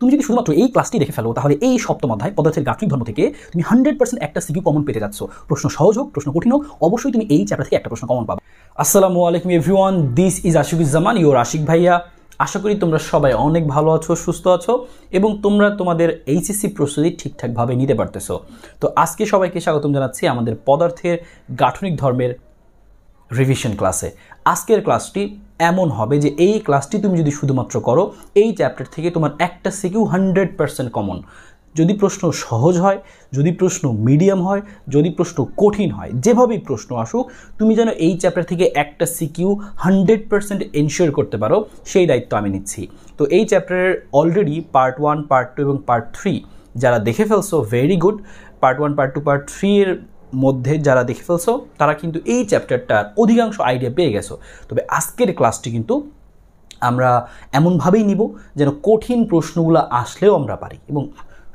তুমি যদি শুধুমাত্র এই ক্লাসটি দেখে ফেলো তাহলে এই সপ্তম অধ্যায় পদার্থের গাঠনিক ধর্ম থেকে তুমি হান্ড্রেড পার্সেন্ট একটা সিকিউ কমন পেতে যাচ্ছ প্রশ্ন সহজ হোক প্রশ্ন কঠিন হোক অবশ্যই তুমি এই চ্যাপ্টার থেকে একটা প্রশ্ন কমন পাবে আসসালামু আলাইকুম everyone this is Ashikuzzaman your Ashik ভাইয়া আশা করি তোমরা সবাই অনেক ভালো আছো সুস্থ আছো এবং তোমরা তোমাদের এইচএসসি প্রস্তুতি ঠিকঠাকভাবে নিতে পারতেছো তো আজকে সবাইকে স্বাগতম জানাচ্ছি আমাদের পদার্থের গাঠনিক ধর্মের রিভিশন ক্লাসে আজকের ক্লাসটি এমন হবে যে এই ক্লাসটি তুমি যদি শুধুমাত্র করো এই চ্যাপ্টার থেকে তোমার একটা সিকিউ হান্ড্রেড পারসেন্ট কমন যদি প্রশ্ন সহজ হয় যদি প্রশ্ন মিডিয়াম হয় যদি প্রশ্ন কঠিন হয় যেভাবেই প্রশ্ন আসুক তুমি যেন এই চ্যাপ্টার থেকে একটা সিকিউ হান্ড্রেড পারসেন্ট এনশিওর করতে পারো সেই দায়িত্ব আমি নিচ্ছি তো এই চ্যাপ্টারের already part one part two এবং পার্ট থ্রি যারা দেখে ফেলছো very good part one part two part three এর মধ্যে যারা দেখে ফেলছো তারা কিন্তু এই চ্যাপ্টারটার অধিকাংশ আইডিয়া পেয়ে গেছো তবে আজকের ক্লাসটি কিন্তু আমরা এমনভাবেই নিব যেন কঠিন প্রশ্নগুলো আসলেও আমরা পারি এবং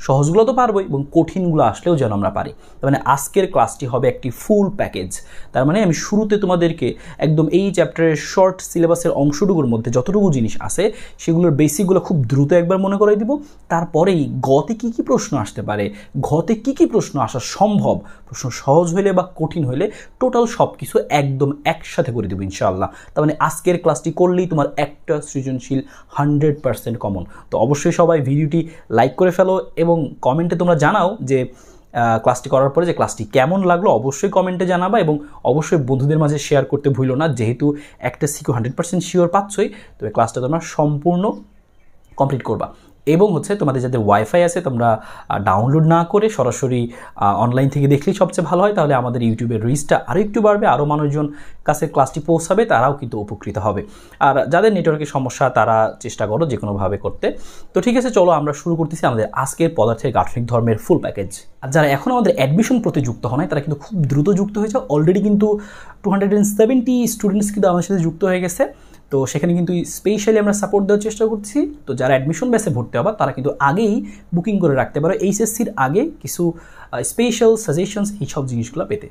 সহজগুলো তো পারবোই এবং কঠিনগুলো আসলেও যেন আমরা পারি তার মানে আজকের ক্লাসটি হবে একটি ফুল প্যাকেজ তার মানে আমি শুরুতে তোমাদেরকে একদম এই চ্যাপ্টারের শর্ট সিলেবাসের অংশটুকুর মধ্যে যতটুকু জিনিস আছে সেগুলোর বেসিকগুলো খুব দ্রুত একবার মনে করাই দিব তারপরেই গতে কি কি প্রশ্ন আসতে পারে ঘতে কি কি প্রশ্ন আসা সম্ভব প্রশ্ন সহজ হইলে বা কঠিন হইলে টোটাল সব কিছু একদম একসাথে করে দেবো ইনশাআল্লাহ তার মানে আজকের ক্লাসটি করলেই তোমার একটা সৃজনশীল হান্ড্রেড পারসেন্ট কমন তো অবশ্যই সবাই ভিডিওটি লাইক করে ফেলো এবং এবং কমেন্টে তোমরা জানাও যে ক্লাসটি করার পরে যে ক্লাসটি কেমন লাগলো অবশ্যই কমেন্টে জানাবা এবং অবশ্যই বন্ধুদের মাঝে শেয়ার করতে ভুলো না যেহেতু একটা সিকিউ হান্ড্রেড পার্সেন্ট শিওর পাচ্ছই তবে ক্লাসটা তোমরা সম্পূর্ণ কমপ্লিট করবা এবং হচ্ছে তোমাদের যাদের ওয়াইফাই আছে তোমরা ডাউনলোড না করে সরাসরি অনলাইন থেকে দেখলেই সবচেয়ে ভালো হয় তাহলে আমাদের ইউটিউবের রিচটা আরও একটু বাড়বে আরও মানুষজন কাছে ক্লাসটি পৌঁছাবে তারাও কিন্তু উপকৃত হবে আর যাদের নেটওয়ার্কের সমস্যা তারা চেষ্টা করো যে কোনোভাবে করতে তো ঠিক আছে চলো আমরা শুরু করতেছি আমাদের আজকের পদার্থের গাঠনিক ধর্মের ফুল প্যাকেজ আর যারা এখন আমাদের অ্যাডমিশন প্রতি যুক্ত হয় তারা কিন্তু খুব দ্রুত যুক্ত হয়েছে অলরেডি কিন্তু two hundred and seventy students কিন্তু আমাদের সাথে যুক্ত হয়ে গেছে তো সেখানে কিন্তু স্পেশালি আমরা সাপোর্ট দেওয়ার চেষ্টা করছি তো যারা অ্যাডমিশন ব্যাসে ভর্তি হবা তারা কিন্তু আগেই বুকিং করে রাখতে পারো এইচএসসির আগে কিছু স্পেশাল সাজেশনস এইসব জিনিসগুলো পেতে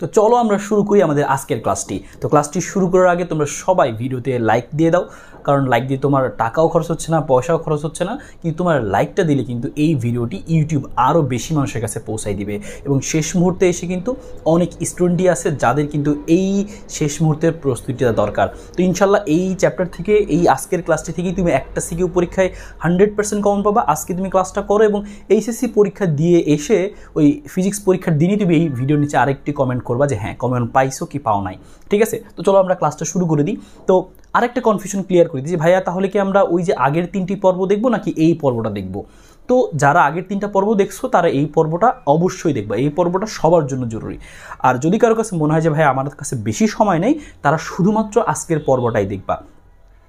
তো চলো আমরা শুরু করি আমাদের আজকের ক্লাসটি তো ক্লাসটি শুরু করার আগে তোমরা সবাই ভিডিওতে লাইক দিয়ে দাও কারণ লাইক দিয়ে তোমার টাকাও খরচ হচ্ছে না পয়সাও খরচ হচ্ছে না কিন্তু তোমার লাইকটা দিলে কিন্তু এই ভিডিওটি ইউটিউব আরও বেশি মানুষের কাছে পৌঁছাই দিবে এবং শেষ মুহূর্তে এসে কিন্তু অনেক স্টুডেন্টই আছে যাদের কিন্তু এই শেষ মুহূর্তের প্রস্তুতিটা দরকার তো ইনশাল্লাহ এই চ্যাপ্টার থেকে এই আজকের ক্লাসটি থেকেই তুমি একটা সিকিউ পরীক্ষায় হান্ড্রেড পার্সেন্ট কমন পাবা আজকে তুমি ক্লাসটা করো এবং এইচএসসি পরীক্ষা দিয়ে এসে ওই ফিজিক্স পরীক্ষার দিনই তুমি এই ভিডিওর নিচে আরেকটি কমেন্ট করবা যে হ্যাঁ কমেন্ট পাইছো কি পাও নাই ঠিক আছে তো চলো আমরা ক্লাসটা শুরু করে দিই তো আরেকটা কনফিউশন ক্লিয়ার করে দিই যে ভাইয়া তাহলে কি আমরা ওই যে আগের তিনটি পর্ব দেখব নাকি এই পর্বটা দেখব তো যারা আগের তিনটা পর্ব দেখছো তারা এই পর্বটা অবশ্যই দেখবে এই পর্বটা সবার জন্য জরুরি আর যদি কারো কাছে মনে হয় যে ভাই আমার কাছে বেশি সময় নেই তারা শুধুমাত্র আজকের পর্বটাই দেখবা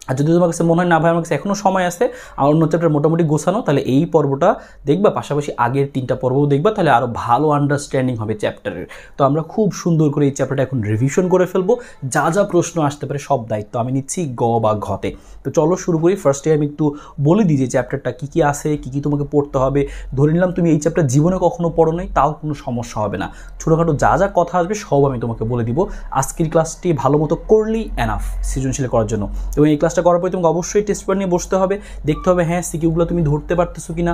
আর যদি তোমার কাছে মনে হয় না ভাই আমার কাছে এখনও সময় আছে আর অন্য চ্যাপ্টার মোটামুটি গোছানো তাহলে এই পর্বটা দেখবা পাশাপাশি আগের তিনটা পর্বও দেখবা তাহলে আরও ভালো আন্ডারস্ট্যান্ডিং হবে চ্যাপ্টারের তো আমরা খুব সুন্দর করে এই চ্যাপ্টারটা এখন রিভিশন করে ফেলবো যা যা প্রশ্ন আসতে পারে সব দায়িত্ব আমি নিচ্ছি গ বা ঘতে তো চলো শুরু করি ফার্স্টে আমি একটু বলে দিই যে চ্যাপ্টারটা কী কী আছে কী কী তোমাকে পড়তে হবে ধরে নিলাম তুমি এই চ্যাপ্টার জীবনে কখনো পড়ো নাই তাও কোনো সমস্যা হবে না ছোটোখাটো যা যা কথা আসবে সব আমি তোমাকে বলে দিব আজকের ক্লাসটি ভালো মতো করলেই অ্যানাফ সৃজনশীল করার জন্য এবং এই ক্লাসটা কাজটা করার পরে তোমাকে অবশ্যই টেস্ট পেপার নিয়ে বসতে হবে দেখতে হবে হ্যাঁ সিকিউগুলো তুমি ধরতে পারতেছো কি না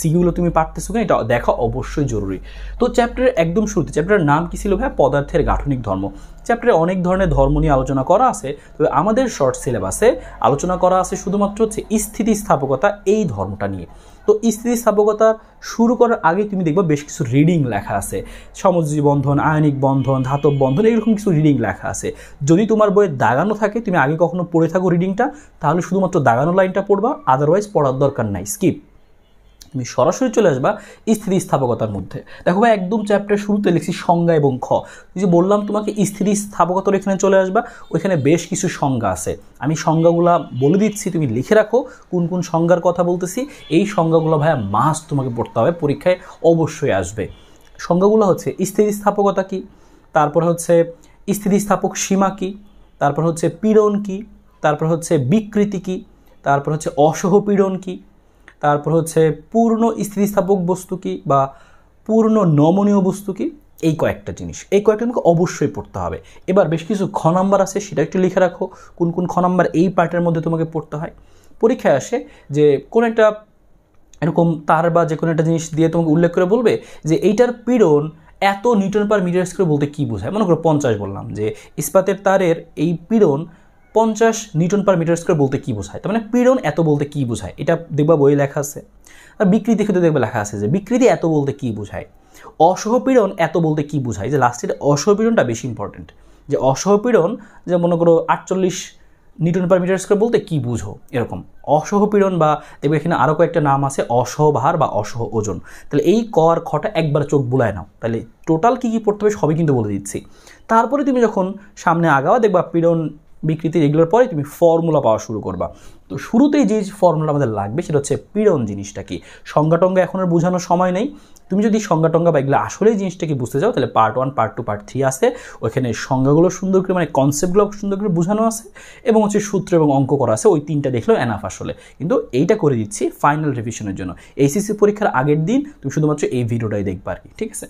সিকিউগুলো তুমি পারতেছো কিনা এটা দেখা অবশ্যই জরুরি তো চ্যাপ্টারের একদম শুরুতে চ্যাপ্টারের নাম কী ছিল ভাই পদার্থের গাঠনিক ধর্ম চ্যাপ্টারে অনেক ধরনের ধর্ম নিয়ে আলোচনা করা আছে তবে আমাদের শর্ট সিলেবাসে আলোচনা করা আছে শুধুমাত্র হচ্ছে স্থিতিস্থাপকতা এই ধর্মটা নিয়ে তো স্ত্রী শুরু করার আগে তুমি দেখবো বেশ কিছু রিডিং লেখা আছে সমজি বন্ধন আয়নিক বন্ধন ধাতব বন্ধন এরকম কিছু রিডিং লেখা আছে যদি তোমার বইয়ে দাগানো থাকে তুমি আগে কখনো পড়ে থাকো রিডিংটা তাহলে শুধুমাত্র দাগানো লাইনটা পড়বা আদারওয়াইজ পড়ার দরকার নাই স্কিপ তুমি সরাসরি চলে আসবা স্থিতিস্থাপকতার মধ্যে দেখো ভাই একদম চ্যাপ্টার শুরুতে লিখছি সংজ্ঞা এবং খ যে বললাম তোমাকে স্থাপকতার এখানে চলে আসবা ওইখানে বেশ কিছু সংজ্ঞা আছে আমি সংজ্ঞাগুলা বলে দিচ্ছি তুমি লিখে রাখো কোন কোন সংজ্ঞার কথা বলতেছি এই সংজ্ঞাগুলো ভাইয়া মাস তোমাকে পড়তে হবে পরীক্ষায় অবশ্যই আসবে সংজ্ঞাগুলো হচ্ছে স্থিতিস্থাপকতা কি তারপর হচ্ছে স্থিতিস্থাপক সীমা কি তারপর হচ্ছে পীড়ন কি তারপর হচ্ছে বিকৃতি কি তারপর হচ্ছে অসহপীড়ন কি তারপর হচ্ছে পূর্ণ স্থিতিস্থাপক বস্তু কি বা পূর্ণ নমনীয় বস্তু কি এই কয়েকটা জিনিস এই কয়েকটা আমাকে অবশ্যই পড়তে হবে এবার বেশ কিছু খ নাম্বার আছে সেটা একটু লিখে রাখো কোন কোন খ নাম্বার এই পার্টের মধ্যে তোমাকে পড়তে হয় পরীক্ষায় আসে যে কোনো একটা এরকম তার বা যে কোনো একটা জিনিস দিয়ে তোমাকে উল্লেখ করে বলবে যে এইটার পীড়ন এত নিউটন পার মিটার স্কোয়ার বলতে কী বোঝায় মনে করো পঞ্চাশ বললাম যে ইস্পাতের তারের এই পীড়ন পঞ্চাশ নিউটন পার মিটার স্কোয়ার বলতে কী বোঝায় তার মানে পীড়ন এত বলতে কী বোঝায় এটা দেখবা বইয়ে লেখা আছে আর বিকৃতি ক্ষেত্রে দেখবে লেখা আছে যে বিকৃতি এত বলতে কী বোঝায় অসহপীড়ন এত বলতে কী বোঝায় যে লাস্টের অসহপীড়নটা বেশি ইম্পর্টেন্ট যে অসহপীড়ন যে মনে করো আটচল্লিশ নিউটন পার মিটার স্কোয়ার বলতে কী বুঝো এরকম অসহপীড়ন বা দেখবে এখানে আরও কয়েকটা নাম আছে অসহভার বা অসহ ওজন তাহলে এই ক আর খটা একবার চোখ বুলায় নাও তাহলে টোটাল কী কী পড়তে হবে সবই কিন্তু বলে দিচ্ছি তারপরে তুমি যখন সামনে আগাওয়া দেখবা পীড়ন বিকৃতি এগুলোর পরে তুমি ফর্মুলা পাওয়া শুরু করবা তো শুরুতেই যে ফর্মুলা আমাদের লাগবে সেটা হচ্ছে পীড়ন জিনিসটা কি সংজ্ঞাটঙ্গা এখন আর বোঝানোর সময় নেই তুমি যদি সংজ্ঞাটঙ্গা বা এগুলো আসলেই জিনিসটাকে বুঝতে চাও তাহলে part one part two part three আছে ওইখানে সংজ্ঞাগুলো সুন্দর করে মানে কনসেপ্টগুলো সুন্দর করে বোঝানো আছে এবং হচ্ছে সূত্র এবং অঙ্ক করা আছে ওই তিনটা দেখলেও এনাফ আসলে কিন্তু এইটা করে দিচ্ছি ফাইনাল রিভিশনের জন্য এইসিসি পরীক্ষার আগের দিন তুমি শুধুমাত্র এই ভিডিওটাই দেখবা আর কি ঠিক আছে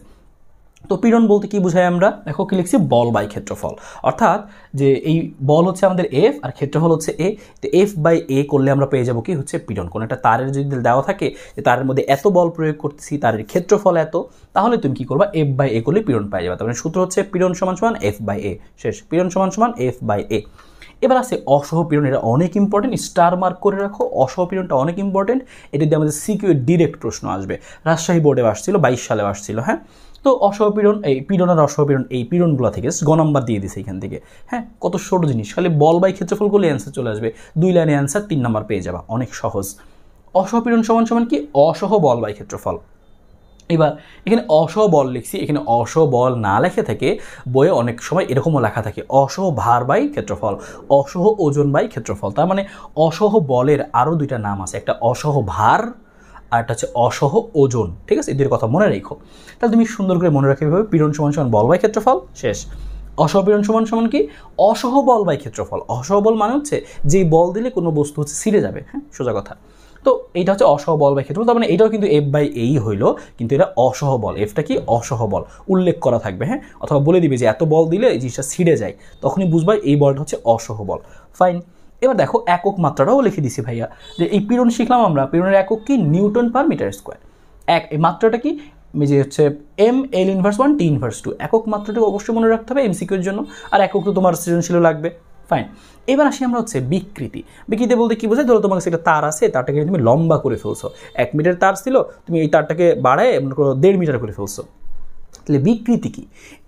তো পীড়ন বলতে কি বুঝাই আমরা দেখো কি লিখছি বল বাই ক্ষেত্রফল অর্থাৎ যে এই বল হচ্ছে আমাদের এফ আর ক্ষেত্রফল হচ্ছে এ তো এফ বাই এ করলে আমরা পেয়ে যাবো কি হচ্ছে পীড়ন কোনো একটা তারের যদি দেওয়া থাকে যে তারের মধ্যে এত বল প্রয়োগ করতেছি তারের ক্ষেত্রফল এত তাহলে তুমি কি করবা এফ বাই এ করলে পীড়ন পাই যাবে তার মানে সূত্র হচ্ছে পীড়ন সমান সমান এফ বাই এ শেষ পীড়ন সমান সমান এফ বাই এ এবার আছে অসহ পীড়ন এটা অনেক ইম্পর্টেন্ট স্টার মার্ক করে রাখো অসহ পীড়নটা অনেক ইম্পর্টেন্ট এটা দিয়ে আমাদের সিকিউর ডিরেক্ট প্রশ্ন আসবে রাজশাহী বোর্ডে আসছিল বাইশ সালে আসছিল হ্যাঁ তো অসহপীড়ন এই পীড়ন আর অসহপীড়ন এই পীড়নগুলো থেকে গ নাম্বার দিয়ে দিছে এখান থেকে হ্যাঁ কত ছোট জিনিস খালি বল বাই ক্ষেত্রফল করলে অ্যান্সার চলে আসবে দুই লাইনে অ্যান্সার তিন নাম্বার পেয়ে যাবা অনেক সহজ অসহপীড়ন সমান সমান কি অসহ বল বাই ক্ষেত্রফল এবার এখানে অসহ বল লিখছি এখানে অসহ বল না লেখে থাকে বইয়ে অনেক সময় এরকমও লেখা থাকে অসহ ভার বাই ক্ষেত্রফল অসহ ওজন বাই ক্ষেত্রফল তার মানে অসহ বলের আরও দুইটা নাম আছে একটা অসহ ভার আর একটা হচ্ছে অসহ ওজন ঠিক আছে এদের কথা মনে রেখো তাহলে তুমি সুন্দর করে মনে রাখো এভাবে পীড়ন সমান সমান বল বাই ক্ষেত্রফল শেষ অসহ পীড়ন সমান সমান কি অসহ বল বাই ক্ষেত্রফল অসহ বল মানে হচ্ছে যে বল দিলে কোনো বস্তু হচ্ছে ছিঁড়ে যাবে হ্যাঁ সোজা কথা তো এটা হচ্ছে অসহ বল বাই ক্ষেত্রফল তার মানে এটাও কিন্তু এফ বাই এই হইল কিন্তু এটা অসহ বল এফটা কি অসহ বল উল্লেখ করা থাকবে হ্যাঁ অথবা বলে দিবে যে এত বল দিলে এই জিনিসটা ছিঁড়ে যায় তখনই বুঝবা এই বলটা হচ্ছে অসহ বল ফাইন এবার দেখো একক মাত্রাটাও লিখে দিছি ভাইয়া যে এই পীড়ন শিখলাম আমরা পীড়নের একক কি নিউটন পার মিটার স্কোয়ার এক এই মাত্রাটা কি যে হচ্ছে M L inverse one T inverse two একক মাত্রাটাকে অবশ্যই মনে রাখতে হবে এমসিকিউর জন্য আর একক তো তোমার সৃজনশীল লাগবে ফাইন এবার আসি আমরা হচ্ছে বিকৃতি বিকৃতি বলতে কী বোঝায় ধরো তোমার কাছে একটা তার আছে তারটাকে তুমি লম্বা করে ফেলছো এক মিটার তার ছিল তুমি এই তারটাকে বাড়ায় মনে করো দেড় মিটার করে ফেলছো তাহলে বিকৃতি কী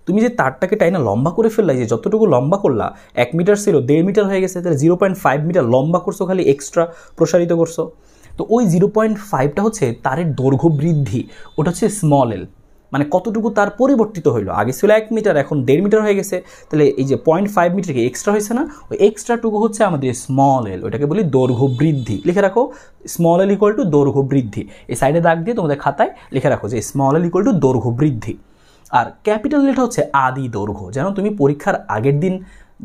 তুমি যে তারটাকে টাইনা লম্বা করে ফেললাই যে যতটুকু লম্বা করলা এক মিটার ছিল দেড় মিটার হয়ে গেছে তাহলে জিরো পয়েন্ট ফাইভ মিটার লম্বা করছো খালি এক্সট্রা প্রসারিত করছো তো ওই জিরো পয়েন্ট ফাইভটা হচ্ছে তারের দৈর্ঘ্য বৃদ্ধি ওটা হচ্ছে স্মল এল মানে কতটুকু তার পরিবর্তিত হলো আগে ছিল এক মিটার এখন দেড় মিটার হয়ে গেছে তাহলে এই যে পয়েন্ট ফাইভ মিটার কি এক্সট্রা হয়েছে না ওই এক্সট্রাটুকু হচ্ছে আমাদের স্মল এল ওটাকে বলি দৈর্ঘ্য বৃদ্ধি লিখে রাখো স্মল এল ইকুয়াল টু দৈর্ঘ্য বৃদ্ধি এই সাইডে দাগ দিয়ে তোমাদের খাতায় লিখে রাখো যে স্মল এল ইকুয়াল টু দৈর্ঘ্য বৃদ্ধি আর ক্যাপিটাল লেটার হচ্ছে আদি দৈর্ঘ্য যেন তুমি পরীক্ষার আগের দিন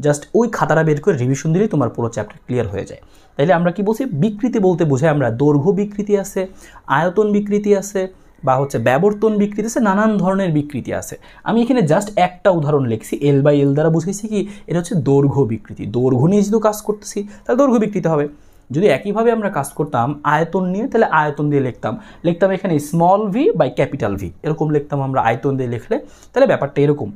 জাস্ট ওই খাতাটা বের করে রিভিশন দিলেই তোমার পুরো চ্যাপ্টার ক্লিয়ার হয়ে যায় তাইলে আমরা কি বলছি বিকৃতি বলতে বোঝাই আমরা দৈর্ঘ্য বিকৃতি আছে আয়তন বিকৃতি আছে বা হচ্ছে ব্যবর্তন বিকৃতি আছে নানান ধরনের বিকৃতি আছে আমি এখানে জাস্ট একটা উদাহরণ লিখছি এল বাই এল দ্বারা বুঝেছি কি এটা হচ্ছে দৈর্ঘ্য বিকৃতি দৈর্ঘ্য নিয়ে যেহেতু কাজ করতেছি তাহলে দৈর্ঘ্য বিকৃতি হবে যদি একইভাবে আমরা কাজ করতাম আয়তন নিয়ে তাহলে আয়তন দিয়ে লিখতাম লিখতাম এখানে small V by capital V এরকম লিখতাম আমরা আয়তন দিয়ে লিখলে তাহলে ব্যাপারটা এরকম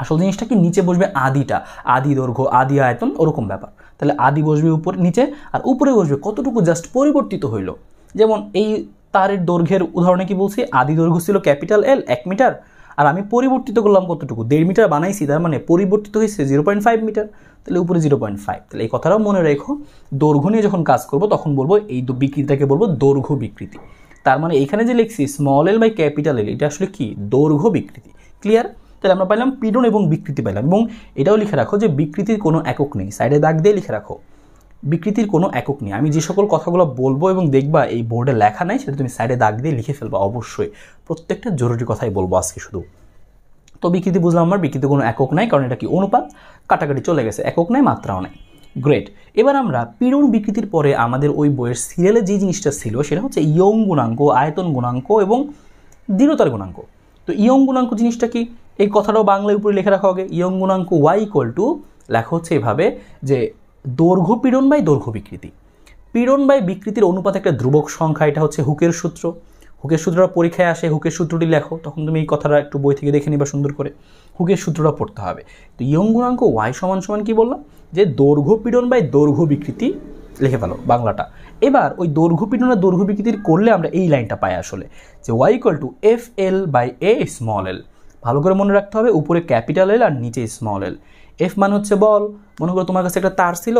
আসল জিনিসটা কি নিচে বসবে আদিটা আদি দৈর্ঘ্য আদি আয়তন ওরকম ব্যাপার তাহলে আদি বসবে উপর নিচে আর উপরে বসবে কতটুকু জাস্ট পরিবর্তিত হইল যেমন এই তারের দৈর্ঘ্যের উদাহরণে কি বলছি আদি দৈর্ঘ্য ছিল ক্যাপিটাল এল এক মিটার আর আমি পরিবর্তিত করলাম কতটুকু দেড় মিটার বানাইছি তার মানে পরিবর্তিত হয়েছে জিরো পয়েন্ট ফাইভ মিটার তাহলে উপরে জিরো পয়েন্ট ফাইভ তাহলে এই কথাটাও মনে রেখো দৈর্ঘ্য নিয়ে যখন কাজ করবো তখন বলবো এই বিকৃতিটাকে বলবো দৈর্ঘ্য বিকৃতি তার মানে এখানে যে লিখছি small L by capital L এটা আসলে কি দৈর্ঘ্য বিকৃতি ক্লিয়ার তাহলে আমরা পাইলাম পিডন এবং বিকৃতি পাইলাম এবং এটাও লিখে রাখো যে বিকৃতির কোনো একক নেই সাইডে দাগ দিয়ে লিখে রাখো বিকৃতির কোনো একক নেই আমি যে সকল কথাগুলো বলবো এবং দেখবা এই বোর্ডে লেখা নাই সেটা তুমি সাইডে দাগ দিয়ে লিখে ফেলবা অবশ্যই প্রত্যেকটা জরুরি কথাই বলবো আজকে শুধু তো বিকৃতি বুঝলাম আমার বিকৃতি কোনো একক নাই কারণ এটা কি অনুপাত কাটাকাটি চলে গেছে একক নাই মাত্রাও নেই গ্রেট এবার আমরা পীড়ন বিকৃতির পরে আমাদের ওই বইয়ের সিরিয়ালে যে জিনিসটা ছিল সেটা হচ্ছে ইয়ং গুণাঙ্ক আয়তন গুণাঙ্ক এবং দৃঢ়তার গুণাঙ্ক তো ইয়ং গুণাঙ্ক জিনিসটা কি এই কথাটাও বাংলায় উপরে লেখা রাখা হবে ইয়ং গুণাঙ্ক ওয়াই ইকোয়াল টু লেখা হচ্ছে এভাবে যে দৈর্ঘ্য পীড়ন বাই দৈর্ঘ্য বিকৃতি পীড়ন বাই বিকৃতির অনুপাত একটা ধ্রুবক সংখ্যা এটা হচ্ছে হুকের সূত্র হুকের সূত্রটা পরীক্ষায় আসে হুকের সূত্রটি লেখো তখন তুমি এই কথাটা একটু বই থেকে দেখে নিবা সুন্দর করে হুকের সূত্রটা পড়তে হবে তো ইয়ং গুণাঙ্ক ওয়াই সমান সমান কী বললাম যে দৈর্ঘ্য পীড়ন বাই দৈর্ঘ্য বিকৃতি লিখে ফেলো বাংলাটা এবার ওই দৈর্ঘ্য পীড়ন আর দৈর্ঘ্য বিকৃতির করলে আমরা এই লাইনটা পাই আসলে যে Y equal to F L by A small L ভালো করে মনে রাখতে হবে উপরে ক্যাপিটাল এল আর নিচে স্মল এল এফ মানে হচ্ছে বল মনে করো তোমার কাছে একটা তার ছিল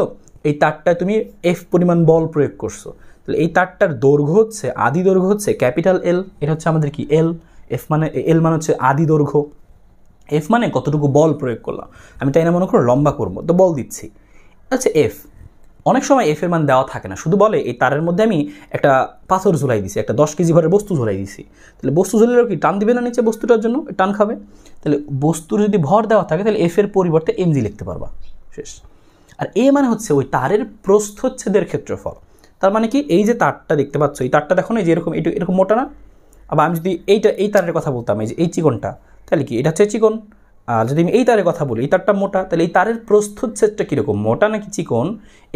এই তারটায় তুমি এফ পরিমাণ বল প্রয়োগ করছো তাহলে এই তারটার দৈর্ঘ্য হচ্ছে আদি দৈর্ঘ্য হচ্ছে ক্যাপিটাল এল এটা হচ্ছে আমাদের কি এল এফ মানে এল মানে হচ্ছে আদি দৈর্ঘ্য এফ মানে কতটুকু বল প্রয়োগ করলাম আমি তাই না মনে করো লম্বা করবো তো বল দিচ্ছি আচ্ছা এফ অনেক সময় এফ এর মান দেওয়া থাকে না শুধু বলে এই তারের মধ্যে আমি একটা পাথর ঝুলাই দিছি একটা দশ কেজি ভরের বস্তু ঝুলাই দিছি তাহলে বস্তু ঝুলিলেও কি টান দিবে না নিচে বস্তুটার জন্য টান খাবে তাহলে বস্তুর যদি ভর দেওয়া থাকে তাহলে এফ এর পরিবর্তে এমজি লিখতে পারবা শেষ আর এ মানে হচ্ছে ওই তারের প্রস্থচ্ছেদের ক্ষেত্রফল তার মানে কি এই যে তারটা দেখতে পাচ্ছ এই তারটা দেখো না যে এরকম এটু এরকম মোটা না আবার আমি যদি এইটা এই তারের কথা বলতাম এই যে এই চিকনটা তাহলে কি এটা হচ্ছে চিকন আর যদি আমি এই তারের কথা বলি এই তারটা মোটা তাহলে এই তারের প্রস্থচ্ছেদটা কীরকম মোটা নাকি চিকন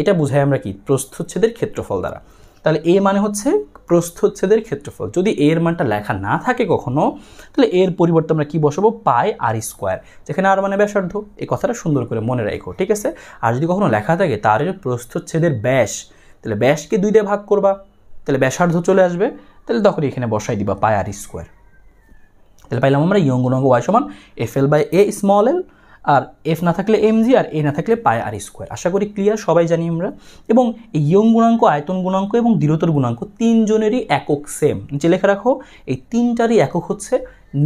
এটা বুঝাই আমরা কি প্রস্থচ্ছেদের ক্ষেত্রফল দ্বারা তাহলে এ মানে হচ্ছে প্রস্থচ্ছেদের ক্ষেত্রফল যদি এর মানটা লেখা না থাকে কখনো তাহলে এর পরিবর্তে আমরা কী বসাবো পাই আর স্কোয়ার যেখানে আর মানে ব্যাসার্ধ এই কথাটা সুন্দর করে মনে রাখো ঠিক আছে আর যদি কখনো লেখা থাকে তারের প্রস্থচ্ছেদের ব্যাস তাহলে ব্যাসকে দুই দিয়ে ভাগ করবা তাহলে ব্যাসার্ধ চলে আসবে তাহলে তখন এখানে বসাই দিবা পাই আর স্কোয়ার তাহলে পাইলাম আমরা ইয়ং গুণাঙ্গ ওয়াই সমান F L by A small L আর এফ না থাকলে এম জি আর এ না থাকলে পায় আর স্কোয়ার আশা করি ক্লিয়ার সবাই জানি আমরা এবং এই ইয়ং গুণাঙ্ক আয়তন গুণাঙ্ক এবং দৃঢ়তর গুণাঙ্ক তিনজনেরই একক সেম যে লেখা রাখো এই তিনটারই একক হচ্ছে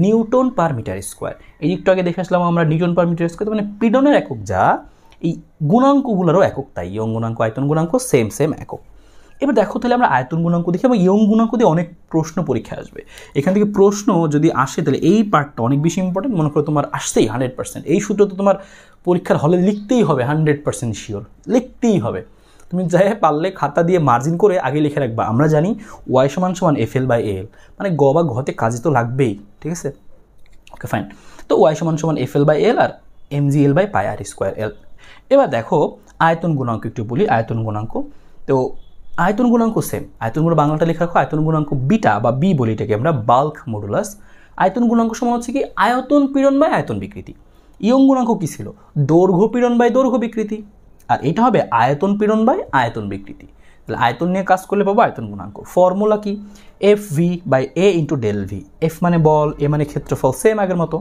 নিউটন পার মিটার স্কোয়ার এই দিকটা আগে দেখে আসলাম আমরা নিউটন পার মিটার স্কোয়ার মানে পিডনের একক যা এই গুণাঙ্কগুলোরও একক তাই ইয়ং গুণাঙ্ক আয়তন গুণাঙ্ক সেম সেম একক এবার দেখো তাহলে আমরা আয়তন গুণাঙ্ক দেখি এবং ইয়ং গুণাঙ্ক দিয়ে অনেক প্রশ্ন পরীক্ষা আসবে এখান থেকে প্রশ্ন যদি আসে তাহলে এই পার্টটা অনেক বেশি ইম্পর্টেন্ট মনে করো তোমার আসতেই হান্ড্রেড পার্সেন্ট এই সূত্র তো তোমার পরীক্ষার হলে লিখতেই হবে হান্ড্রেড পার্সেন্ট শিওর লিখতেই হবে তুমি যাই পারলে খাতা দিয়ে মার্জিন করে আগে লিখে রাখবা আমরা জানি ওয়াই সমান সমান এফ এল বাই এল মানে গ বা ঘতে কাজে তো লাগবেই ঠিক আছে ওকে ফাইন তো ওয়াই সমান সমান F L by L R M G L by pi R square L এবার দেখো আয়তন গুণাঙ্ক একটু বলি আয়তন গুণাঙ্ক তো আয়তন গুণাঙ্ক সেম আয়তন গুলো বাংলাটা লেখা রাখো আয়তন গুণাঙ্ক বিটা বা বি বলি এটাকে আমরা বাল্ক মডুলাস আয়তন গুণাঙ্ক সমান হচ্ছে কি আয়তন পীড়ন বা আয়তন বিকৃতি ইয়ং গুণাঙ্ক কী ছিল দৈর্ঘ্য পীড়ন বাই দৈর্ঘ্য বিকৃতি আর এটা হবে আয়তন পীড়ন বাই আয়তন বিকৃতি তাহলে আয়তন নিয়ে কাজ করলে পাবো আয়তন গুণাঙ্ক ফর্মুলা কি F V by A into del V F মানে বল এ মানে ক্ষেত্রফল সেম আগের মতো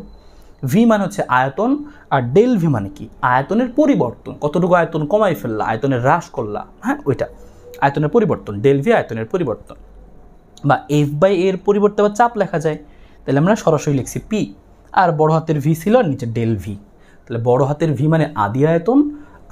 ভি মানে হচ্ছে আয়তন আর ডেল ভি মানে কি আয়তনের পরিবর্তন কতটুকু আয়তন কমাই ফেললা আয়তনের হ্রাস করলা হ্যাঁ ওইটা আয়তনের পরিবর্তন ডেল ভি আয়তনের পরিবর্তন বা এফ বাই এর পরিবর্তে আবার চাপ লেখা যায় তাহলে আমরা সরাসরি লিখছি পি আর বড় হাতের ভি ছিল আর নিচে ডেল ভি তাহলে বড় হাতের ভি মানে আদি আয়তন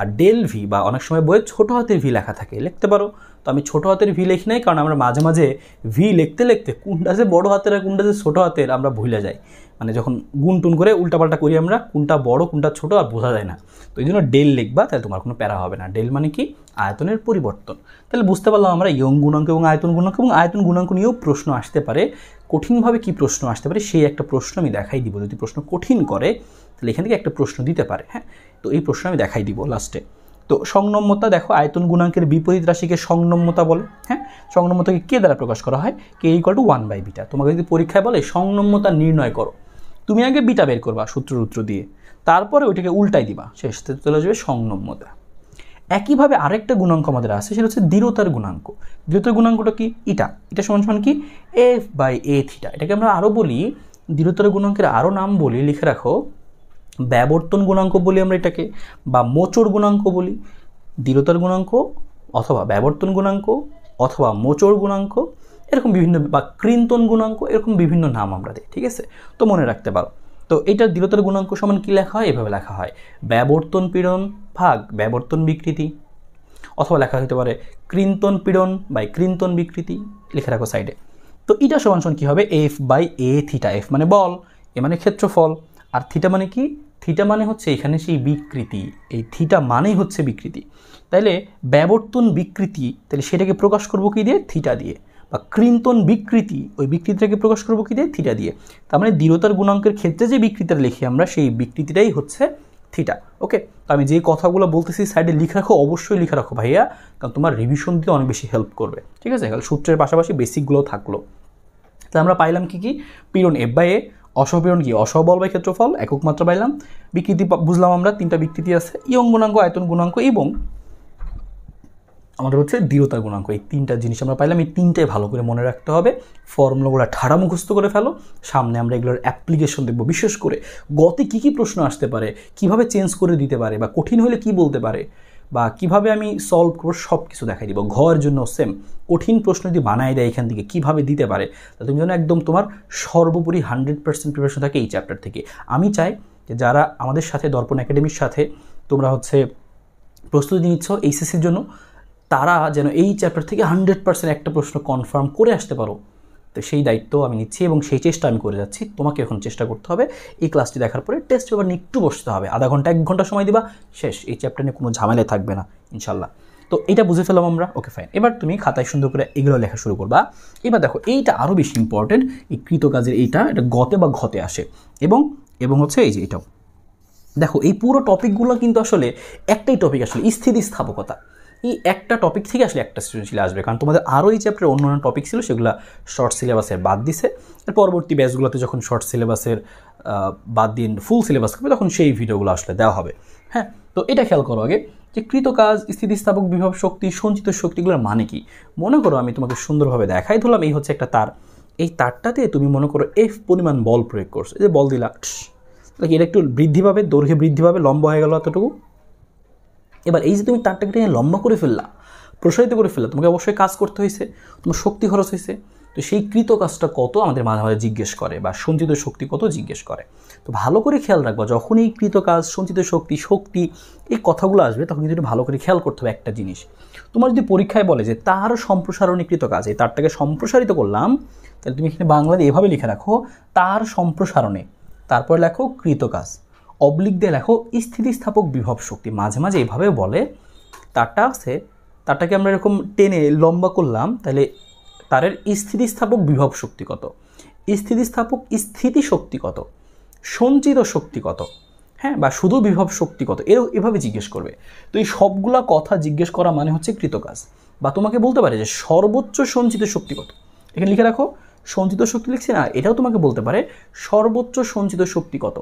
আর ডেল ভি বা অনেক সময় বইয়ে ছোটো হাতের ভি লেখা থাকে লিখতে পারো তো আমি ছোটো হাতের ভি লিখি নাই কারণ আমরা মাঝে মাঝে ভি লিখতে লিখতে কোনটা যে বড়ো হাতের আর কোনটা যে ছোটো হাতের আমরা ভুলে যাই মানে যখন গুন টুন করে উল্টাপাল্টা করি আমরা কোনটা বড় কোনটা ছোট আর বোঝা যায় না তো এই জন্য ডেল লিখবা তাহলে তোমার কোনো প্যারা হবে না ডেল মানে কি আয়তনের পরিবর্তন তাহলে বুঝতে পারলাম আমরা ইয়ং গুণাঙ্ক এবং আয়তন গুণাঙ্ক এবং আয়তন গুণাঙ্ক নিয়েও প্রশ্ন আসতে পারে কঠিনভাবে কি প্রশ্ন আসতে পারে সেই একটা প্রশ্ন আমি দেখাই দিব যদি প্রশ্ন কঠিন করে তাহলে এখান থেকে একটা প্রশ্ন দিতে পারে হ্যাঁ তো এই প্রশ্ন আমি দেখাই দিব লাস্টে তো সংনম্যতা দেখো আয়তন গুণাঙ্কের বিপরীত রাশিকে সংনম্যতা বলে হ্যাঁ সংনম্যতাকে কে দ্বারা প্রকাশ করা হয় K equal to one by beta তোমাকে যদি পরীক্ষায় বলে সংনম্যতা নির্ণয় করো তুমি আগে বিটা বের করবা সূত্র উত্তর দিয়ে তারপরে ওইটাকে উল্টাই দিবা শেষ চলে যাবে সংনম্যতা একইভাবে আরেকটা গুণাঙ্ক আমাদের আছে সেটা হচ্ছে দৃঢ়তার গুণাঙ্ক দৃঢ়তার গুণাঙ্কটা কি ইটা এটা সমান সমান কি এফ বাই এ থিটা এটাকে আমরা আরও বলি দৃঢ়তার গুণাঙ্কের আরও নাম বলি লিখে রাখো ব্যবর্তন গুণাঙ্ক বলি আমরা এটাকে বা মোচড় গুণাঙ্ক বলি দৃঢ়তার গুণাঙ্ক অথবা ব্যবর্তন গুণাঙ্ক অথবা মোচড় গুণাঙ্ক এরকম বিভিন্ন বা কৃন্তন গুণাঙ্ক এরকম বিভিন্ন নাম আমরা দিই ঠিক আছে তো মনে রাখতে পারো তো এটার দৃঢ়তার গুণাঙ্ক সমান কী লেখা হয় এভাবে লেখা হয় ব্যবর্তন পীড়ন ভাগ ব্যবর্তন বিকৃতি অথবা লেখা হতে পারে কৃন্তন পীড়ন বাই কৃন্তন বিকৃতি লিখে রাখো সাইডে তো এটা সমান সমান কী হবে F by A theta F মানে বল এ মানে ক্ষেত্রফল আর থিটা মানে কি থিটা মানে হচ্ছে এখানে সেই বিকৃতি এই থিটা মানেই হচ্ছে বিকৃতি তাইলে ব্যবর্তন বিকৃতি তাহলে সেটাকে প্রকাশ করবো কী দিয়ে থিটা দিয়ে বা কৃন্তন বিকৃতি ওই বিকৃতিটাকে প্রকাশ করবো কি দিয়ে থিটা দিয়ে তার মানে দৃঢ়তার গুণাঙ্কের ক্ষেত্রে যে বিকৃতিটা লিখি আমরা সেই বিকৃতিটাই হচ্ছে থিটা ওকে আমি যে কথাগুলো বলতেছি সাইডে লিখে রাখো অবশ্যই লিখে রাখো ভাইয়া কারণ তোমার রিভিশন দিতে অনেক বেশি হেল্প করবে ঠিক আছে সূত্রের পাশাপাশি বেসিকগুলো থাকলো তাহলে আমরা পাইলাম কি কি পীড়ন এফ বাই এ অসহপীড়ন কি অসবল বাই ক্ষেত্রফল একক মাত্রা পাইলাম বিকৃতি বুঝলাম আমরা তিনটা বিকৃতি আছে ইয়ং গুণাঙ্ক আয়তন গুণাঙ্ক এবং আমাদের হচ্ছে দৃঢ়তা গুণাঙ্ক এই তিনটা জিনিস আমরা পাইলাম এই তিনটাই ভালো করে মনে রাখতে হবে ফর্মুলাগুলো ঠাড়া মুখস্থ করে ফেলো সামনে আমরা এগুলোর অ্যাপ্লিকেশন দেখবো বিশেষ করে গতে কি কি প্রশ্ন আসতে পারে কিভাবে চেঞ্জ করে দিতে পারে বা কঠিন হলে কি বলতে পারে বা কিভাবে আমি সলভ করবো সব কিছু দেখাই দিব ঘর জন্য সেম কঠিন প্রশ্ন যদি বানায় দেয় এখান থেকে কিভাবে দিতে পারে তা তুমি যেন একদম তোমার সর্বোপরি হান্ড্রেড পার্সেন্ট প্রিপারেশন থাকে এই চ্যাপ্টার থেকে আমি চাই যে যারা আমাদের সাথে দর্পণ একাডেমির সাথে তোমরা হচ্ছে প্রস্তুতি নিচ্ছ এইচএসির জন্য তারা যেন এই চ্যাপ্টার থেকে হান্ড্রেড পার্সেন্ট একটা প্রশ্ন কনফার্ম করে আসতে পারো তো সেই দায়িত্ব আমি নিচ্ছি এবং সেই চেষ্টা আমি করে যাচ্ছি তোমাকে এখন চেষ্টা করতে হবে এই ক্লাসটি দেখার পরে টেস্ট পেপার নিয়ে একটু বসতে হবে আধা ঘন্টা এক ঘন্টা সময় দিবা শেষ এই চ্যাপ্টার নিয়ে কোনো ঝামেলা থাকবে না ইনশাল্লাহ তো এটা বুঝে ফেলাম আমরা ওকে ফাইন এবার তুমি খাতায় সুন্দর করে এগুলো লেখা শুরু করবা এবার দেখো এইটা আরও বেশি ইম্পর্টেন্ট এই কৃতকাজের এইটা এটা গতে বা ঘতে আসে এবং এবং হচ্ছে এই যে এটাও দেখো এই পুরো টপিকগুলো কিন্তু আসলে একটাই টপিক আসলে স্থিতিস্থাপকতা এই একটা টপিক থেকে আসলে একটা সৃজনশীল আসবে কারণ তোমাদের আরও এই চ্যাপ্টারে অন্য অন্য টপিক ছিল সেগুলো শর্ট সিলেবাসের বাদ দিছে এর পরবর্তী ব্যাচগুলোতে যখন শর্ট সিলেবাসের বাদ দিন ফুল সিলেবাস করবে তখন সেই ভিডিওগুলো আসলে দেওয়া হবে হ্যাঁ তো এটা খেয়াল করো আগে যে কৃতকাজ স্থিতিস্থাপক বিভব শক্তি সঞ্চিত শক্তিগুলোর মানে কি মনে করো আমি তোমাকে সুন্দরভাবে দেখাই ধরলাম এই হচ্ছে একটা তার এই তারটাতে তুমি মনে করো এফ পরিমাণ বল প্রয়োগ করছো যে বল দিলা তাহলে এটা একটু বৃদ্ধি পাবে দৈর্ঘ্যে বৃদ্ধি পাবে লম্বা হয়ে গেল এতটুকু এবার এই যে তুমি তারটাকে টেনে লম্বা করে ফেললা প্রসারিত করে ফেললা তোমাকে অবশ্যই কাজ করতে হয়েছে তোমার শক্তি খরচ হয়েছে তো সেই কৃত কাজটা কত আমাদের মাঝে মাঝে জিজ্ঞেস করে বা সঞ্চিত শক্তি কত জিজ্ঞেস করে তো ভালো করে খেয়াল রাখবা যখন এই কৃত কাজ সঞ্চিত শক্তি শক্তি এই কথাগুলো আসবে তখন কিন্তু ভালো করে খেয়াল করতে হবে একটা জিনিস তোমার যদি পরীক্ষায় বলে যে তার কৃত কাজ এই তারটাকে সম্প্রসারিত করলাম তাহলে তুমি এখানে বাংলাতে এভাবে লিখে রাখো তার সম্প্রসারণে তারপর লেখো কৃত কাজ অবলিক দিয়ে লেখো স্থিতিস্থাপক বিভব শক্তি মাঝে মাঝে এইভাবে বলে তারটা আছে তারটাকে আমরা এরকম টেনে লম্বা করলাম তাহলে তারের স্থিতিস্থাপক বিভব শক্তি কত স্থিতিস্থাপক স্থিতি শক্তি কত সঞ্চিত শক্তি কত হ্যাঁ বা শুধু বিভব শক্তি কত এর এভাবে জিজ্ঞেস করবে তো এই সবগুলা কথা জিজ্ঞেস করা মানে হচ্ছে কৃতকাজ বা তোমাকে বলতে পারে যে সর্বোচ্চ সঞ্চিত শক্তি কত এখানে লিখে রাখো সঞ্চিত শক্তি লিখছি না এটাও তোমাকে বলতে পারে সর্বোচ্চ সঞ্চিত শক্তি কত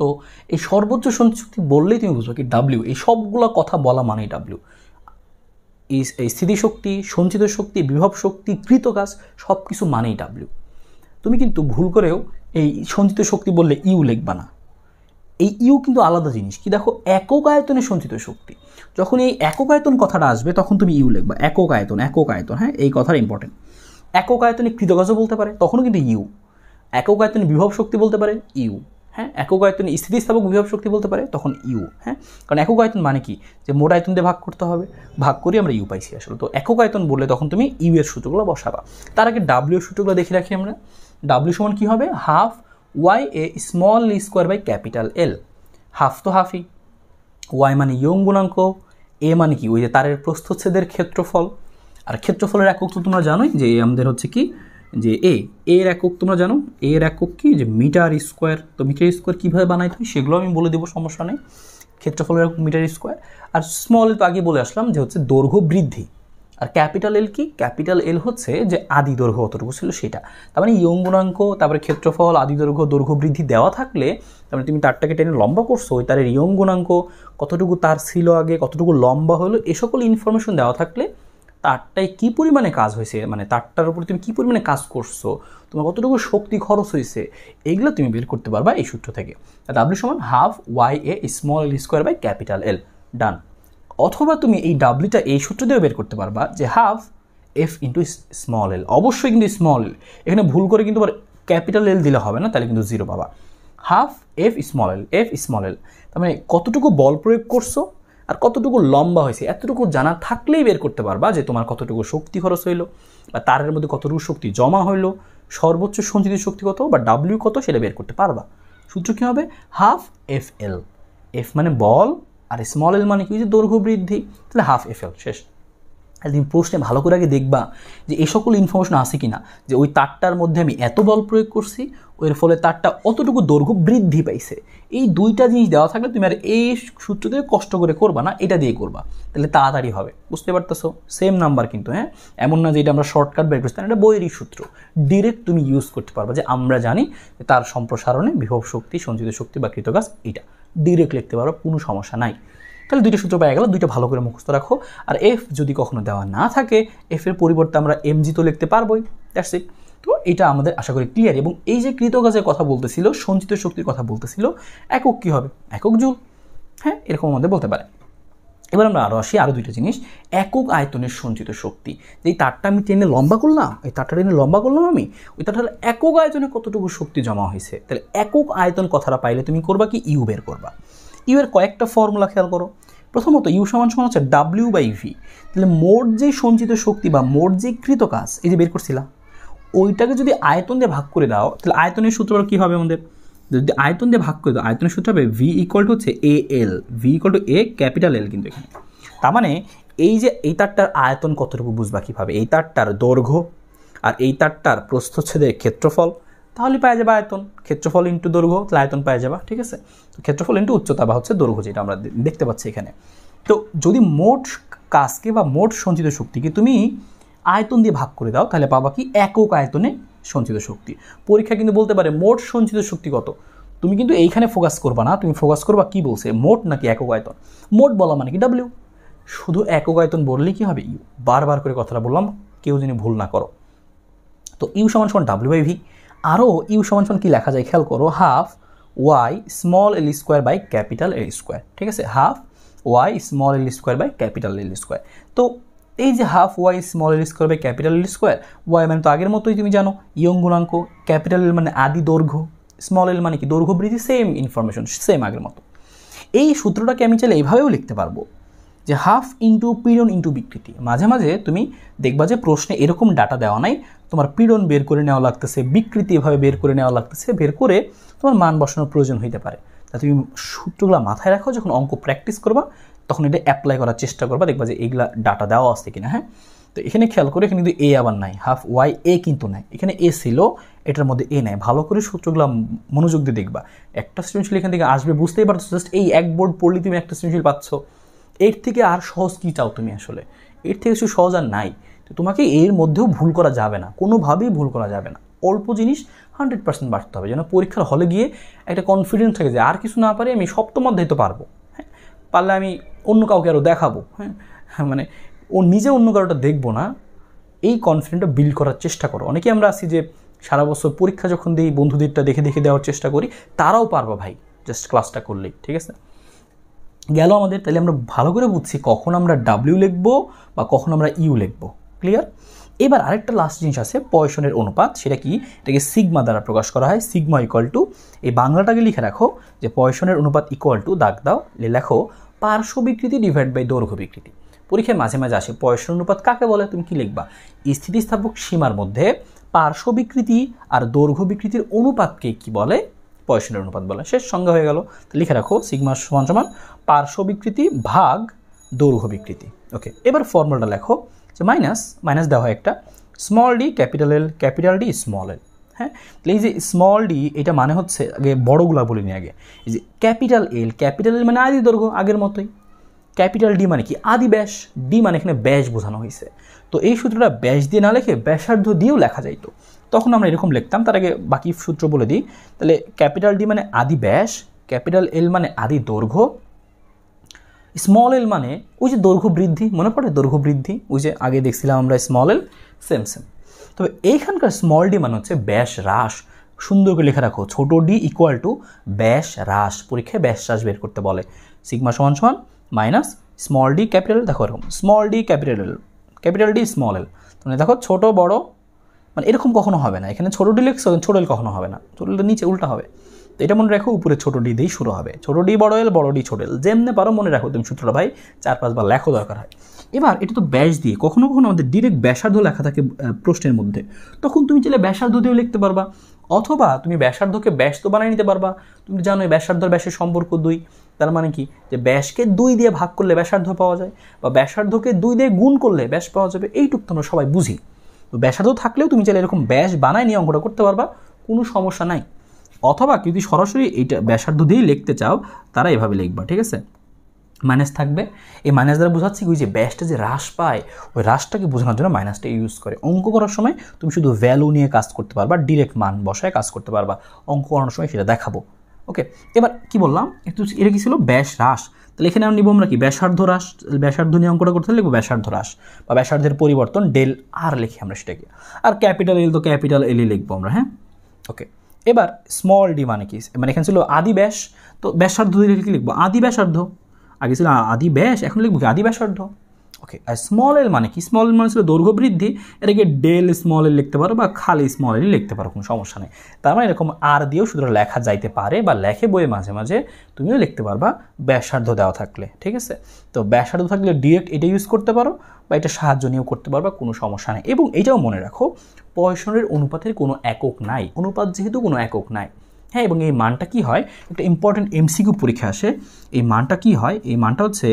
তো এই সর্বোচ্চ শান্তি চুক্তি বললেই তুমি বুঝবো কি ডাব্লিউ এই সবগুলো কথা বলা মানেই ডাব্লিউ এই এই স্থিতিশক্তি সঞ্চিত শক্তি বিভব শক্তি কাজ সব কিছু মানেই ডাব্লিউ তুমি কিন্তু ভুল করেও এই সঞ্চিত শক্তি বললে ইউ লিখবা না এই ইউ কিন্তু আলাদা জিনিস কি দেখো একক আয়তনে সঞ্চিত শক্তি যখন এই একক আয়তন কথাটা আসবে তখন তুমি ইউ লিখবা একক আয়তন একক আয়তন হ্যাঁ এই কথাটা ইম্পর্টেন্ট একক আয়তনে কৃতকাজও বলতে পারে তখনও কিন্তু ইউ একক আয়তনে বিভব শক্তি বলতে পারে ইউ হ্যাঁ একক আয়তন স্থিতিস্থাপক বিভব শক্তি বলতে পারে তখন ইউ হ্যাঁ কারণ একক আয়তন মানে কি যে মোট আয়তন দিয়ে ভাগ করতে হবে ভাগ করি আমরা ইউ পাইছি আসলে তো একক আয়তন বললে তখন তুমি ইউ এর সূচকগুলো বসাবা তার আগে ডাব্লিউ সূচকগুলো দেখে রাখি আমরা ডাব্লিউ সমান কী হবে half Y A small square by capital L half তো হাফই ওয়াই মানে ইয়ং গুণাঙ্ক এ মানে কি ওই যে তারের প্রস্থচ্ছেদের ক্ষেত্রফল আর ক্ষেত্রফলের একক তো তোমরা জানোই যে আমাদের হচ্ছে কি যে এ এর একক তোমরা জানো এর একক কি যে মিটার স্কোয়ার তো মিটার স্কোয়ার কীভাবে বানাইতে হয় সেগুলো আমি বলে দেবো সমস্যা নেই ক্ষেত্রফলের একক মিটার স্কোয়ার আর স্মল তো আগে বলে আসলাম যে হচ্ছে দৈর্ঘ্য বৃদ্ধি আর ক্যাপিটাল এল কি ক্যাপিটাল এল হচ্ছে যে আদি দৈর্ঘ্য অতটুকু ছিল সেটা তার মানে ইয়ং গুণাঙ্ক তারপরে ক্ষেত্রফল আদি দৈর্ঘ্য দৈর্ঘ্য বৃদ্ধি দেওয়া থাকলে তার মানে তুমি তারটাকে টেনে লম্বা করছো ওই তারের ইয়ং গুণাঙ্ক কতটুকু তার ছিল আগে কতটুকু লম্বা হলো এ সকল ইনফরমেশন দেওয়া থাকলে তারটায় কী পরিমাণে কাজ হয়েছে মানে তারটার উপর তুমি কী পরিমাণে কাজ করছো তোমার কতটুকু শক্তি খরচ হয়েছে এইগুলো তুমি বের করতে পারবা এই সূত্র থেকে ডাব্লিউ সমান half Y A small L square by capital L done অথবা তুমি এই ডাব্লিউটা এই সূত্র দিয়েও বের করতে পারবা যে half F into small L অবশ্যই কিন্তু স্মল এল এখানে ভুল করে কিন্তু ক্যাপিটাল এল দিলে হবে না তাহলে কিন্তু জিরো পাবা half F small L F small L তার মানে কতটুকু বল প্রয়োগ করছো আর কতটুকু লম্বা হয়েছে এতটুকু জানা থাকলেই বের করতে পারবা যে তোমার কতটুকু শক্তি খরচ হইলো বা তারের মধ্যে কতটুকু শক্তি জমা হইলো সর্বোচ্চ সঞ্চিত শক্তি কত বা ডাব্লিউ কত সেটা বের করতে পারবা সূত্র কী হবে হাফ এফ এল এফ মানে বল আর স্মল এল মানে কি যে দৈর্ঘ্য বৃদ্ধি তাহলে হাফ এফ এল শেষ তুমি প্রশ্নে ভালো করে আগে দেখবা যে এই সকল ইনফরমেশন আছে কি না যে ওই তারটার মধ্যে আমি এত বল প্রয়োগ করছি এর ফলে তারটা অতটুকু দৈর্ঘ্য বৃদ্ধি পাইছে এই দুইটা জিনিস দেওয়া থাকলে তুমি আর এই সূত্র দিয়ে কষ্ট করে করবা না এটা দিয়ে করবা তাহলে তাড়াতাড়ি হবে বুঝতে পারতেছো সেম নাম্বার কিন্তু হ্যাঁ এমন না যে এটা আমরা শর্টকাট বের করছি এটা বইয়েরই সূত্র ডিরেক্ট তুমি ইউজ করতে পারবা যে আমরা জানি তার সম্প্রসারণে বিভব শক্তি সঞ্চিত শক্তি বা কৃতকাজ এটা ডিরেক্ট লিখতে পারো কোনো সমস্যা নাই তাহলে দুইটা সূত্র পাওয়া গেল দুইটা ভালো করে মুখস্থ রাখো আর এফ যদি কখনো দেওয়া না থাকে এফের পরিবর্তে আমরা এম জি তো লিখতে পারবোই দ্যাটস ইট তো এটা আমাদের আশা করি ক্লিয়ার এবং এই যে কৃতকাজের কথা বলতেছিল সঞ্চিত শক্তির কথা বলতেছিল একক কী হবে একক জুল হ্যাঁ এরকম আমাদের বলতে পারে এবার আমরা আরও আসি আরও দুইটা জিনিস একক আয়তনের সঞ্চিত শক্তি যে তারটা আমি টেনে লম্বা করলাম এই তারটা টেনে লম্বা করলাম আমি ওই তারটা একক আয়তনে কতটুকু শক্তি জমা হয়েছে তাহলে একক আয়তন কথাটা পাইলে তুমি করবা কি ইউ বের করবা ইউ এর কয়েকটা ফর্মুলা খেয়াল করো প্রথমত ইউ সমান সমান হচ্ছে ডাব্লিউ বাই ভি তাহলে মোট যে সঞ্চিত শক্তি বা মোট যে কৃত কাজ এই যে বের করছিলাম ওইটাকে যদি আয়তন দিয়ে ভাগ করে দাও তাহলে আয়তনের সূত্র কী হবে আমাদের যদি আয়তন দিয়ে ভাগ করে দাও আয়তনের সূত্র হবে ভি ইকুয়াল টু হচ্ছে A L V equal to A capital L কিন্তু এখানে তার মানে এই যে এই তারটার আয়তন কতটুকু বুঝবা কীভাবে এই তারটার দৈর্ঘ্য আর এই তারটার প্রস্থচ্ছেদের ক্ষেত্রফল তাহলে পাওয়া যাবে আয়তন ক্ষেত্রফল ইন্টু দৈর্ঘ্য তাহলে আয়তন পাওয়া যাবে ঠিক আছে তো ক্ষেত্রফল ইন্টু উচ্চতা বা হচ্ছে দৈর্ঘ্য যেটা আমরা দেখতে পাচ্ছি এখানে তো যদি মোট কাজকে বা মোট সঞ্চিত শক্তিকে তুমি আয়তন দিয়ে ভাগ করে দাও তাহলে পাবা কি একক আয়তনে সঞ্চিত শক্তি পরীক্ষা কিন্তু বলতে পারে মোট সঞ্চিত শক্তি কত তুমি কিন্তু এইখানে ফোকাস করবা না তুমি ফোকাস করবা কি বলছে মোট নাকি একক আয়তন মোট বলা মানে কি ডাব্লিউ শুধু একক আয়তন বললে কি হবে ইউ বারবার করে কথাটা বললাম কেউ যদি ভুল না করো তো ইউ সমান সমান ডাব্লিউ বাই ভি আরও ইউ সমান সমান কী লেখা যায় খেয়াল করো half Y small L square by capital L square ঠিক আছে half Y small L square by capital L square তো এই যে half Y small L square by capital L square Y মানে তো আগের মতোই তুমি জানো ইয়ং গুণাঙ্ক ক্যাপিটাল এল মানে আদি দৈর্ঘ্য স্মল এল মানে কি দৈর্ঘ্য বৃদ্ধি সেম ইনফরমেশন সেম আগের মতো এই সূত্রটাকে আমি চাইলে এইভাবেও লিখতে পারবো যে হাফ ইন্টু পীড়ন ইন্টু বিকৃতি মাঝে মাঝে তুমি দেখবা যে প্রশ্নে এরকম ডাটা দেওয়া নাই তোমার পীড়ন বের করে নেওয়া লাগতেছে বিকৃতি এভাবে বের করে নেওয়া লাগতেছে বের করে তোমার মান বসানোর প্রয়োজন হইতে পারে তা তুমি সূত্রগুলো মাথায় রাখো যখন অঙ্ক প্র্যাকটিস করবা তখন এটা অ্যাপ্লাই করার চেষ্টা করবা দেখবা যে এইগুলা ডাটা দেওয়া আছে কিনা হ্যাঁ তো এখানে খেয়াল করে এখানে কিন্তু এ আবার নাই হাফ ওয়াই এ কিন্তু নাই এখানে এ ছিল এটার মধ্যে এ নাই ভালো করে সূত্রগুলো মনোযোগ দিয়ে দেখবা একটা সৃজনশীল এখান থেকে আসবে বুঝতেই পারছো জাস্ট এই এক বোর্ড পড়লে তুমি একটা সৃজনশীল পাচ্ছ এর থেকে আর সহজ কী চাও তুমি আসলে এর থেকে কিছু সহজ আর নাই তো তোমাকে এর মধ্যেও ভুল করা যাবে না কোনোভাবেই ভুল করা যাবে না অল্প জিনিস হান্ড্রেড পার্সেন্ট বাড়তে হবে যেন পরীক্ষার হলে গিয়ে একটা কনফিডেন্স থাকে যে আর কিছু না পারে আমি সপ্তম অধ্যায় তো পারবো হ্যাঁ পারলে আমি অন্য কাউকে আরও দেখাবো হ্যাঁ? হ্যাঁ মানে ও নিজে অন্য কারোটা দেখবো না এই কনফিডেন্টটা বিল্ড করার চেষ্টা করো অনেকে আমরা আছি যে সারা বছর পরীক্ষা যখন দিই বন্ধুদেরটা দেখে দেখে দেওয়ার চেষ্টা করি তারাও পারবো ভাই জাস্ট ক্লাসটা করলেই ঠিক আছে গেল আমাদের তাহলে আমরা ভালো করে বুঝছি কখন আমরা ডাব্লিউ লিখবো বা কখন আমরা ইউ লিখবো ক্লিয়ার এবার আরেকটা লাস্ট জিনিস আছে পয়সনের অনুপাত সেটা কি এটাকে সিগমা দ্বারা প্রকাশ করা হয় সিগমা ইকুয়াল টু এই বাংলাটাকে লিখে রাখো যে পয়সনের অনুপাত ইকুয়াল টু দাগ দাও লেখো পার্শ্ব বিকৃতি ডিভাইড বাই দৈর্ঘ্য বিকৃতি পরীক্ষায় মাঝে মাঝে আসে পয়সন অনুপাত কাকে বলে তুমি কি লিখবা স্থিতিস্থাপক সীমার মধ্যে পার্শ্ব বিকৃতি আর দৈর্ঘ্য বিকৃতির অনুপাতকে কি বলে পয়সনের অনুপাত বলা শেষ সংজ্ঞা হয়ে গেল লিখে রাখো সিগমা সমান সমান পার্শ্ব বিকৃতি ভাগ দৌর্ঘ্য বিকৃতি ওকে এবার ফর্মুলাটা লেখো যে মাইনাস মাইনাস দেওয়া হয় একটা small D capital L capital D small L হ্যাঁ এই যে স্মল ডি এটা মানে হচ্ছে আগে বড়গুলা বলিনি আগে এই যে ক্যাপিটাল এল ক্যাপিটাল এল মানে আদি দৈর্ঘ্য আগের মতোই ক্যাপিটাল ডি মানে কি আদি ব্যাস ডি মানে এখানে ব্যাস বোঝানো হয়েছে তো এই সূত্রটা ব্যাস দিয়ে না লেখে ব্যাসার্ধ দিয়েও লেখা যাইতো তখন আমরা এরকম লিখতাম তার আগে বাকি সূত্র বলে দিই তাহলে ক্যাপিটাল ডি মানে আদি ব্যাস ক্যাপিটাল এল মানে আদি দৈর্ঘ্য স্মল এল মানে ওই যে দৈর্ঘ্য বৃদ্ধি মনে পড়ে দৈর্ঘ্য বৃদ্ধি ওই যে আগে দেখছিলাম আমরা স্মল এল সেম সেম তবে এইখানকার স্মল ডি মানে হচ্ছে ব্যাস হ্রাস সুন্দর করে লেখা রাখো ছোট ডি ইকুয়াল টু ব্যাস হ্রাস পরীক্ষায় ব্যাস হ্রাস বের করতে বলে সিগমা সমান সমান মাইনাস স্মল ডি ক্যাপিটাল দেখো এরকম small D capital L capital D small L মানে দেখো ছোট বড় মানে এরকম কখনো হবে না এখানে ছোটো ডিলে ছোটো এল কখনো হবে না ছোটো এলটা নিচে উল্টা হবে তো এটা মনে রাখো উপরে ছোটো ডি দিয়েই শুরু হবে ছোটো ডি বড় এল বড় ডি ছোটো এল যেমনে পারো মনে রাখো তুমি সূত্রটা ভাই চার পাঁচবার লেখো দরকার হয় এবার এটা তো ব্যাস দিয়ে কখনো কখনো আমাদের ডিরেক্ট ব্যাসার্ধ লেখা থাকে প্রশ্নের মধ্যে তখন তুমি চাইলে ব্যাসার্ধ দিয়েও লিখতে পারবা অথবা তুমি ব্যাসার্ধকে ব্যাস তো বানিয়ে নিতে পারবা তুমি জানো ব্যাসার্ধ ব্যাসের সম্পর্ক দুই তার মানে কি যে ব্যাসকে দুই দিয়ে ভাগ করলে ব্যাসার্ধ পাওয়া যায় বা ব্যাসার্ধকে দুই দিয়ে গুণ করলে ব্যাস পাওয়া যাবে এইটুক তো আমরা সবাই বুঝি তো ব্যাসার্ধ থাকলেও তুমি চাইলে এরকম ব্যাস বানায় নিয়ে অঙ্কটা করতে পারবা কোনো সমস্যা নাই অথবা যদি সরাসরি এইটা ব্যাসার্ধ দিয়েই লিখতে চাও তারা এভাবে লিখবা ঠিক আছে মাইনাস থাকবে এই মাইনাস দ্বারা বোঝাচ্ছি ওই যে ব্যাসটা যে হ্রাস পায় ওই হ্রাসটাকে বোঝানোর জন্য মাইনাসটা ইউজ করে অঙ্ক করার সময় তুমি শুধু ভ্যালু নিয়ে কাজ করতে পারবা ডিরেক্ট মান বসায় কাজ করতে পারবা অঙ্ক করানোর সময় সেটা দেখাবো ওকে এবার কি বললাম এটা কি ছিল ব্যাস হ্রাস তাহলে এখানে আমরা নিব আমরা কি ব্যাসার্ধ হ্রাস ব্যাসার্ধ নিয়ে অঙ্কটা করতে লিখবো ব্যাসার্ধ হ্রাস বা ব্যাসার্ধের পরিবর্তন ডেল আর লিখি আমরা সেটাকে আর ক্যাপিটাল এল তো ক্যাপিটাল এলই লিখবো আমরা হ্যাঁ ওকে এবার স্মল ডি মানে কি মানে এখানে ছিল আদি ব্যাস তো ব্যাসার্ধ দিয়ে লিখবো আদি ব্যাসার্ধ আগে ছিল আদি ব্যাস এখন লিখবো কি আদি ব্যাসার্ধ ওকে আর স্মল এল মানে কি স্মল এল মানে ছিল দৈর্ঘ্য বৃদ্ধি এটাকে ডেল স্মল এল লিখতে পারো বা খালি স্মল এল লিখতে পারো কোনো সমস্যা নেই তার মানে এরকম আর দিয়েও শুধু লেখা যাইতে পারে বা লেখে বইয়ে মাঝে মাঝে তুমিও লিখতে পারবা ব্যাসার্ধ দেওয়া থাকলে ঠিক আছে তো ব্যাসার্ধ থাকলে ডিরেক্ট এটা ইউজ করতে পারো বা এটা সাহায্য নিয়েও করতে পারবা কোনো সমস্যা নেই এবং এটাও মনে রাখো পয়সনের অনুপাতের কোনো একক নাই অনুপাত যেহেতু কোনো একক নাই হ্যাঁ এবং এই মানটা কি হয় একটা ইম্পর্টেন্ট এমসিকিউ পরীক্ষা আসে এই মানটা কি হয় এই মানটা হচ্ছে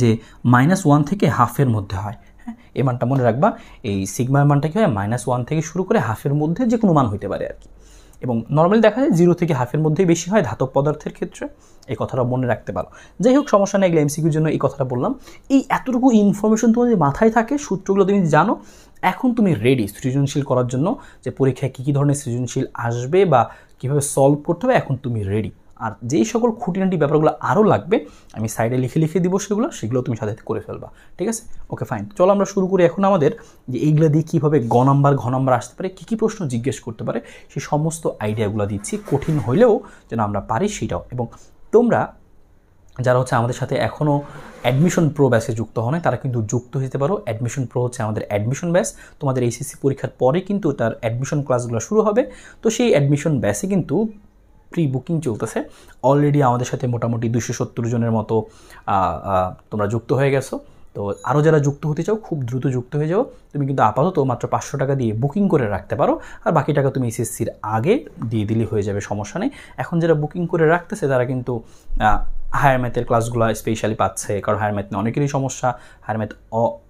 যে মাইনাস ওয়ান থেকে হাফের মধ্যে হয় হ্যাঁ এই মানটা মনে রাখবা এই সিগমার মানটা কী হয় মাইনাস ওয়ান থেকে শুরু করে হাফের মধ্যে যে কোনো মান হইতে পারে আর কি এবং নর্মালি দেখা যায় জিরো থেকে হাফের মধ্যেই বেশি হয় ধাতব পদার্থের ক্ষেত্রে এই কথাটা মনে রাখতে পারো যাই হোক সমস্যা নেই এগুলো এমসিকিউর জন্য এই কথাটা বললাম এই এতটুকু ইনফরমেশন তোমার যদি মাথায় থাকে সূত্রগুলো তুমি জানো এখন তুমি রেডি সৃজনশীল করার জন্য যে পরীক্ষায় কী কী ধরনের সৃজনশীল আসবে বা কীভাবে সলভ করতে হবে এখন তুমি রেডি আর যেই সকল খুঁটিনাটি ব্যাপারগুলো আরও লাগবে আমি সাইডে লিখে লিখে দিব সেগুলো সেগুলো তুমি সাথে করে ফেলবা ঠিক আছে ওকে ফাইন চলো আমরা শুরু করি এখন আমাদের যে এইগুলো দিয়ে কীভাবে গ নাম্বার ঘ নাম্বার আসতে পারে কী কী প্রশ্ন জিজ্ঞেস করতে পারে সেই সমস্ত আইডিয়াগুলো দিচ্ছি কঠিন হলেও যেন আমরা পারি সেটাও এবং তোমরা যারা হচ্ছে আমাদের সাথে এখনও অ্যাডমিশন প্রো ব্যাসে যুক্ত হন তারা কিন্তু যুক্ত হতে পারো অ্যাডমিশন প্রো হচ্ছে আমাদের অ্যাডমিশন ব্যাস তোমাদের এইসিসি পরীক্ষার পরে কিন্তু তার অ্যাডমিশন ক্লাসগুলো শুরু হবে তো সেই অ্যাডমিশন ব্যাসে কিন্তু প্রি বুকিং চলতেছে অলরেডি আমাদের সাথে মোটামুটি দুশো সত্তর জনের মতো তোমরা যুক্ত হয়ে গেছো তো আরও যারা যুক্ত হতে চাও খুব দ্রুত যুক্ত হয়ে যাও তুমি কিন্তু আপাতত মাত্র পাঁচশো টাকা দিয়ে বুকিং করে রাখতে পারো আর বাকি টাকা তুমি এসএসসির আগে দিয়ে দিলে হয়ে যাবে সমস্যা নেই এখন যারা বুকিং করে রাখতেছে তারা কিন্তু হায়ার ম্যাথের ক্লাসগুলো স্পেশালি পাচ্ছে কারণ হায়ার ম্যাথ নিয়ে অনেকেরই সমস্যা হায়ার ম্যাথ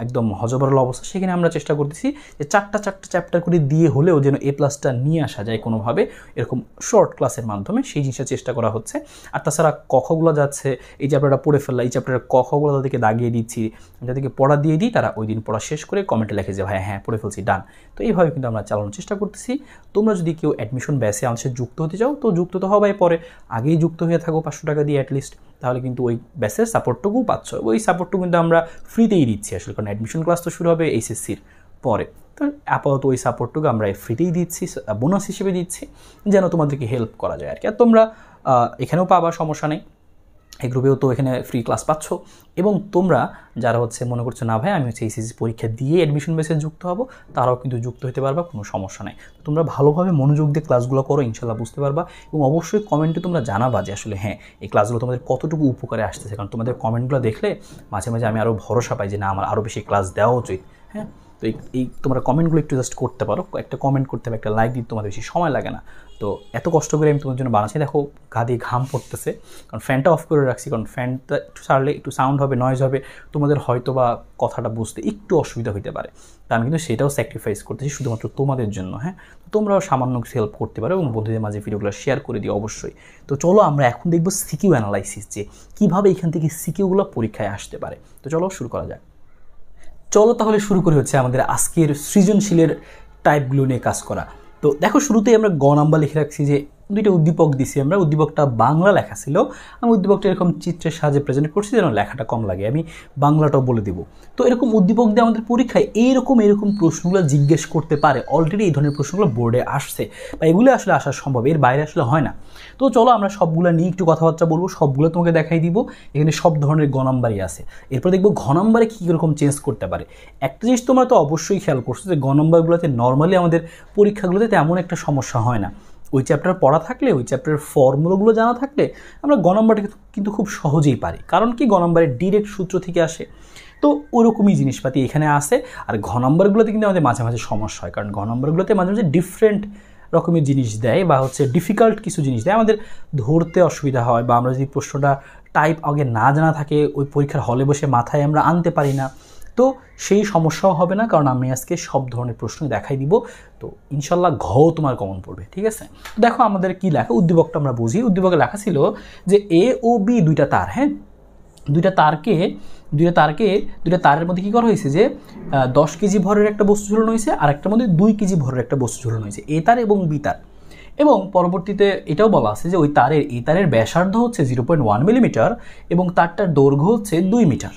একদম হজবরল অবস্থা সেখানে আমরা চেষ্টা করতেছি যে চারটা চারটা চ্যাপ্টার করে দিয়ে হলেও যেন এ প্লাসটা নিয়ে আসা যায় কোনোভাবে এরকম শর্ট ক্লাসের মাধ্যমে সেই জিনিসটা চেষ্টা করা হচ্ছে আর তাছাড়া কখগুলো যাচ্ছে এই চ্যাপ্টারটা পড়ে ফেললা এই চ্যাপ্টারের কখগুলো তাদেরকে দাগিয়ে দিচ্ছি যাদেরকে পড়া দিয়ে দিই তারা ওই দিন পড়া শেষ করে কমেন্টে লেখে যে ভাই হ্যাঁ পড়ে ফেলছি ডান তো এইভাবে কিন্তু আমরা চালানোর চেষ্টা করতেছি তোমরা যদি কেউ অ্যাডমিশন ব্যাসে আমাদের যুক্ত হতে চাও তো যুক্ত তো হবাই পরে আগেই যুক্ত হয়ে থাকো পাঁচশো টাকা দিয়ে অ্যাটলিস্ট তাহলে কিন্তু ওই ব্যাচের সাপোর্টটুকু পাচ্ছ ওই সাপোর্টটুকু কিন্তু আমরা ফ্রিতেই দিচ্ছি আসলে কারণ অ্যাডমিশন ক্লাস তো শুরু হবে এইচএসসির পরে তো আপাতত ওই সাপোর্টটুকু আমরা ফ্রিতেই দিচ্ছি বোনাস হিসেবে দিচ্ছি যেন তোমাদেরকে হেল্প করা যায় আর কি আর তোমরা এখানেও পাবা সমস্যা নেই এই গ্রুপেও তো এখানে ফ্রি ক্লাস পাচ্ছ এবং তোমরা যারা হচ্ছে মনে করছো না ভাই আমি হচ্ছে এইসিসি e পরীক্ষা দিয়ে অ্যাডমিশন বেসে যুক্ত হব তারাও কিন্তু যুক্ত হতে পারবা কোনো সমস্যা নেই তোমরা ভালোভাবে মনোযোগ দিয়ে ক্লাসগুলো করো ইনশাল্লাহ বুঝতে পারবা এবং অবশ্যই কমেন্টে তোমরা জানাবা যে আসলে হ্যাঁ এই ক্লাসগুলো তোমাদের কতটুকু উপকারে আসতেছে কারণ তোমাদের কমেন্টগুলো দেখলে মাঝে মাঝে আমি আরও ভরসা পাই যে না আমার আরও বেশি ক্লাস দেওয়া উচিত হ্যাঁ তো এই তোমরা কমেন্টগুলো একটু জাস্ট করতে পারো একটা কমেন্ট করতে হবে একটা লাইক দিতে তোমাদের বেশি সময় লাগে না তো এত কষ্ট করে আমি তোমার জন্য বানাচ্ছি দেখো গা দিয়ে ঘাম পড়তেছে কারণ ফ্যানটা অফ করে রাখছি কারণ ফ্যানটা একটু ছাড়লে একটু সাউন্ড হবে নয়েজ হবে তোমাদের হয়তো বা কথাটা বুঝতে একটু অসুবিধা হইতে পারে তা আমি কিন্তু সেটাও স্যাক্রিফাইস করতেছি শুধুমাত্র তোমাদের জন্য হ্যাঁ তোমরাও সামান্য কিছু হেল্প করতে পারো এবং বন্ধুদের মাঝে ভিডিওগুলো শেয়ার করে দিও অবশ্যই তো চলো আমরা এখন দেখবো সিকিউ অ্যানালাইসিস যে কীভাবে এখান থেকে সিকিউগুলো পরীক্ষায় আসতে পারে তো চলো শুরু করা যাক চলো তাহলে শুরু করে হচ্ছে আমাদের আজকের সৃজনশীলের টাইপগুলো নিয়ে কাজ করা তো দেখো শুরুতেই আমরা গ নাম্বার লিখে রাখছি যে দুইটা উদ্দীপক দিছি আমরা উদ্দীপকটা বাংলা লেখা ছিল আমি উদ্দীপকটা এরকম চিত্রের সাহায্যে প্রেজেন্ট করছি যেন লেখাটা কম লাগে আমি বাংলাটাও বলে দেবো তো এরকম উদ্দীপক দিয়ে আমাদের পরীক্ষায় এইরকম এরকম প্রশ্নগুলো জিজ্ঞেস করতে পারে অলরেডি এই ধরনের প্রশ্নগুলো বোর্ডে আসছে বা এগুলো আসলে আসা সম্ভব এর বাইরে আসলে হয় না তো চলো আমরা সবগুলো নিয়ে একটু কথাবার্তা বলবো সবগুলো তোমাকে দেখাই দিব এখানে সব ধরনের গ আছে এরপর দেখবো ঘ কী রকম চেঞ্জ করতে পারে একটা জিনিস তোমরা তো অবশ্যই খেয়াল করছো যে গনম্বারগুলোতে নর্মালি আমাদের পরীক্ষাগুলোতে তেমন একটা সমস্যা হয় না ওই চ্যাপ্টার পড়া থাকলে ওই চ্যাপ্টারের ফর্মুলাগুলো জানা থাকলে আমরা গ নম্বরটা কিন্তু খুব সহজেই পারি কারণ কি গ নম্বরের ডিরেক্ট সূত্র থেকে আসে তো ওরকমই জিনিসপাতি এখানে আসে আর ঘ নম্বরগুলোতে কিন্তু আমাদের মাঝে মাঝে সমস্যা হয় কারণ ঘ নম্বরগুলোতে মাঝে মাঝে ডিফারেন্ট রকমের জিনিস দেয় বা হচ্ছে ডিফিকাল্ট কিছু জিনিস দেয় আমাদের ধরতে অসুবিধা হয় বা আমরা যদি প্রশ্নটা টাইপ আগে না জানা থাকে ওই পরীক্ষার হলে বসে মাথায় আমরা আনতে পারি না তো সেই সমস্যাও হবে না কারণ আমি আজকে সব ধরনের প্রশ্নই দেখাই দিব তো ইনশাল্লাহ ঘও তোমার কমন পড়বে ঠিক আছে দেখো আমাদের কি লেখা উদ্দীপকটা আমরা বুঝি উদ্দীপকে লেখা ছিল যে এ ও বি দুইটা তার হ্যাঁ দুইটা তারকে দুইটা তারকে দুইটা তারের মধ্যে কী করা হয়েছে যে দশ কেজি ভরের একটা বস্তু ঝুলানো হয়েছে আর একটার মধ্যে দুই কেজি ভরের একটা বস্তু ঝুলানো হয়েছে এ তার এবং বি তার এবং পরবর্তীতে এটাও বলা আছে যে ওই তারের এ তারের ব্যাসার্ধ হচ্ছে জিরো পয়েন্ট ওয়ান মিলিমিটার এবং তারটার দৈর্ঘ্য হচ্ছে দুই মিটার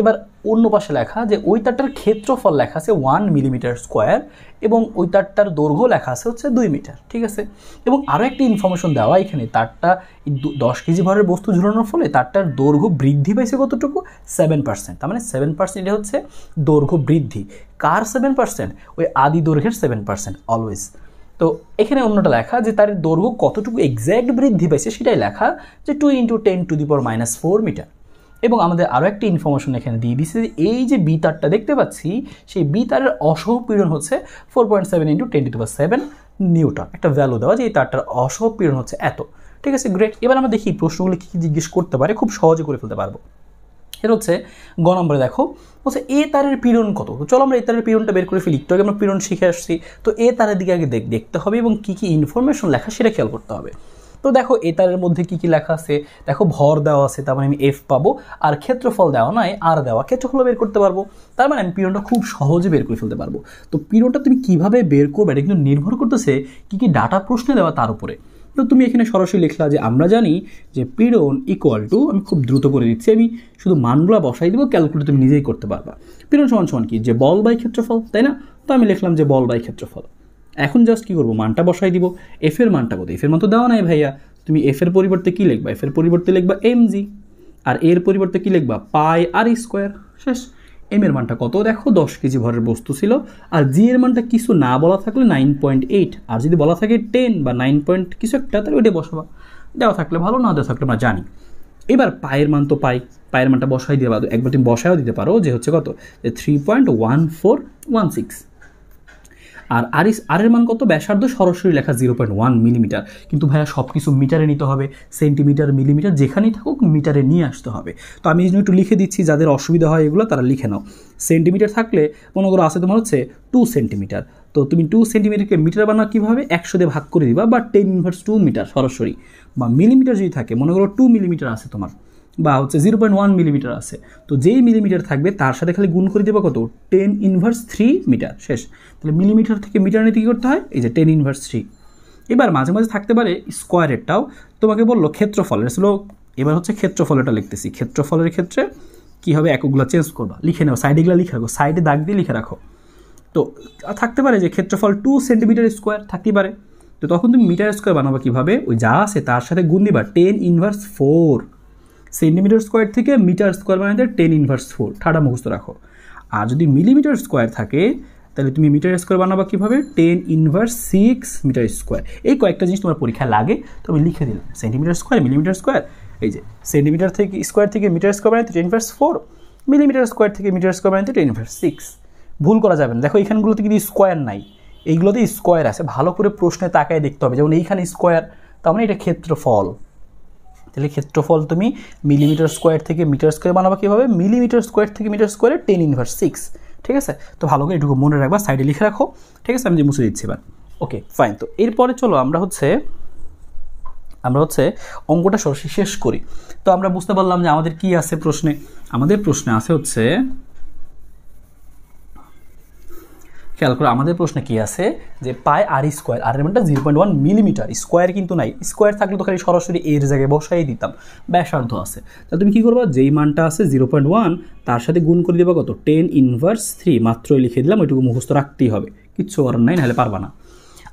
এবার অন্য পাশে লেখা যে ওই তারটার ক্ষেত্রফল লেখা আছে ওয়ান মিলিমিটার স্কোয়ার এবং ওই তারটার দৈর্ঘ্য লেখা আছে হচ্ছে দুই মিটার ঠিক আছে এবং আরও একটি ইনফরমেশন দেওয়া এখানে তারটা দশ কেজি ভরের বস্তু ঝুলানোর ফলে তারটার দৈর্ঘ্য বৃদ্ধি পাইছে কতটুকু সেভেন পার্সেন্ট তার মানে সেভেন পার্সেন্ট এটা হচ্ছে দৈর্ঘ্য বৃদ্ধি কার সেভেন পার্সেন্ট ওই আদি দৈর্ঘ্যের সেভেন পার্সেন্ট অলওয়েজ তো এখানে অন্যটা লেখা যে তার দৈর্ঘ্য কতটুকু এক্স্যাক্ট বৃদ্ধি পাইছে সেটাই লেখা যে two into ten to the power minus four metre এবং আমাদের আরও একটি ইনফরমেশন এখানে দিয়ে দিচ্ছে যে এই যে বি তারটা দেখতে পাচ্ছি সেই বি তারের হচ্ছে four point seven into ten to seven newton একটা ভ্যালু দেওয়া যে এই তারটার অসহপীড়ন হচ্ছে এত ঠিক আছে গ্রেট এবার আমরা দেখি প্রশ্নগুলো কী জিজ্ঞেস করতে পারে খুব সহজে করে ফেলতে পারবো এর হচ্ছে গ নম্বরে দেখো বলছে এ তারের পীড়ন কত তো চলো আমরা এ তারের পীড়নটা বের করে ফেলি একটু আগে আমরা পীড়ন শিখে আসছি তো এ তারের দিকে আগে দেখতে হবে এবং কী কী ইনফরমেশন লেখা সেটা খেয়াল করতে হবে তো দেখো এটারের মধ্যে কি কি লেখা আছে দেখো ভর দেওয়া আছে তার মানে আমি এফ পাবো আর ক্ষেত্রফল দেওয়া নয় আর দেওয়া ক্ষেত্রফল বের করতে পারবো তার মানে আমি পিরনটা খুব সহজে বের করে ফেলতে পারবো তো পিরনটা তুমি কিভাবে বের করবে এটা কিন্তু নির্ভর করতেছে কি কি ডাটা প্রশ্নে দেওয়া তার উপরে তো তুমি এখানে সরাসরি লিখলা যে আমরা জানি যে পিরন ইকুয়াল টু আমি খুব দ্রুত করে দিচ্ছি আমি শুধু মানগুলা বসাই দেবো ক্যালকুলেট তুমি নিজেই করতে পারবা পিরন সমান সমান কি যে বল বাই ক্ষেত্রফল তাই না তো আমি লিখলাম যে বল বাই ক্ষেত্রফল এখন জাস্ট কী করবো মানটা বসাই দিব এফের মানটা কত এফের মান তো দেওয়া নাই ভাইয়া তুমি এফের পরিবর্তে কী লিখবা এফের পরিবর্তে লিখবা এম জি আর এর পরিবর্তে কী লিখবা পাই আর স্কোয়ার শেষ এম এর মানটা কত দেখো দশ কেজি ভরের বস্তু ছিল আর জি এর মানটা কিছু না বলা থাকলে নাইন পয়েন্ট এইট আর যদি বলা থাকে টেন বা নাইন পয়েন্ট কিছু একটা তাহলে ওইটা বসাবা দেওয়া থাকলে ভালো না দেওয়া থাকলে আমরা জানি এবার পায়ের মান তো পাই পায়ের মানটা বসাই দিতে পারো একবার তুমি বসাও দিতে পারো যে হচ্ছে কত যে three point one four one six আর আরিস আর এর মান কত ব্যাসার্ধ সরাসরি লেখা জিরো পয়েন্ট ওয়ান মিলিমিটার কিন্তু ভাইয়া সব কিছু মিটারে নিতে হবে সেন্টিমিটার মিলিমিটার যেখানেই থাকুক মিটারে নিয়ে আসতে হবে তো আমি এই একটু লিখে দিচ্ছি যাদের অসুবিধা হয় এগুলো তারা লিখে নাও সেন্টিমিটার থাকলে মনে করো আছে তোমার হচ্ছে টু সেন্টিমিটার তো তুমি টু সেন্টিমিটারকে মিটার বানাও কীভাবে একশো দিয়ে ভাগ করে দিবা বা টেন ইনভার্স টু মিটার সরাসরি বা মিলিমিটার যদি থাকে মনে করো টু মিলিমিটার আছে তোমার বা হচ্ছে জিরো পয়েন্ট ওয়ান মিলিমিটার আছে তো যেই মিলিমিটার থাকবে তার সাথে খালি গুণ করে দেবো কত টেন ইনভার্স থ্রি মিটার শেষ তাহলে মিলিমিটার থেকে মিটার নিতে কী করতে হয় এই যে টেন ইনভার্স থ্রি এবার মাঝে মাঝে থাকতে পারে স্কোয়ারেরটাও তোমাকে বললো ক্ষেত্রফল ছিল এবার হচ্ছে ক্ষেত্রফলেরটা লিখতেছি ক্ষেত্রফলের ক্ষেত্রে কী হবে একগুলো চেঞ্জ করবা লিখে নেবো সাইডেগুলো লিখে রাখো সাইডে দাগ দিয়ে লিখে রাখো তো থাকতে পারে যে ক্ষেত্রফল টু সেন্টিমিটার স্কোয়ার থাকতেই পারে তো তখন তুমি মিটার স্কোয়ার বানাবো কীভাবে ওই যা আছে তার সাথে গুণ দিবা ten inverse four centimetre square থেকে মিটার স্কোয়ার বানাতে টেন ইনভার্স ফোর ঠাটা মুখস্থ রাখো আর যদি মিলিমিটার স্কোয়ার থাকে তাহলে তুমি মিটার স্কোয়ার বানাবা কীভাবে ten inverse six metre square এই কয়েকটা জিনিস তোমার পরীক্ষা লাগে তো আমি লিখে দিলাম সেন্টিমিটার স্কোয়ার মিলিমিটার স্কোয়ার এই যে সেন্টিমিটার থেকে স্কোয়ার থেকে মিটার স্কোয়ার বানাতে ten inverse four millimetre square থেকে মিটার স্কোয়ার বানাতে টেন ইনভার্স সিক্স ভুল করা যাবে না দেখো এখানগুলোতে কিন্তু স্কোয়ার নাই এইগুলোতে স্কোয়ার আছে ভালো করে প্রশ্নে তাকায় দেখতে হবে যেমন এইখানে স্কোয়ার তার মানে এটা ক্ষেত্রফল তাহলে ক্ষেত্রফল তুমি মিলিমিটার স্কোয়ার থেকে মিটার স্কোয়ার বানাবা কীভাবে মিলিমিটার স্কোয়ার থেকে মিটার স্কোয়ারে টেন ইনভার্স সিক্স ঠিক আছে তো ভালো করে এটুকু মনে রাখবা সাইডে লিখে রাখো ঠিক আছে আমি যে মুছে দিচ্ছি এবার ওকে ফাইন তো এরপরে চলো আমরা হচ্ছে আমরা হচ্ছে অঙ্কটা সরাসরি শেষ করি তো আমরা বুঝতে পারলাম যে আমাদের কি আছে প্রশ্নে আমাদের প্রশ্নে আছে হচ্ছে খেয়াল করো আমাদের প্রশ্নে কি আছে যে পায় আর স্কোয়ার আর মানটা zero point one millimetre square কিন্তু নাই স্কোয়ার থাকলে তো খালি সরাসরি এর জায়গায় বসাই দিতাম ব্যাসার্ধ আছে তাহলে তুমি কী করবা যেই মানটা আছে জিরো পয়েন্ট ওয়ান তার সাথে গুণ করে দেবা কত টেন ইনভার্স থ্রি মাত্রই লিখে দিলাম ওইটুকু মুখস্থ রাখতেই হবে কিচ্ছু করার নাই নাহলে পারবা না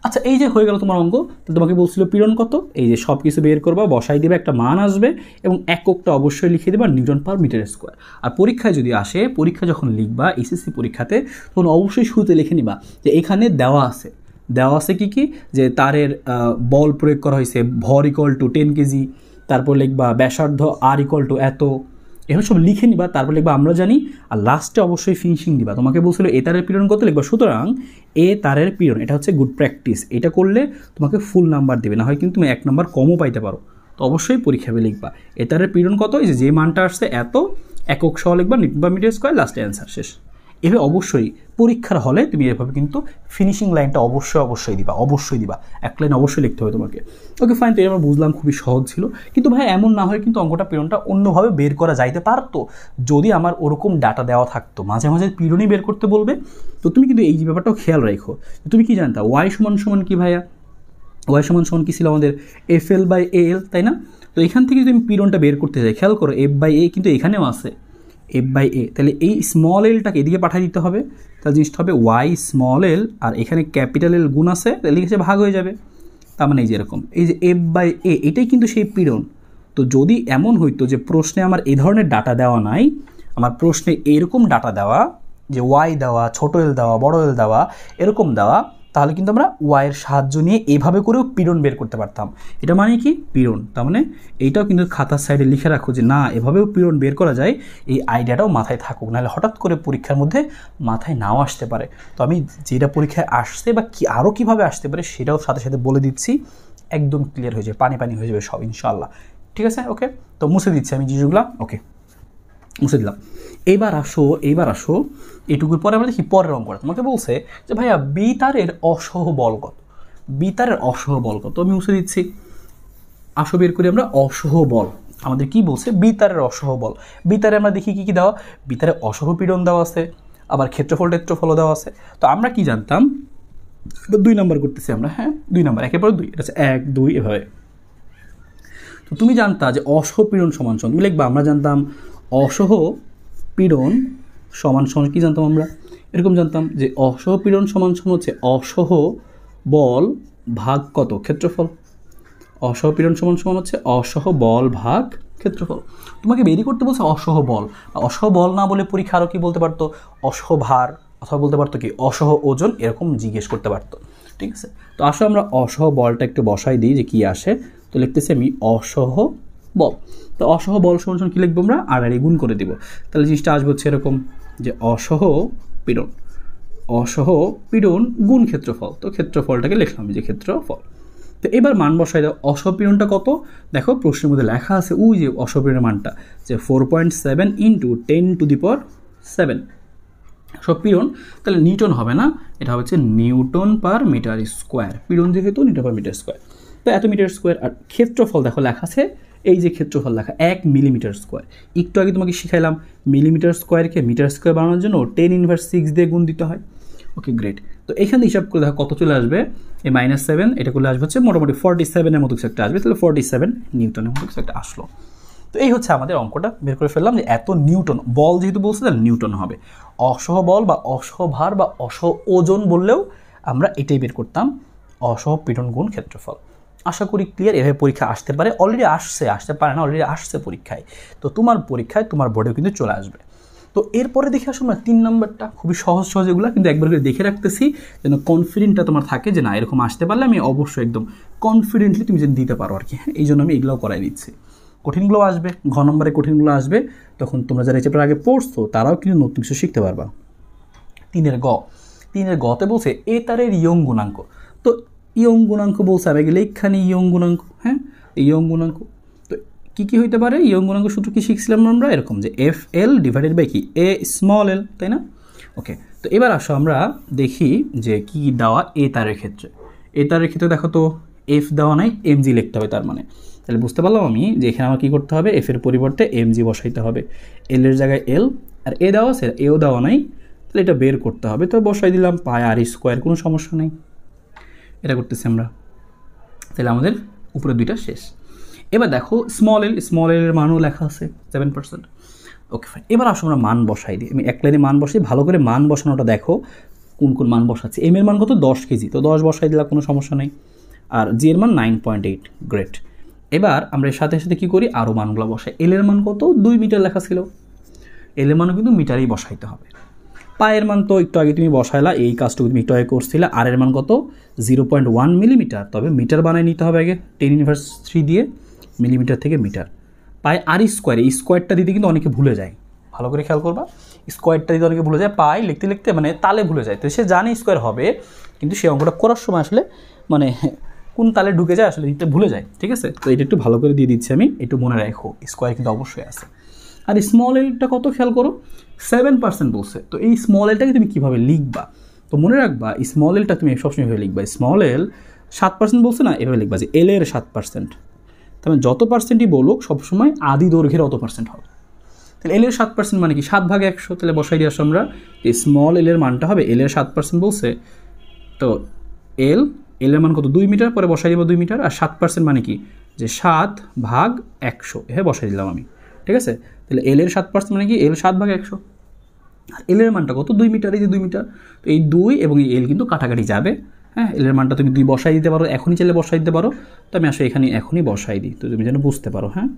আচ্ছা এই যে হয়ে গেল তোমার অঙ্ক তোমাকে বলছিল পীড়ন কত এই যে সব কিছু বের করবা বসাই দিবে একটা মান আসবে এবং এককটা অবশ্যই লিখে দেবা নিউটন পার মিটার স্কোয়ার আর পরীক্ষায় যদি আসে পরীক্ষা যখন লিখবা এসএসসি পরীক্ষাতে তখন অবশ্যই শুরুতে লিখে নিবা যে এখানে দেওয়া আছে দেওয়া আছে কি কি যে তারের বল প্রয়োগ করা হয়েছে ভর ইকল টু টেন কেজি তারপর লিখবা ব্যাসার্ধ আর ইকল টু এত এভাবে সব লিখে নিবা তারপর লিখবা আমরা জানি আর লাস্টে অবশ্যই ফিনিশিং দিবা তোমাকে বলছিল এ তারের পীড়ন কত লিখবা সুতরাং এ তারের পীড়ন এটা হচ্ছে গুড প্র্যাকটিস এটা করলে তোমাকে ফুল নাম্বার দেবে না হয় কিন্তু তুমি এক নাম্বার কমও পাইতে পারো তো অবশ্যই পরীক্ষাবে লিখবা এ তারের পীড়ন কত যে মানটা আসছে এত একক সহ লিখবা নিটবা মিডিয়া স্কোয়ার লাস্টে অ্যান্সার শেষ এভাবে অবশ্যই পরীক্ষার হলে তুমি এভাবে কিন্তু ফিনিশিং লাইনটা অবশ্যই অবশ্যই দিবা অবশ্যই দিবা এক লাইন অবশ্যই লিখতে হবে তোমাকে ওকে ফাইন তো আমরা বুঝলাম খুবই সহজ ছিল কিন্তু ভাই এমন না হয় কিন্তু অঙ্কটা পিরনটা অন্যভাবে বের করা যাইতে পারতো যদি আমার ওরকম ডাটা দেওয়া থাকতো মাঝে মাঝে পিরনই বের করতে বলবে তো তুমি কিন্তু এই যে ব্যাপারটাও খেয়াল রাখো তুমি কি জানতা ওয়াই সমান সমান কি ভাইয়া ওয়াই সমান সমান কী ছিল আমাদের এফ এল বাই এ এল তাই না তো এখান থেকে যদি আমি পিরনটা বের করতে চাই খেয়াল করো এফ বাই এ কিন্তু এখানেও আছে এফ বাই এ তাহলে এই স্মল এলটাকে এদিকে পাঠিয়ে দিতে হবে তাহলে জিনিসটা হবে ওয়াই স্মল এল আর এখানে ক্যাপিটাল এল গুণ আছে তাহলে এসে ভাগ হয়ে যাবে তার মানে এই যেরকম এই যে এফ বাই এ এটাই কিন্তু সেই পীড়ন তো যদি এমন হইতো যে প্রশ্নে আমার এই ধরনের ডাটা দেওয়া নাই আমার প্রশ্নে এরকম ডাটা দেওয়া যে ওয়াই দেওয়া ছোটো এল দেওয়া বড় এল দেওয়া এরকম দেওয়া তাহলে কিন্তু আমরা ওয়াইয়ের সাহায্য নিয়ে এভাবে করেও পীড়ন বের করতে পারতাম এটা মানে কি পীড়ন তার মানে এইটাও কিন্তু খাতার সাইডে লিখে রাখো যে না এভাবেও পীড়ন বের করা যায় এই আইডিয়াটাও মাথায় থাকুক নাহলে হঠাৎ করে পরীক্ষার মধ্যে মাথায় নাও আসতে পারে তো আমি যেটা পরীক্ষায় আসছে বা কি আরও কীভাবে আসতে পারে সেটাও সাথে সাথে বলে দিচ্ছি একদম ক্লিয়ার হয়ে যাবে পানি পানি হয়ে যাবে সব ইনশাল্লাহ ঠিক আছে ওকে তো মুছে দিচ্ছি আমি জিনিসগুলো ওকে মুছে দিলাম এবার আসো এবার আসো এটুকুর পরে আমরা দেখি পরের অঙ্ক তোমাকে বলছে যে ভাইয়া বিতারের অসহ বল কত বিতারের অসহ বল কত আমি উঁচু দিচ্ছি আসো বের করি আমরা অসহ বল আমাদের কি বলছে বিতারের অসহ বল বিতারে আমরা দেখি কি কি দেওয়া বিতারে অসহ পীড়ন দেওয়া আছে আবার ক্ষেত্রফল টেত্রফলও দেওয়া আছে তো আমরা কি জানতাম দুই নাম্বার করতেছি আমরা হ্যাঁ দুই নাম্বার একের পর দুই এটা হচ্ছে এক দুই এভাবে তো তুমি জানতা যে অসহ পীড়ন সমান সমান তুমি লিখবা আমরা জানতাম অসহ পীড়ন সমান সমান কী জানতাম আমরা এরকম জানতাম যে অসহ পীড়ন সমান সমান হচ্ছে অসহ বল ভাগ কত ক্ষেত্রফল অসহ পীড়ন সমান সমান হচ্ছে অসহ বল ভাগ ক্ষেত্রফল তোমাকে বেরি করতে বলছে অসহ বল অসহ বল না বলে পরীক্ষা আরও কী বলতে পারতো অসহ ভার অথবা বলতে পারতো কি অসহ ওজন এরকম জিজ্ঞেস করতে পারতো ঠিক আছে তো আসো আমরা অসহ বলটা একটু বসাই দিই যে কি আসে তো লিখতেছি আমি অসহ বল তো অসহ বল সমান কি কী লিখবো আমরা আড়াআড়ি গুণ করে দিব তাহলে জিনিসটা আসবে হচ্ছে এরকম যে অসহ পীড়ন অসহ পীড়ন গুণ ক্ষেত্রফল তো ক্ষেত্রফলটাকে লিখলাম যে ক্ষেত্রফল তো এবার মান বসাই দাও অসপীড়নটা কত দেখো প্রশ্নের মধ্যে লেখা আছে উই যে অসপীড়নের মানটা যে four point seven into ten to the power seven সপীড়ন তাহলে নিউটন হবে না এটা হচ্ছে নিউটন পার মিটার স্কোয়ার পীড়ন যেহেতু নিউটন পার মিটার স্কোয়ার তো এত মিটার স্কোয়ার আর ক্ষেত্রফল দেখো লেখা আছে এই যে ক্ষেত্রফল লেখা এক মিলিমিটার স্কোয়ার একটু আগে তোমাকে শিখাইলাম মিলিমিটার স্কোয়ারকে মিটার স্কোয়ার বানানোর জন্য টেন ইনভার্স সিক্স দিয়ে গুণ দিতে হয় ওকে গ্রেট তো এখানে হিসাব করে দেখা কত চলে আসবে এই মাইনাস সেভেন এটা করলে আসবে হচ্ছে মোটামুটি ফর্টি সেভেনের মতো কিছু একটা আসবে তাহলে ফর্টি সেভেন নিউটনের মতো কিছু একটা আসলো তো এই হচ্ছে আমাদের অঙ্কটা বের করে ফেললাম যে এত নিউটন বল যেহেতু বলছে তাহলে নিউটন হবে অসহ বল বা অসহ ভার বা অসহ ওজন বললেও আমরা এটাই বের করতাম অসহ পিটন গুণ ক্ষেত্রফল আশা করি ক্লিয়ার এভাবে পরীক্ষা আসতে পারে অলরেডি আসছে আসতে পারে না অলরেডি আসছে পরীক্ষায় তো তোমার পরীক্ষায় তোমার বোর্ডেও কিন্তু চলে আসবে তো এরপরে দেখে আসো আমরা তিন নম্বরটা খুবই সহজ সহজ এগুলো কিন্তু একবার করে দেখে রাখতেছি যেন কনফিডেন্টটা তোমার থাকে যে না এরকম আসতে পারলে আমি অবশ্যই একদম কনফিডেন্টলি তুমি যেন দিতে পারো আর কি হ্যাঁ এই জন্য আমি এগুলোও করাই দিচ্ছি কঠিনগুলো আসবে ঘ নম্বরে কঠিনগুলো আসবে তখন তোমরা যারা এই চ্যাপ্টার আগে পড়ছো তারাও কিন্তু নতুন কিছু শিখতে পারবা তিনের গ তিনের গতে বলছে এ তারের ইয়ং গুণাঙ্ক তো ইয়ং গুণাঙ্ক বলছে হবে গেলে এখানে ইয়ং গুণাঙ্ক হ্যাঁ ইয়ং গুণাঙ্ক তো কী কী হইতে পারে ইয়ং গুণাঙ্ক সূত্র কী শিখছিলাম আমরা এরকম যে এফ এল ডিভাইডেড বাই কি এ স্মল এল তাই না ওকে তো এবার আসো আমরা দেখি যে কি দেওয়া এ তারের ক্ষেত্রে এ তারের ক্ষেত্রে দেখো তো এফ দেওয়া নাই এম জি লিখতে হবে তার মানে তাহলে বুঝতে পারলাম আমি যে এখানে আমার কী করতে হবে এফের পরিবর্তে এম জি বসাইতে হবে এল এর জায়গায় এল আর এ দেওয়া সে এও দেওয়া নাই তাহলে এটা বের করতে হবে তো বসাই দিলাম পায় আর স্কোয়ার কোনো সমস্যা নেই এটা করতেছি আমরা তাহলে আমাদের উপরে দুইটা শেষ এবার দেখো স্মল এল স্মল এলের মানও লেখা আছে সেভেন পার্সেন্ট ওকে ফাইন এবার আসো আমরা মান বসাই দিই আমি এক লাইনে মান বসাই ভালো করে মান বসানোটা দেখো কোন কোন মান বসাচ্ছে এম এর মান কত দশ কেজি তো দশ বসাই দিলাম কোনো সমস্যা নেই আর জি এর মান নাইন পয়েন্ট এইট গ্রেট এবার আমরা এর সাথে সাথে কী করি আরও মানগুলো বসাই এল এর মান কত দুই মিটার লেখা ছিল এল এর মানও কিন্তু মিটারেই বসাইতে হবে পায়ের মান তো একটু আগে তুমি বসাইলা এই কাজটুকু তুমি একটু আগে করছিলে আর এর মান কত জিরো পয়েন্ট ওয়ান মিলিমিটার তবে মিটার বানাই নিতে হবে আগে টেন ইউনিভার্স থ্রি দিয়ে মিলিমিটার থেকে মিটার পায়ে আর স্কোয়ার এই স্কোয়ারটা দিতে কিন্তু অনেকে ভুলে যায় ভালো করে খেয়াল করবা স্কোয়ারটা দিতে অনেকে ভুলে যায় পায়ে লিখতে লিখতে মানে তালে ভুলে যায় তো সে জানে স্কোয়ার হবে কিন্তু সে অঙ্কটা করার সময় আসলে মানে কোন তালে ঢুকে যায় আসলে দিতে ভুলে যায় ঠিক আছে তো এটা একটু ভালো করে দিয়ে দিচ্ছি আমি একটু মনে রাখো স্কোয়ার কিন্তু অবশ্যই আছে আর স্মল এলটা কত খেয়াল করো সেভেন পার্সেন্ট বলছে তো এই স্মল এলটাকে তুমি কীভাবে লিখবা তো মনে রাখবা স্মল এলটা তুমি সবসময় এভাবে লিখবা স্মল এল সাত পার্সেন্ট বলছে না এভাবে লিখবা যে এল এর সাত পার্সেন্ট মানে যত পার্সেন্টই বলুক সবসময় আদি দৈর্ঘ্যের অত পার্সেন্ট হবে তাহলে এল এর সাত পার্সেন্ট মানে কি সাত ভাগে একশো তাহলে বসাই দিয়ে আসো আমরা এই স্মল এল এর মানটা হবে এল এর সাত পার্সেন্ট বলছে তো এল এল এর মান কত দুই মিটার পরে বসাই দিব দুই মিটার আর সাত পার্সেন্ট মানে কি যে সাত ভাগ একশো হ্যাঁ বসাই দিলাম আমি ঠিক আছে তাহলে এল এর সাত পার্সেন্ট মানে কি এল সাত ভাগ একশো আর এল এর মানটা কত দুই মিটার এই যে দুই মিটার তো এই দুই এবং এই এল কিন্তু কাটাকাটি যাবে হ্যাঁ এলের মানটা তুমি দুই বসাই দিতে পারো এখনই চাইলে বসাই দিতে পারো তো আমি আসলে এখানে এখনই বসাই দিই তো তুমি যেন বুঝতে পারো হ্যাঁ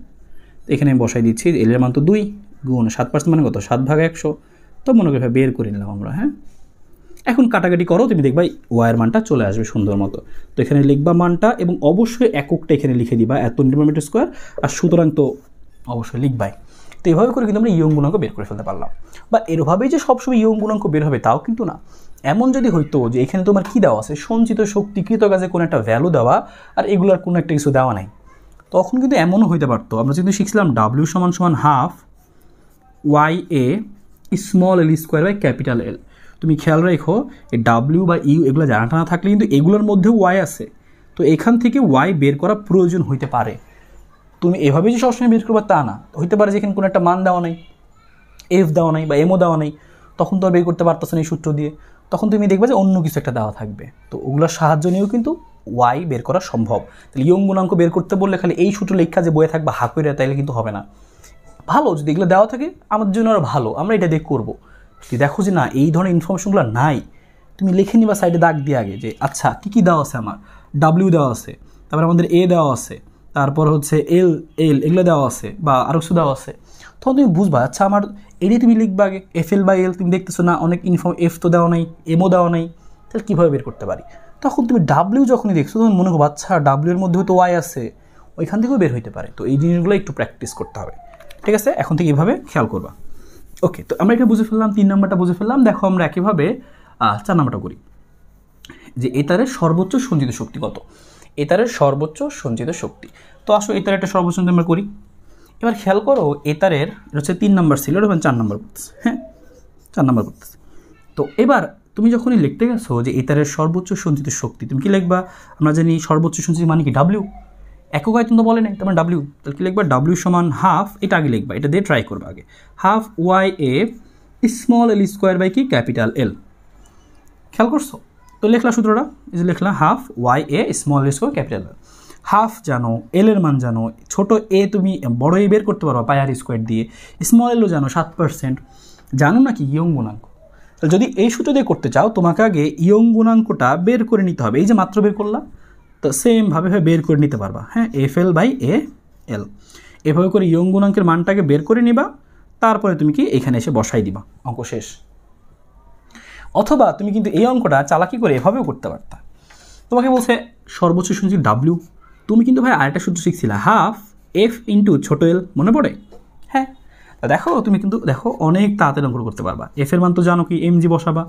তো এখানে আমি বসাই দিচ্ছি এলের মান তো দুই গুণ সাত পার্সেন্ট মানে কত সাত ভাগ একশো তো মনে করি বের করে নিলাম আমরা হ্যাঁ এখন কাটাকাটি করো তুমি দেখবা ওয়ার মানটা চলে আসবে সুন্দর মতো তো এখানে লিখবা মানটা এবং অবশ্যই এককটা এখানে লিখে দিবা এত ইন্টারমিডিয়েট স্কোয়ার আর সুতরাং তো অবশ্যই লিখবাই তো এভাবে করে কিন্তু আমরা ইয়ং গুণাঙ্ক বের করে ফেলতে পারলাম বা এরভাবেই যে সবসময় ইয়ং গুণাঙ্ক বের হবে তাও কিন্তু না এমন যদি হইতো যে এখানে তোমার কী দেওয়া আছে সঞ্চিত শক্তি কৃত কাজে কোনো একটা ভ্যালু দেওয়া আর এগুলোর কোনো একটা কিছু দেওয়া নাই তখন কিন্তু এমনও হইতে পারতো আমরা কিন্তু শিখছিলাম ডাব্লিউ সমান সমান half Y A small L square by capital L তুমি খেয়াল রেখো এই ডাব্লিউ বা ইউ এগুলো জানা টানা থাকলে কিন্তু এগুলোর মধ্যেও ওয়াই আছে তো এখান থেকে ওয়াই বের করা প্রয়োজন হইতে পারে তুমি এভাবে যে সবসময় বের করবে তা না হইতে পারে যেখানে কোনো একটা মান দেওয়া নেই এফ দেওয়া নেই বা এমও দেওয়া নেই তখন তো বের করতে পারতো না এই সূত্র দিয়ে তখন তুমি দেখবে যে অন্য কিছু একটা দেওয়া থাকবে তো ওগুলোর সাহায্য নিয়েও কিন্তু ওয়াই বের করা সম্ভব তাহলে ইয়ং গুণাঙ্ক বের করতে বললে খালি এই সূত্র লেখা যে বয়ে থাকবে হা করে তাইলে কিন্তু হবে না ভালো যদি এগুলো দেওয়া থাকে আমাদের জন্য আরও ভালো আমরা এটা দেখ করবো যদি দেখো যে না এই ধরনের ইনফরমেশনগুলো নাই তুমি লিখে নিবা সাইডে দাগ দিয়ে আগে যে আচ্ছা কী কী দেওয়া আছে আমার ডাব্লিউ দেওয়া আছে তারপর আমাদের এ দেওয়া আছে তারপর হচ্ছে এল এল এগুলো দেওয়া আছে বা আরও কিছু দেওয়া আছে তখন তুমি বুঝবা আচ্ছা আমার এলে তুমি লিখবা আগে এফ এল বা এল তুমি দেখতেছো না অনেক ইনফর্ম এফ তো দেওয়া নেই এমও দেওয়া নেই তাহলে কীভাবে বের করতে পারি তখন তুমি ডাব্লিউ যখনই দেখছো তখন মনে করবো আচ্ছা ডাব্লিউর মধ্যেও তো ওয়াই আছে ওইখান থেকেও বের হইতে পারে তো এই জিনিসগুলো একটু প্র্যাকটিস করতে হবে ঠিক আছে এখন থেকে এভাবে খেয়াল করবা ওকে তো আমরা এটা বুঝে ফেললাম তিন নম্বরটা বুঝে ফেললাম দেখো আমরা একইভাবে চার নম্বরটা করি যে এ তারের সর্বোচ্চ সঞ্চিত শক্তি কত এতারের সর্বোচ্চ সঞ্চিত শক্তি তো আসো এতার একটা সর্বোচ্চ আমরা করি এবার খেয়াল করো এতারের হচ্ছে তিন নম্বর ছিল এটা চার নম্বর করতেছে হ্যাঁ চার নম্বর করতেছে তো এবার তুমি যখনই লিখতে গেছো যে এতারের সর্বোচ্চ সঞ্চিত শক্তি তুমি কী লিখবা আমরা জানি সর্বোচ্চ সঞ্চিত মানে কি ডাব্লিউ একক আয়তন তো বলে নাই তোমার ডাব্লিউ মানে তাহলে কী লিখবা ডাব্লিউ সমান হাফ এটা আগে লিখবা এটা দিয়ে ট্রাই করবা আগে half Y A small L square by কি ক্যাপিটাল এল খেয়াল করছো তো লেখলা সূত্রটা যে লিখলাম half Y A small A square capital half জানো এল এর মান জানো ছোট এ তুমি বড় এ বের করতে পারো পায়ার স্কোয়ার দিয়ে স্মল এলও জানো সাত পারসেন্ট জানো নাকি ইয়ং গুণাঙ্ক তাহলে যদি এই সূত্র দিয়ে করতে চাও তোমাকে আগে ইয়ং গুণাঙ্কটা বের করে নিতে হবে এই যে মাত্র বের করলাম তো সেমভাবে বের করে নিতে পারবা হ্যাঁ এফ এল বাই এ এল এভাবে করে ইয়ং গুণাঙ্কের মানটাকে বের করে নিবা তারপরে তুমি কি এখানে এসে বসাই দিবা অঙ্ক শেষ অথবা তুমি কিন্তু এই অঙ্কটা চালাকি করে এভাবেও করতে পারতা তোমাকে বলছে সর্বোচ্চ শুনছি ডাব্লিউ তুমি কিন্তু ভাই আরেকটা সূত্র শিখছিলে হাফ এফ ইন্টু ছোটো এল মনে পড়ে হ্যাঁ দেখো তুমি কিন্তু দেখো অনেক তাড়াতাড়ি অঙ্ক করতে পারবা এফ এর মান তো জানো কি এম জি বসাবা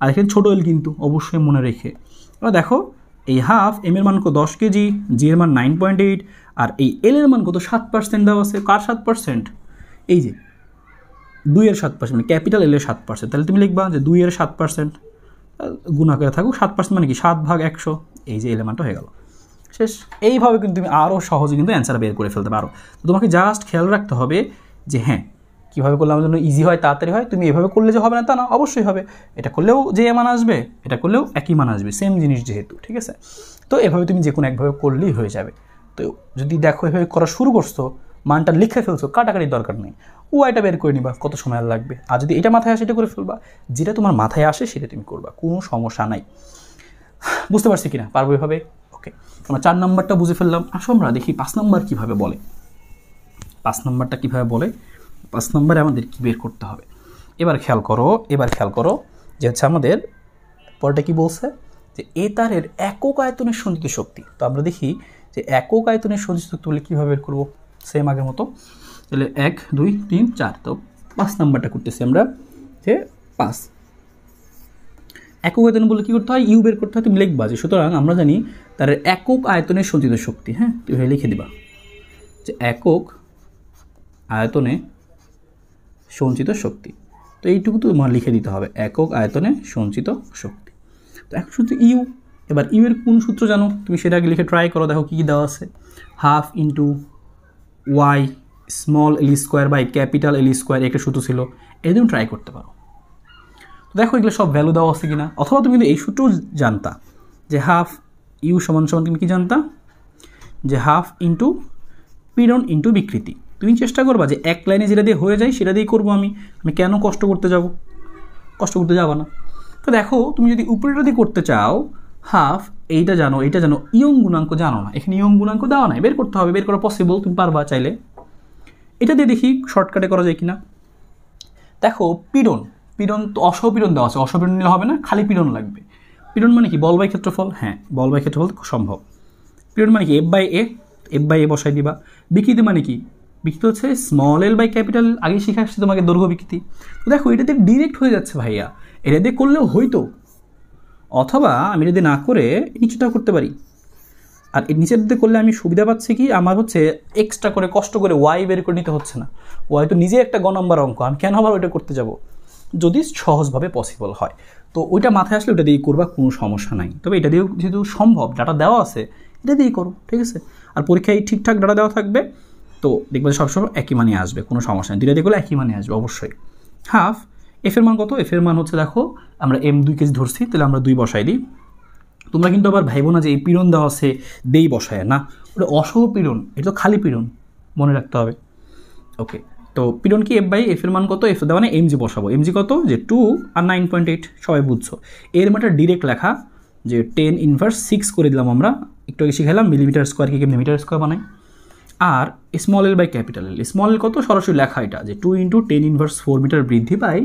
আর এখানে ছোটো এল কিন্তু অবশ্যই মনে রেখে এবার দেখো এই হাফ এম এর মান কত দশ কেজি জি এর মান নাইন পয়েন্ট এইট আর এই এল এর মান কত সাত পার্সেন্ট দেওয়া আছে কার সাত পার্সেন্ট এই যে দুই মানে এর সাত পার্সেন্ট ক্যাপিটাল এলের সাত পার্সেন্ট তাহলে তুমি লিখবা যে দুই এর সাত পার্সেন্ট গুণা করে থাকুক সাত পার্সেন্ট মানে কি সাত ভাগ একশো এই যে এলেমানটা হয়ে গেল শেষ এইভাবে কিন্তু তুমি আরও সহজে কিন্তু অ্যান্সার বের করে ফেলতে পারো তোমাকে জাস্ট খেয়াল রাখতে হবে যে হ্যাঁ কীভাবে করলে আমার জন্য ইজি হয় তাড়াতাড়ি হয় তুমি এভাবে করলে যে হবে না তা না অবশ্যই হবে এটা করলেও যে মান আসবে এটা করলেও একই মান আসবে সেম জিনিস যেহেতু ঠিক আছে তো এভাবে তুমি যে কোনো একভাবে করলেই হয়ে যাবে তো যদি দেখো এভাবে করা শুরু করছো মানটা লিখে ফেলছো কাটাকাটির দরকার নেই ওয়াইটা বের করে নিবা কত সময় লাগবে আর যদি এটা মাথায় আসে এটা করে ফেলবা যেটা তোমার মাথায় আসে সেটা তুমি করবা কোনো সমস্যা নাই বুঝতে পারছি কি না পারবো এভাবে ওকে আমরা চার নম্বরটা বুঝে ফেললাম আসো আমরা দেখি পাঁচ নম্বর কীভাবে বলে পাঁচ নম্বরটা কীভাবে বলে পাঁচ নম্বরে আমাদের কী বের করতে হবে এবার খেয়াল করো এবার খেয়াল করো যে হচ্ছে আমাদের পরটা কি বলছে যে এ তারের একক আয়তনের সঞ্চিত শক্তি তো আমরা দেখি যে একক আয়তনের সঞ্চিত শক্তি বলে কীভাবে বের করবো সেম আগের মতো তাহলে এক দুই তিন চার তো পাঁচ নাম্বারটা করতেছি আমরা যে পাঁচ একক আয়তন বলে কী করতে হয় ইউ বের করতে হয় তুমি লিখবা যে সুতরাং আমরা জানি তার একক আয়তনে সঞ্চিত শক্তি হ্যাঁ তুমি লিখে দিবা যে একক আয়তনে সঞ্চিত শক্তি তো এইটুকু তো তোমার লিখে দিতে হবে একক আয়তনে সঞ্চিত শক্তি তো এক শুধু ইউ এবার ইউ এর কোন সূত্র জানো তুমি সেটা আগে লিখে ট্রাই করো দেখো কী কী দেওয়া আছে half into Y small L square by capital L square একটা সূত্র ছিল এই তুমি ট্রাই করতে পারো দেখো এগুলো সব ভ্যালু দেওয়া আছে কি না অথবা তুমি কিন্তু এই সূত্রও জানতা যে হাফ ইউ সমান সমান তুমি কি জানতা যে হাফ ইন্টু পিরন ইন্টু বিকৃতি তুমি চেষ্টা করবা যে এক লাইনে যেটা দিয়ে হয়ে যায় সেটা দিয়েই করবো আমি আমি কেন কষ্ট করতে যাব কষ্ট করতে যাবো না তো দেখো তুমি যদি উপরেটা দিয়ে করতে চাও হাফ এইটা জানো এইটা জানো ইয়ং গুণাঙ্ক জানো না এখানে ইয়ং গুণাঙ্ক দেওয়া নাই বের করতে হবে বের করা পসিবল তুমি পারবা চাইলে এটা দিয়ে দেখি শর্টকাটে করা যায় কি না দেখো পীড়ন পীড়ন তো অসপীড়ন দেওয়া আছে অসপীড়ন নিলে হবে না খালি পীড়ন লাগবে পীড়ন মানে কি বল বাই ক্ষেত্রফল হ্যাঁ বল বাই ক্ষেত্রফল সম্ভব পীড়ন মানে কি F by A F by A বসাই দিবা বিকৃতি মানে কি বিকৃতি হচ্ছে স্মল এল বাই ক্যাপিটাল আগে শিখে আসছে তোমাকে দৈর্ঘ্য বিকৃতি তো দেখো এটাতে ডিরেক্ট হয়ে যাচ্ছে ভাইয়া এটা দিয়ে করলেও হইতো অথবা আমি যদি না করে কিছুটা করতে পারি আর এর নিচের দিকে করলে আমি সুবিধা পাচ্ছি কি আমার হচ্ছে এক্সট্রা করে কষ্ট করে ওয়াই বের করে নিতে হচ্ছে না ওয়াই তো নিজে একটা গ নম্বর অঙ্ক আমি কেন আবার ওইটা করতে যাব যদি সহজভাবে পসিবল হয় তো ওইটা মাথায় আসলে ওটা দিয়ে করবা কোনো সমস্যা নাই তবে এটা দিয়েও যেহেতু সম্ভব ডাটা দেওয়া আছে এটা দিয়েই করো ঠিক আছে আর পরীক্ষায় ঠিকঠাক ডাটা দেওয়া থাকবে তো দেখবে সবসময় একই মানে আসবে কোনো সমস্যা নেই দুইটা দিয়ে করলে একই মানে আসবে অবশ্যই হাফ এফের মান কত এফ এর মান হচ্ছে দেখো আমরা এম দুই কেজি ধরছি তাহলে আমরা দুই বসাই দিই তোমরা কিন্তু আবার ভাইবো না যে এই পীড়ন দেওয়া সে দেই বসায় না ওটা অসহ পীড়ন এটা তো খালি পীড়ন মনে রাখতে হবে ওকে তো পীড়ন কি এফ বাই এফের মান কত এফ দেওয়া মানে এমজি বসাবো এমজি কত যে টু আর নাইন পয়েন্ট এইট সবাই বুঝছো এর মাত্রা মানে ডিরেক্ট লেখা যে টেন ইনভার্স সিক্স করে দিলাম আমরা একটু আগে শিখালাম মিলিমিটার স্কোয়ার কি মিটার স্কোয়ার বানাই আর small L by capital L small L কত সরাসরি লেখা এটা যে two into ten inverse four metre বৃদ্ধি পায়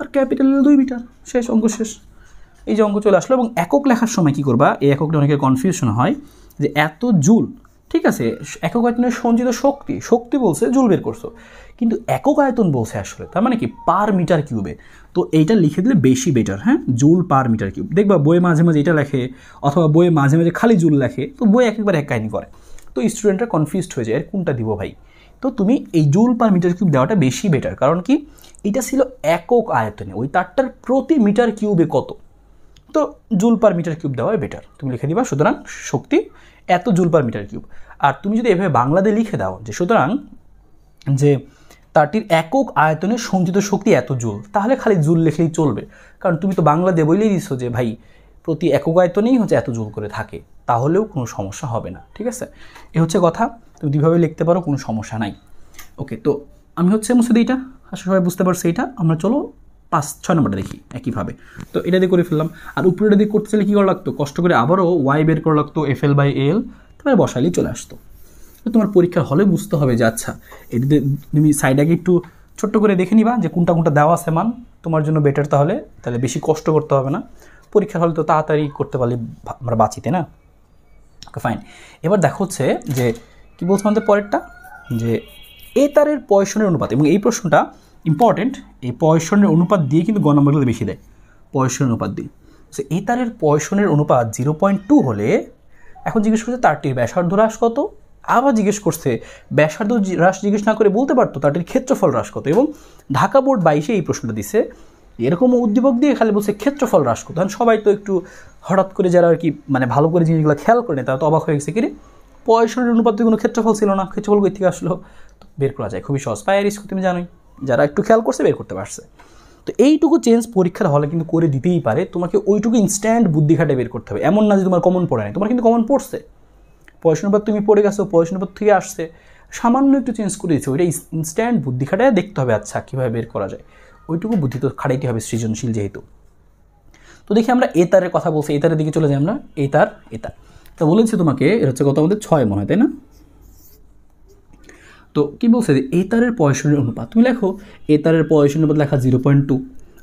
আর ক্যাপিটাল এল দুই মিটার শেষ অঙ্ক শেষ এই যে অঙ্ক চলে আসলো এবং একক লেখার সময় কি করবা এই এককটা অনেকের কনফিউশন হয় যে এত জুল ঠিক আছে একক আয়তনের সঞ্চিত শক্তি শক্তি বলছে জুল বের করছো কিন্তু একক আয়তন বলছে আসলে তার মানে কি পার মিটার কিউবে তো এইটা লিখে দিলে বেশি বেটার হ্যাঁ জুল পার মিটার কিউব দেখবা বইয়ে মাঝে মাঝে এটা লেখে অথবা বইয়ে মাঝে মাঝে খালি জুল লেখে তো বই এক একবার এক কাহিনী করে তো স্টুডেন্টরা কনফিউজড হয়ে যায় কোনটা দিব ভাই তো তুমি এই জুল পার মিটার কিউব দেওয়াটা বেশি বেটার কারণ কি এটা ছিল একক আয়তনে ওই তারটার প্রতি মিটার কিউবে কত তো জুল পার মিটার কিউব দেওয়াই বেটার তুমি লিখে দিবা সুতরাং শক্তি এত জুল পার মিটার কিউব আর তুমি যদি এভাবে বাংলাতে লিখে দাও যে সুতরাং যে তারটির একক আয়তনে সঞ্চিত শক্তি এত জুল তাহলে খালি জুল লিখেই চলবে কারণ তুমি তো বাংলা বলেই দিছো যে ভাই প্রতি একক আয়তনেই হচ্ছে এত জুল করে থাকে তাহলেও কোনো সমস্যা হবে না ঠিক আছে এ হচ্ছে কথা তুমি দুইভাবে লিখতে পারো কোনো সমস্যা নাই ওকে তো আমি হচ্ছে মুছে দিই এটা আসলে সবাই বুঝতে পারছি এটা আমরা চলো পাঁচ ছয় নম্বরটা দেখি একইভাবে তো এটা দিয়ে করে ফেললাম আর উপরেটা দিয়ে করতে চাইলে কী করা লাগতো কষ্ট করে আবারও ওয়াই বের করা লাগতো এফ এল বাই এল তারপরে বসালেই চলে আসতো তো তোমার পরীক্ষার হলে বুঝতে হবে যে আচ্ছা এটাতে তুমি আগে একটু ছোট্ট করে দেখে নিবা যে কোনটা কোনটা দেওয়া আছে মান তোমার জন্য বেটার তাহলে তাহলে বেশি কষ্ট করতে হবে না পরীক্ষার হলে তো তাড়াতাড়ি করতে পারলে আমরা বাঁচিতে না ওকে ফাইন এবার দেখো হচ্ছে যে কী বলছো আমাদের পরেরটা যে এ তারের পয়সনের অনুপাত এবং এই প্রশ্নটা ইম্পর্টেন্ট এই পয়সনের অনুপাত দিয়ে কিন্তু গ নম্বরগুলো বেশি দেয় পয়সনের অনুপাত দিয়ে সো এই তারের পয়সনের অনুপাত জিরো পয়েন্ট টু হলে এখন জিজ্ঞেস করছে তারটির ব্যাসার্ধ হ্রাস কত আবার জিজ্ঞেস করছে ব্যাসার্ধ হ্রাস জিজ্ঞেস না করে বলতে পারতো তারটির ক্ষেত্রফল হ্রাস কত এবং ঢাকা বোর্ড বাইশে এই প্রশ্নটা দিছে এরকম উদ্দীপক দিয়ে খালি বলছে ক্ষেত্রফল হ্রাস কত কারণ সবাই তো একটু হঠাৎ করে যারা আর কি মানে ভালো করে জিনিসগুলো খেয়াল করে নেয় তারা তো অবাক হয়ে গেছে কিরে পয়সনের অনুপাতে কোনো ক্ষেত্রফল ছিল না ক্ষেত্রফল কই থেকে আসলো বের করা যায় খুবই সহজ পায়ের স্কুল তুমি জানোই যারা একটু খেয়াল করছে বের করতে পারছে তো এইটুকু চেঞ্জ পরীক্ষার হলে কিন্তু করে দিতেই পারে তোমাকে ওইটুকু ইনস্ট্যান্ট বুদ্ধি খাটে বের করতে হবে এমন না যে তোমার কমন পড়ে নাই তোমার কিন্তু কমন পড়ছে পয়সা নম্বর তুমি পড়ে গেছো পয়সা থেকে আসছে সামান্য একটু চেঞ্জ করে দিচ্ছে ওইটা ইনস্ট্যান্ট বুদ্ধি খাটায় দেখতে হবে আচ্ছা কীভাবে বের করা যায় ওইটুকু বুদ্ধি তো খাটাইতে হবে সৃজনশীল যেহেতু তো দেখি আমরা এতারের কথা বলছি এতারের দিকে চলে যাই আমরা এতার এতার তা বলেছি তোমাকে এটা হচ্ছে কত আমাদের ছয় মনে হয় তাই না তো কী বলছে যে এতারের পয়সনের অনুপাত তুমি লেখো এতারের পয়সন অনুপাত লেখা জিরো পয়েন্ট টু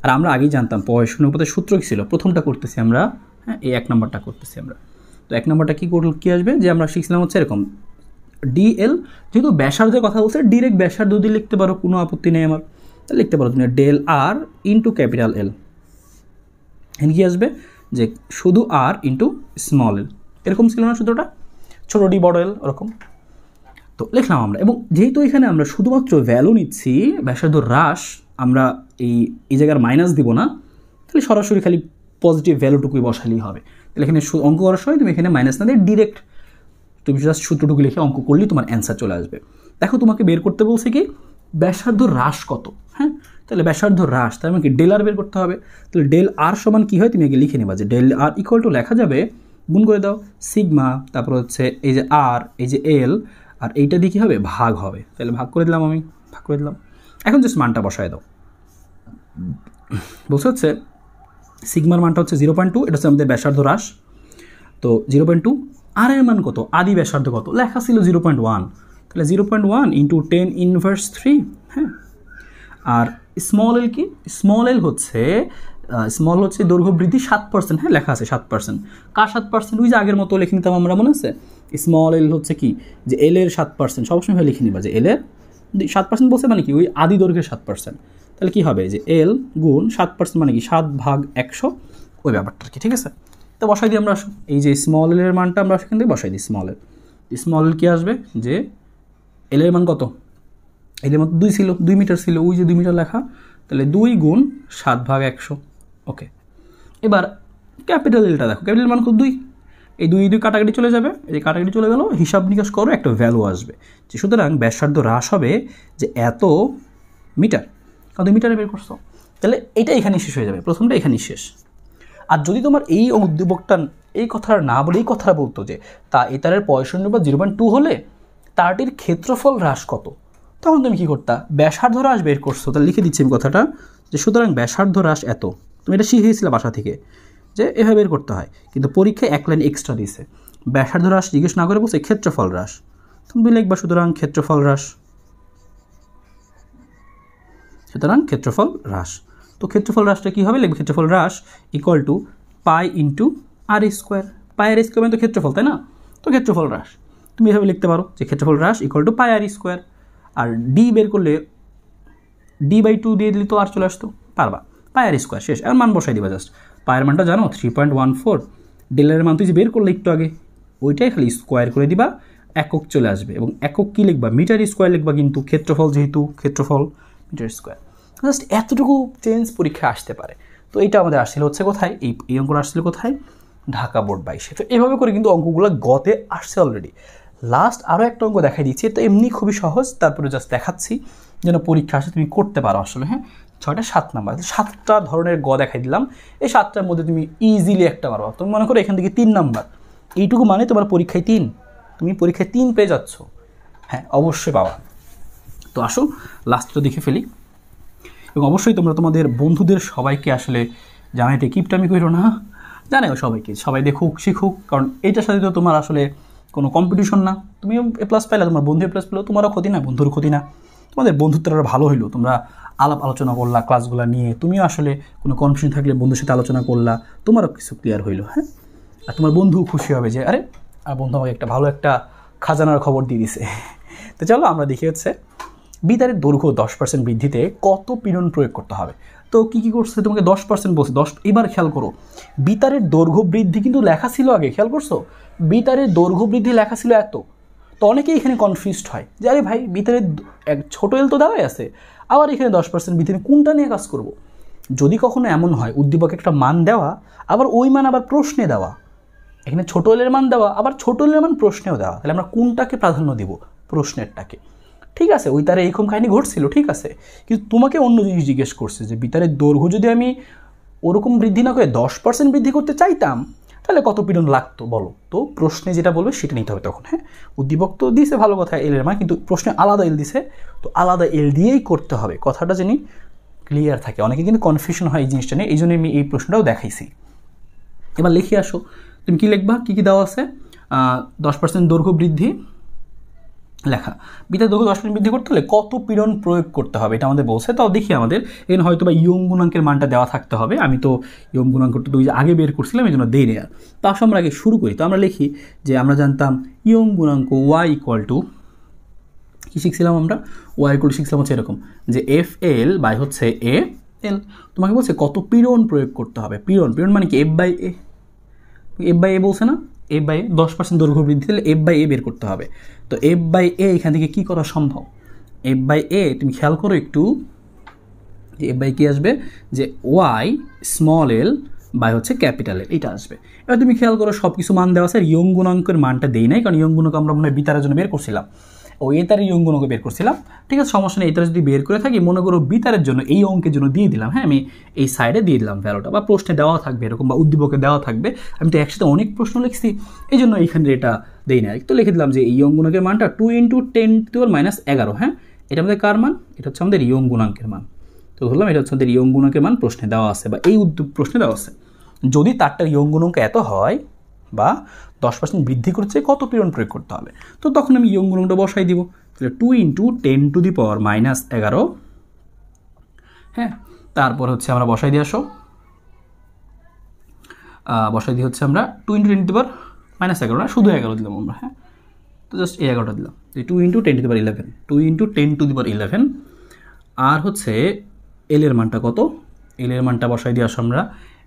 আর আমরা আগেই জানতাম পয়সন অনুপাতের সূত্র কী ছিল প্রথমটা করতেছি আমরা হ্যাঁ এই এক নম্বরটা করতেছি আমরা তো এক নম্বরটা কী করল কী আসবে যে আমরা শিখছিলাম হচ্ছে এরকম ডিএল যেহেতু ব্যাসার্ধের কথা বলছে ডিরেক্ট ব্যাসার্ধ দিয়ে লিখতে পারো কোনো আপত্তি নেই আমার লিখতে পারো তুমি del R into capital L N কি আসবে যে শুধু আর ইন্টু স্মল এল এরকম ছিল না সূত্রটা ছোটো ডি বড় এল ওরকম তো লিখলাম আমরা এবং যেহেতু এখানে আমরা শুধুমাত্র ভ্যালু নিচ্ছি ব্যাসার্ধ হ্রাস আমরা এই এই জায়গার মাইনাস দিব না তাহলে সরাসরি খালি পজিটিভ ভ্যালুটুকুই বসালেই হবে তাহলে এখানে অঙ্ক করার সময় তুমি এখানে মাইনাস না দিয়ে ডিরেক্ট তুমি জাস্ট সূত্রটুকু লিখে অঙ্ক করলেই তোমার অ্যান্সার চলে আসবে দেখো তোমাকে বের করতে বলছে কি ব্যাসার্ধ হ্রাস কত হ্যাঁ তাহলে ব্যাসার্ধ হ্রাস তার মানে কি ডেল আর বের করতে হবে তাহলে ডেল আর সমান কী হয় তুমি আগে লিখে নেবা যে ডেল আর ইকুয়াল টু লেখা যাবে গুণ করে দাও সিগমা তারপর হচ্ছে এই যে আর এই যে এল আর এইটা দিয়ে কী হবে ভাগ হবে তাহলে ভাগ করে দিলাম আমি ভাগ করে দিলাম এখন জাস্ট মানটা বসায় দাও বলছে হচ্ছে সিগমার মানটা হচ্ছে জিরো পয়েন্ট টু এটা হচ্ছে আমাদের ব্যাসার্ধ হ্রাস তো জিরো পয়েন্ট টু আর এর মান কত আদি ব্যাসার্ধ কত লেখা ছিল জিরো পয়েন্ট ওয়ান তাহলে zero point one into ten inverse three হ্যাঁ আর স্মল এল কি স্মল এল হচ্ছে স্মল হচ্ছে দৈর্ঘ্য বৃদ্ধি সাত পার্সেন্ট হ্যাঁ লেখা আছে সাত পার্সেন্ট কার সাত পার্সেন্ট ওই যে আগের মতো লেখে নিতাম আমরা মনে আছে স্মল এল হচ্ছে কি যে এল এর সাত পার্সেন্ট সবসময় লিখে নিবা যে এল এর সাত পার্সেন্ট বলছে মানে কি ওই আদি দৈর্ঘ্যের সাত পার্সেন্ট তাহলে কী হবে যে এল গুণ সাত পার্সেন্ট মানে কি সাত ভাগ একশো ওই ব্যাপারটা আর কি ঠিক আছে তো বসাই দিই আমরা এই যে স্মল এল এর মানটা আমরা সেখান থেকে বসাই দিই স্মল এল স্মল এল কী আসবে যে এল এর মান কত এল এর মতো দুই ছিল দুই মিটার ছিল ওই যে দুই মিটার লেখা তাহলে দুই গুণ সাত ভাগ একশো ওকে এবার ক্যাপিটাল এলটা দেখো ক্যাপিটাল মান কত দুই এই দুই দুই কাটাকাটি চলে যাবে এই কাটাকাটি চলে গেল হিসাব নিকাশ করো একটা ভ্যালু আসবে যে সুতরাং ব্যাসার্ধ হ্রাস হবে যে এত মিটার কত মিটারে বের করছো তাহলে এটা এখানে শেষ হয়ে যাবে প্রথমটা এখানেই শেষ আর যদি তোমার এই উদ্যোগটা এই কথাটা না বলে এই কথাটা বলতো যে তা এটারের পঁয়ষট্টি বা জিরো পয়েন্ট টু হলে তারটির ক্ষেত্রফল হ্রাস কত তখন তুমি কী করতা ব্যাসার্ধ হ্রাস বের করছো তাহলে লিখে দিচ্ছি আমি কথাটা যে সুতরাং ব্যাসার্ধ হ্রাস এত তুমি এটা শিখিয়েছিলে বাসা থেকে যে এভাবে বের করতে হয় কিন্তু পরীক্ষায় এক লাইন এক্সট্রা দিছে ব্যাসার্ধ হ্রাস জিজ্ঞেস না করে বলছে ক্ষেত্রফল হ্রাস তুমি লিখবা সুতরাং ক্ষেত্রফল হ্রাস সুতরাং ক্ষেত্রফল হ্রাস তো ক্ষেত্রফল হ্রাসটা কী হবে লিখবে ক্ষেত্রফল হ্রাস equal to pi into R square R square মানে তো ক্ষেত্রফল তাই না তো ক্ষেত্রফল হ্রাস তুমি এভাবে লিখতে পারো যে ক্ষেত্রফল হ্রাস equal to pi R square আর ডি বের করলে ডি বাই টু দিয়ে দিলে তো আর চলে আসতো পারবা পাই আর স্কোয়ার শেষ আর মান বসাই দিবা জাস্ট পায়ের মানটা জানো থ্রি পয়েন্ট ওয়ান ফোর ডেলারের মান তুই যে বের করলে একটু আগে ওইটাই খালি স্কোয়ার করে দিবা একক চলে আসবে এবং একক কী লিখবা মিটার স্কোয়ার লিখবা কিন্তু ক্ষেত্রফল যেহেতু ক্ষেত্রফল মিটার স্কোয়ার জাস্ট এতটুকু চেঞ্জ পরীক্ষা আসতে পারে তো এটা আমাদের আসছিল হচ্ছে কোথায় এই এই অঙ্কটা আসছিল কোথায় ঢাকা বোর্ড বাইশে তো এভাবে করে কিন্তু অঙ্কগুলো গতে আসছে অলরেডি লাস্ট আরও একটা অঙ্ক দেখাই দিচ্ছি তো এমনি খুবই সহজ তারপরে জাস্ট দেখাচ্ছি যেন পরীক্ষা আসে তুমি করতে পারো আসলে হ্যাঁ ছয়টা সাত নাম্বার সাতটা ধরনের গ দেখাই দিলাম এই সাতটার মধ্যে তুমি ইজিলি একটা মারো তুমি মনে করো এখান থেকে তিন নাম্বার এইটুকু মানে তোমার পরীক্ষায় তিন তুমি পরীক্ষায় তিন পেয়ে যাচ্ছ হ্যাঁ অবশ্যই পাওয়া তো আসো লাস্টটা দেখে ফেলি এবং অবশ্যই তোমরা তোমাদের বন্ধুদের সবাইকে আসলে জানাইতে কিপটা আমি করো না ও সবাইকে সবাই দেখুক শিখুক কারণ এইটার সাথে তো তোমার আসলে কোনো কম্পিটিশন না তুমিও এ প্লাস পাইলা তোমার বন্ধু এ প্লাস পেলো তোমারও ক্ষতি না বন্ধুর ক্ষতি না তোমাদের বন্ধুত্বটা ভালো হইলো তোমরা আলাপ আলোচনা করলা ক্লাসগুলো নিয়ে তুমিও আসলে কোনো কনফিউশন থাকলে বন্ধুর সাথে আলোচনা করলা তোমারও কিছু ক্লিয়ার হইলো হ্যাঁ আর তোমার বন্ধু খুশি হবে যে আরে আর বন্ধু আমাকে একটা ভালো একটা খাজানার খবর দিয়ে দিছে তো চলো আমরা দেখি হচ্ছে বিদারের দৈর্ঘ্য দশ পার্সেন্ট বৃদ্ধিতে কত পীড়ন প্রয়োগ করতে হবে তো কী কী করছে তোমাকে দশ পার্সেন্ট বলছে দশ এবার খেয়াল করো বিতারের দৈর্ঘ্য বৃদ্ধি কিন্তু লেখা ছিল আগে খেয়াল করছো বিতারের দৈর্ঘ্য বৃদ্ধি লেখা ছিল এত তো অনেকেই এখানে কনফিউজড হয় যে আরে ভাই ভিতরে এক ছোটো এল তো দেওয়াই আছে আবার এখানে দশ পার্সেন্ট ভিতরে কোনটা নিয়ে কাজ করব। যদি কখনো এমন হয় উদ্দীপক একটা মান দেওয়া আবার ওই মান আবার প্রশ্নে দেওয়া এখানে ছোটো এলের মান দেওয়া আবার ছোটো এলের মান প্রশ্নেও দেওয়া তাহলে আমরা কোনটাকে প্রাধান্য দিব প্রশ্নেরটাকে ঠিক আছে ওই তারা এইরকম কাহিনী ঘটছিল ঠিক আছে কিন্তু তোমাকে অন্য জিনিস জিজ্ঞেস করছে যে বিতারের দৈর্ঘ্য যদি আমি ওরকম বৃদ্ধি না করে দশ পার্সেন্ট বৃদ্ধি করতে চাইতাম তাহলে কত পিডন লাগতো বলো তো প্রশ্নে যেটা বলবে সেটা নিতে হবে তখন হ্যাঁ উদ্দীপক তো দিয়েছে ভালো কথা এল এর মা কিন্তু প্রশ্নে আলাদা এল দিছে তো আলাদা এল দিয়েই করতে হবে কথাটা যিনি ক্লিয়ার থাকে অনেকে কিন্তু কনফিউশন হয় এই জিনিসটা নিয়ে এই জন্য আমি এই প্রশ্নটাও দেখাইছি এবার লিখে আসো তুমি কী লিখবা কী কী দেওয়া আছে দশ পার্সেন্ট দৈর্ঘ্য বৃদ্ধি লেখা বিটা দৈর্ঘ্য দশ মিনিট বৃদ্ধি করতে হলে কত পীড়ন প্রয়োগ করতে হবে এটা আমাদের বলছে তাও দেখি আমাদের এন হয়তো বা ইয়ম গুণাঙ্কের মানটা দেওয়া থাকতে হবে আমি তো ইয়ম গুণাঙ্কটা তো আগে বের করছিলাম এই জন্য দেই নেয়া তার আসলে আমরা আগে শুরু করি তো আমরা লিখি যে আমরা জানতাম ইয়ম গুণাঙ্ক ওয়াই ইকুয়াল টু কী শিখছিলাম আমরা ওয়াই ইকুয়াল শিখছিলাম হচ্ছে এরকম যে এফ এল বাই হচ্ছে এ এল তোমাকে বলছে কত পীড়ন প্রয়োগ করতে হবে পীড়ন পীড়ন মানে কি F by A F by A বলছে না এফ বাই দশ পার্সেন্ট দৈর্ঘ্য বৃদ্ধি দিলে এফ বাই এ বের করতে হবে তো এফ বাই এ এখান থেকে কী করা সম্ভব এফ বাই এ তুমি খেয়াল করো একটু যে এফ বাই কী আসবে যে ওয়াই স্মল এল বাই হচ্ছে ক্যাপিটাল এল এটা আসবে এবার তুমি খেয়াল করো সব কিছু মান দেওয়া আছে ইয়ং গুণাঙ্কের মানটা দেই নাই কারণ ইয়ং গুণাঙ্ক আমরা মনে হয় বিতারের জন্য বের করছিলাম ও এ তার এই অঙ্কগুলোকে বের করছিলাম ঠিক আছে সমস্যা নেই এটা যদি বের করে থাকি মনে করো বি তারের জন্য এই অঙ্কের জন্য দিয়ে দিলাম হ্যাঁ আমি এই সাইডে দিয়ে দিলাম ভ্যালুটা বা প্রশ্নে দেওয়া থাকবে এরকম বা উদ্দীপকে দেওয়া থাকবে আমি তো একসাথে অনেক প্রশ্ন লিখছি এই জন্য এইখানে এটা দেই না তো লিখে দিলাম যে এই অঙ্কগুলোকে মানটা two into ten to minus এগারো হ্যাঁ এটা আমাদের কার মান এটা হচ্ছে আমাদের ইয়ং গুণাঙ্কের মান তো ধরলাম এটা হচ্ছে আমাদের ইয়ং গুণাঙ্কের মান প্রশ্নে দেওয়া আছে বা এই উদ্যোগ প্রশ্নে দেওয়া আছে যদি তারটার ইয়ং গুণাঙ্ক এত হয় বা দশ পার্সেন্ট বৃদ্ধি করছে কত পিরিয়ড প্রয়োগ করতে হবে তো তখন আমি ইয়ং গুণটা বসাই দিব তাহলে two into ten to the power minus এগারো হ্যাঁ তারপর হচ্ছে আমরা বসাই দিয়ে আসো বসাই দিয়ে হচ্ছে আমরা two into ten to the power minus এগারো না শুধু এগারো দিলাম আমরা হ্যাঁ তো জাস্ট এই এগারোটা দিলাম two into ten to the power eleven two into ten to the power eleven আর হচ্ছে এল এর মানটা কত এল এর মানটা বসাই দিয়ে আসো আমরা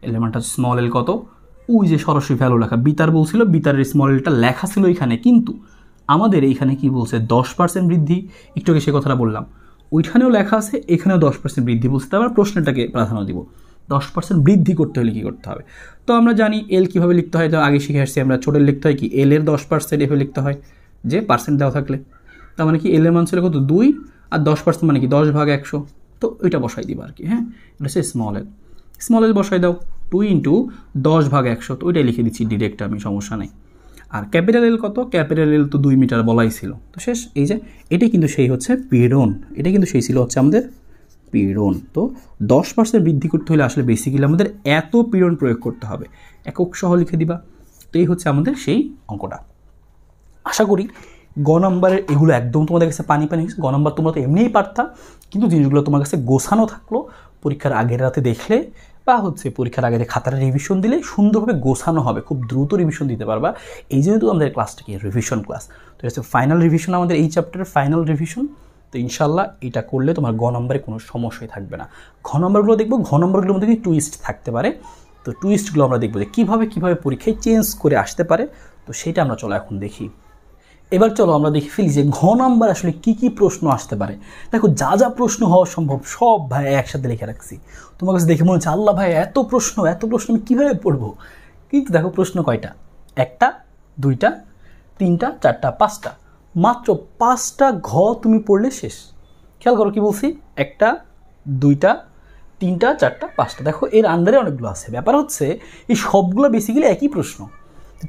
এল এর মানটা স্মল এল কত ওই যে সরাসরি ভ্যালু লেখা বিতার বলছিল বিতারের স্মল এলটা লেখা ছিল এখানে কিন্তু আমাদের এইখানে কি বলছে দশ পার্সেন্ট বৃদ্ধি একটু আগে সে কথাটা বললাম ওইখানেও লেখা আছে এখানেও দশ পার্সেন্ট বৃদ্ধি বলছে তারপর প্রশ্নটাকে প্রাধান্য দিব দশ পার্সেন্ট বৃদ্ধি করতে হলে কী করতে হবে তো আমরা জানি এল কীভাবে লিখতে হয় তো আগে শিখে আসছি আমরা ছোটের লিখতে হয় কি এল এর দশ পার্সেন্ট এভাবে লিখতে হয় যে পার্সেন্ট দেওয়া থাকলে তার মানে কি এল এর মান ছিল কত দুই আর দশ পার্সেন্ট মানে কি দশ ভাগ একশো তো ওইটা বসাই দিবা আর কি হ্যাঁ এটা হচ্ছে স্মল এল স্মল এল বসাই দাও টু ইন্টু দশ ভাগ একশো তো ওইটাই লিখে দিচ্ছি ডিরেক্ট আমি সমস্যা নেই আর ক্যাপিটাল এল কত ক্যাপিটাল এল তো দুই মিটার বলাই ছিল তো শেষ এই যে এটাই কিন্তু সেই হচ্ছে পীড়ন এটা কিন্তু সেই ছিল হচ্ছে আমাদের পীড়ন তো দশ পার্সেন্ট বৃদ্ধি করতে হলে আসলে বেসিক্যালি আমাদের এত পীড়ন প্রয়োগ করতে হবে একক সহ লিখে দিবা তো এই হচ্ছে আমাদের সেই অঙ্কটা আশা করি গ নাম্বারের এগুলো একদম তোমাদের কাছে পানি পানি গ নাম্বার তোমরা তো এমনিই পারতা কিন্তু জিনিসগুলো তোমার কাছে গোছানো থাকলো পরীক্ষার আগের রাতে দেখলে বা হচ্ছে পরীক্ষার আগে খাতাটা রিভিশন দিলে সুন্দরভাবে গোছানো হবে খুব দ্রুত রিভিশন দিতে পারবা এই জন্য তো আমাদের ক্লাসটা কি রিভিশন ক্লাস তো এটা হচ্ছে ফাইনাল রিভিশন আমাদের এই চ্যাপ্টারের ফাইনাল রিভিশন তো ইনশাল্লাহ এটা করলে তোমার ঘ নম্বরে কোনো সমস্যাই থাকবে না ঘ নম্বরগুলো দেখবো ঘ নম্বরগুলোর মধ্যে কিন্তু টুইস্ট থাকতে পারে তো টুইস্টগুলো আমরা দেখবো যে কীভাবে কীভাবে পরীক্ষায় চেঞ্জ করে আসতে পারে তো সেটা আমরা চলো এখন দেখি এবার চলো আমরা দেখে ফেলি যে ঘ নাম্বার আসলে কি কি প্রশ্ন আসতে পারে দেখো যা যা প্রশ্ন হওয়া সম্ভব সব ভাই একসাথে লিখে রাখছি তোমার কাছে দেখে মনে হচ্ছে আল্লাহ ভাই এত প্রশ্ন এত প্রশ্ন আমি কীভাবে পড়বো কিন্তু দেখো প্রশ্ন কয়টা একটা দুইটা তিনটা চারটা পাঁচটা মাত্র পাঁচটা ঘ তুমি পড়লে শেষ খেয়াল করো কি বলছি একটা দুইটা তিনটা চারটা পাঁচটা দেখো এর আন্দারে অনেকগুলো আছে ব্যাপার হচ্ছে এই সবগুলো বেসিক্যালি একই প্রশ্ন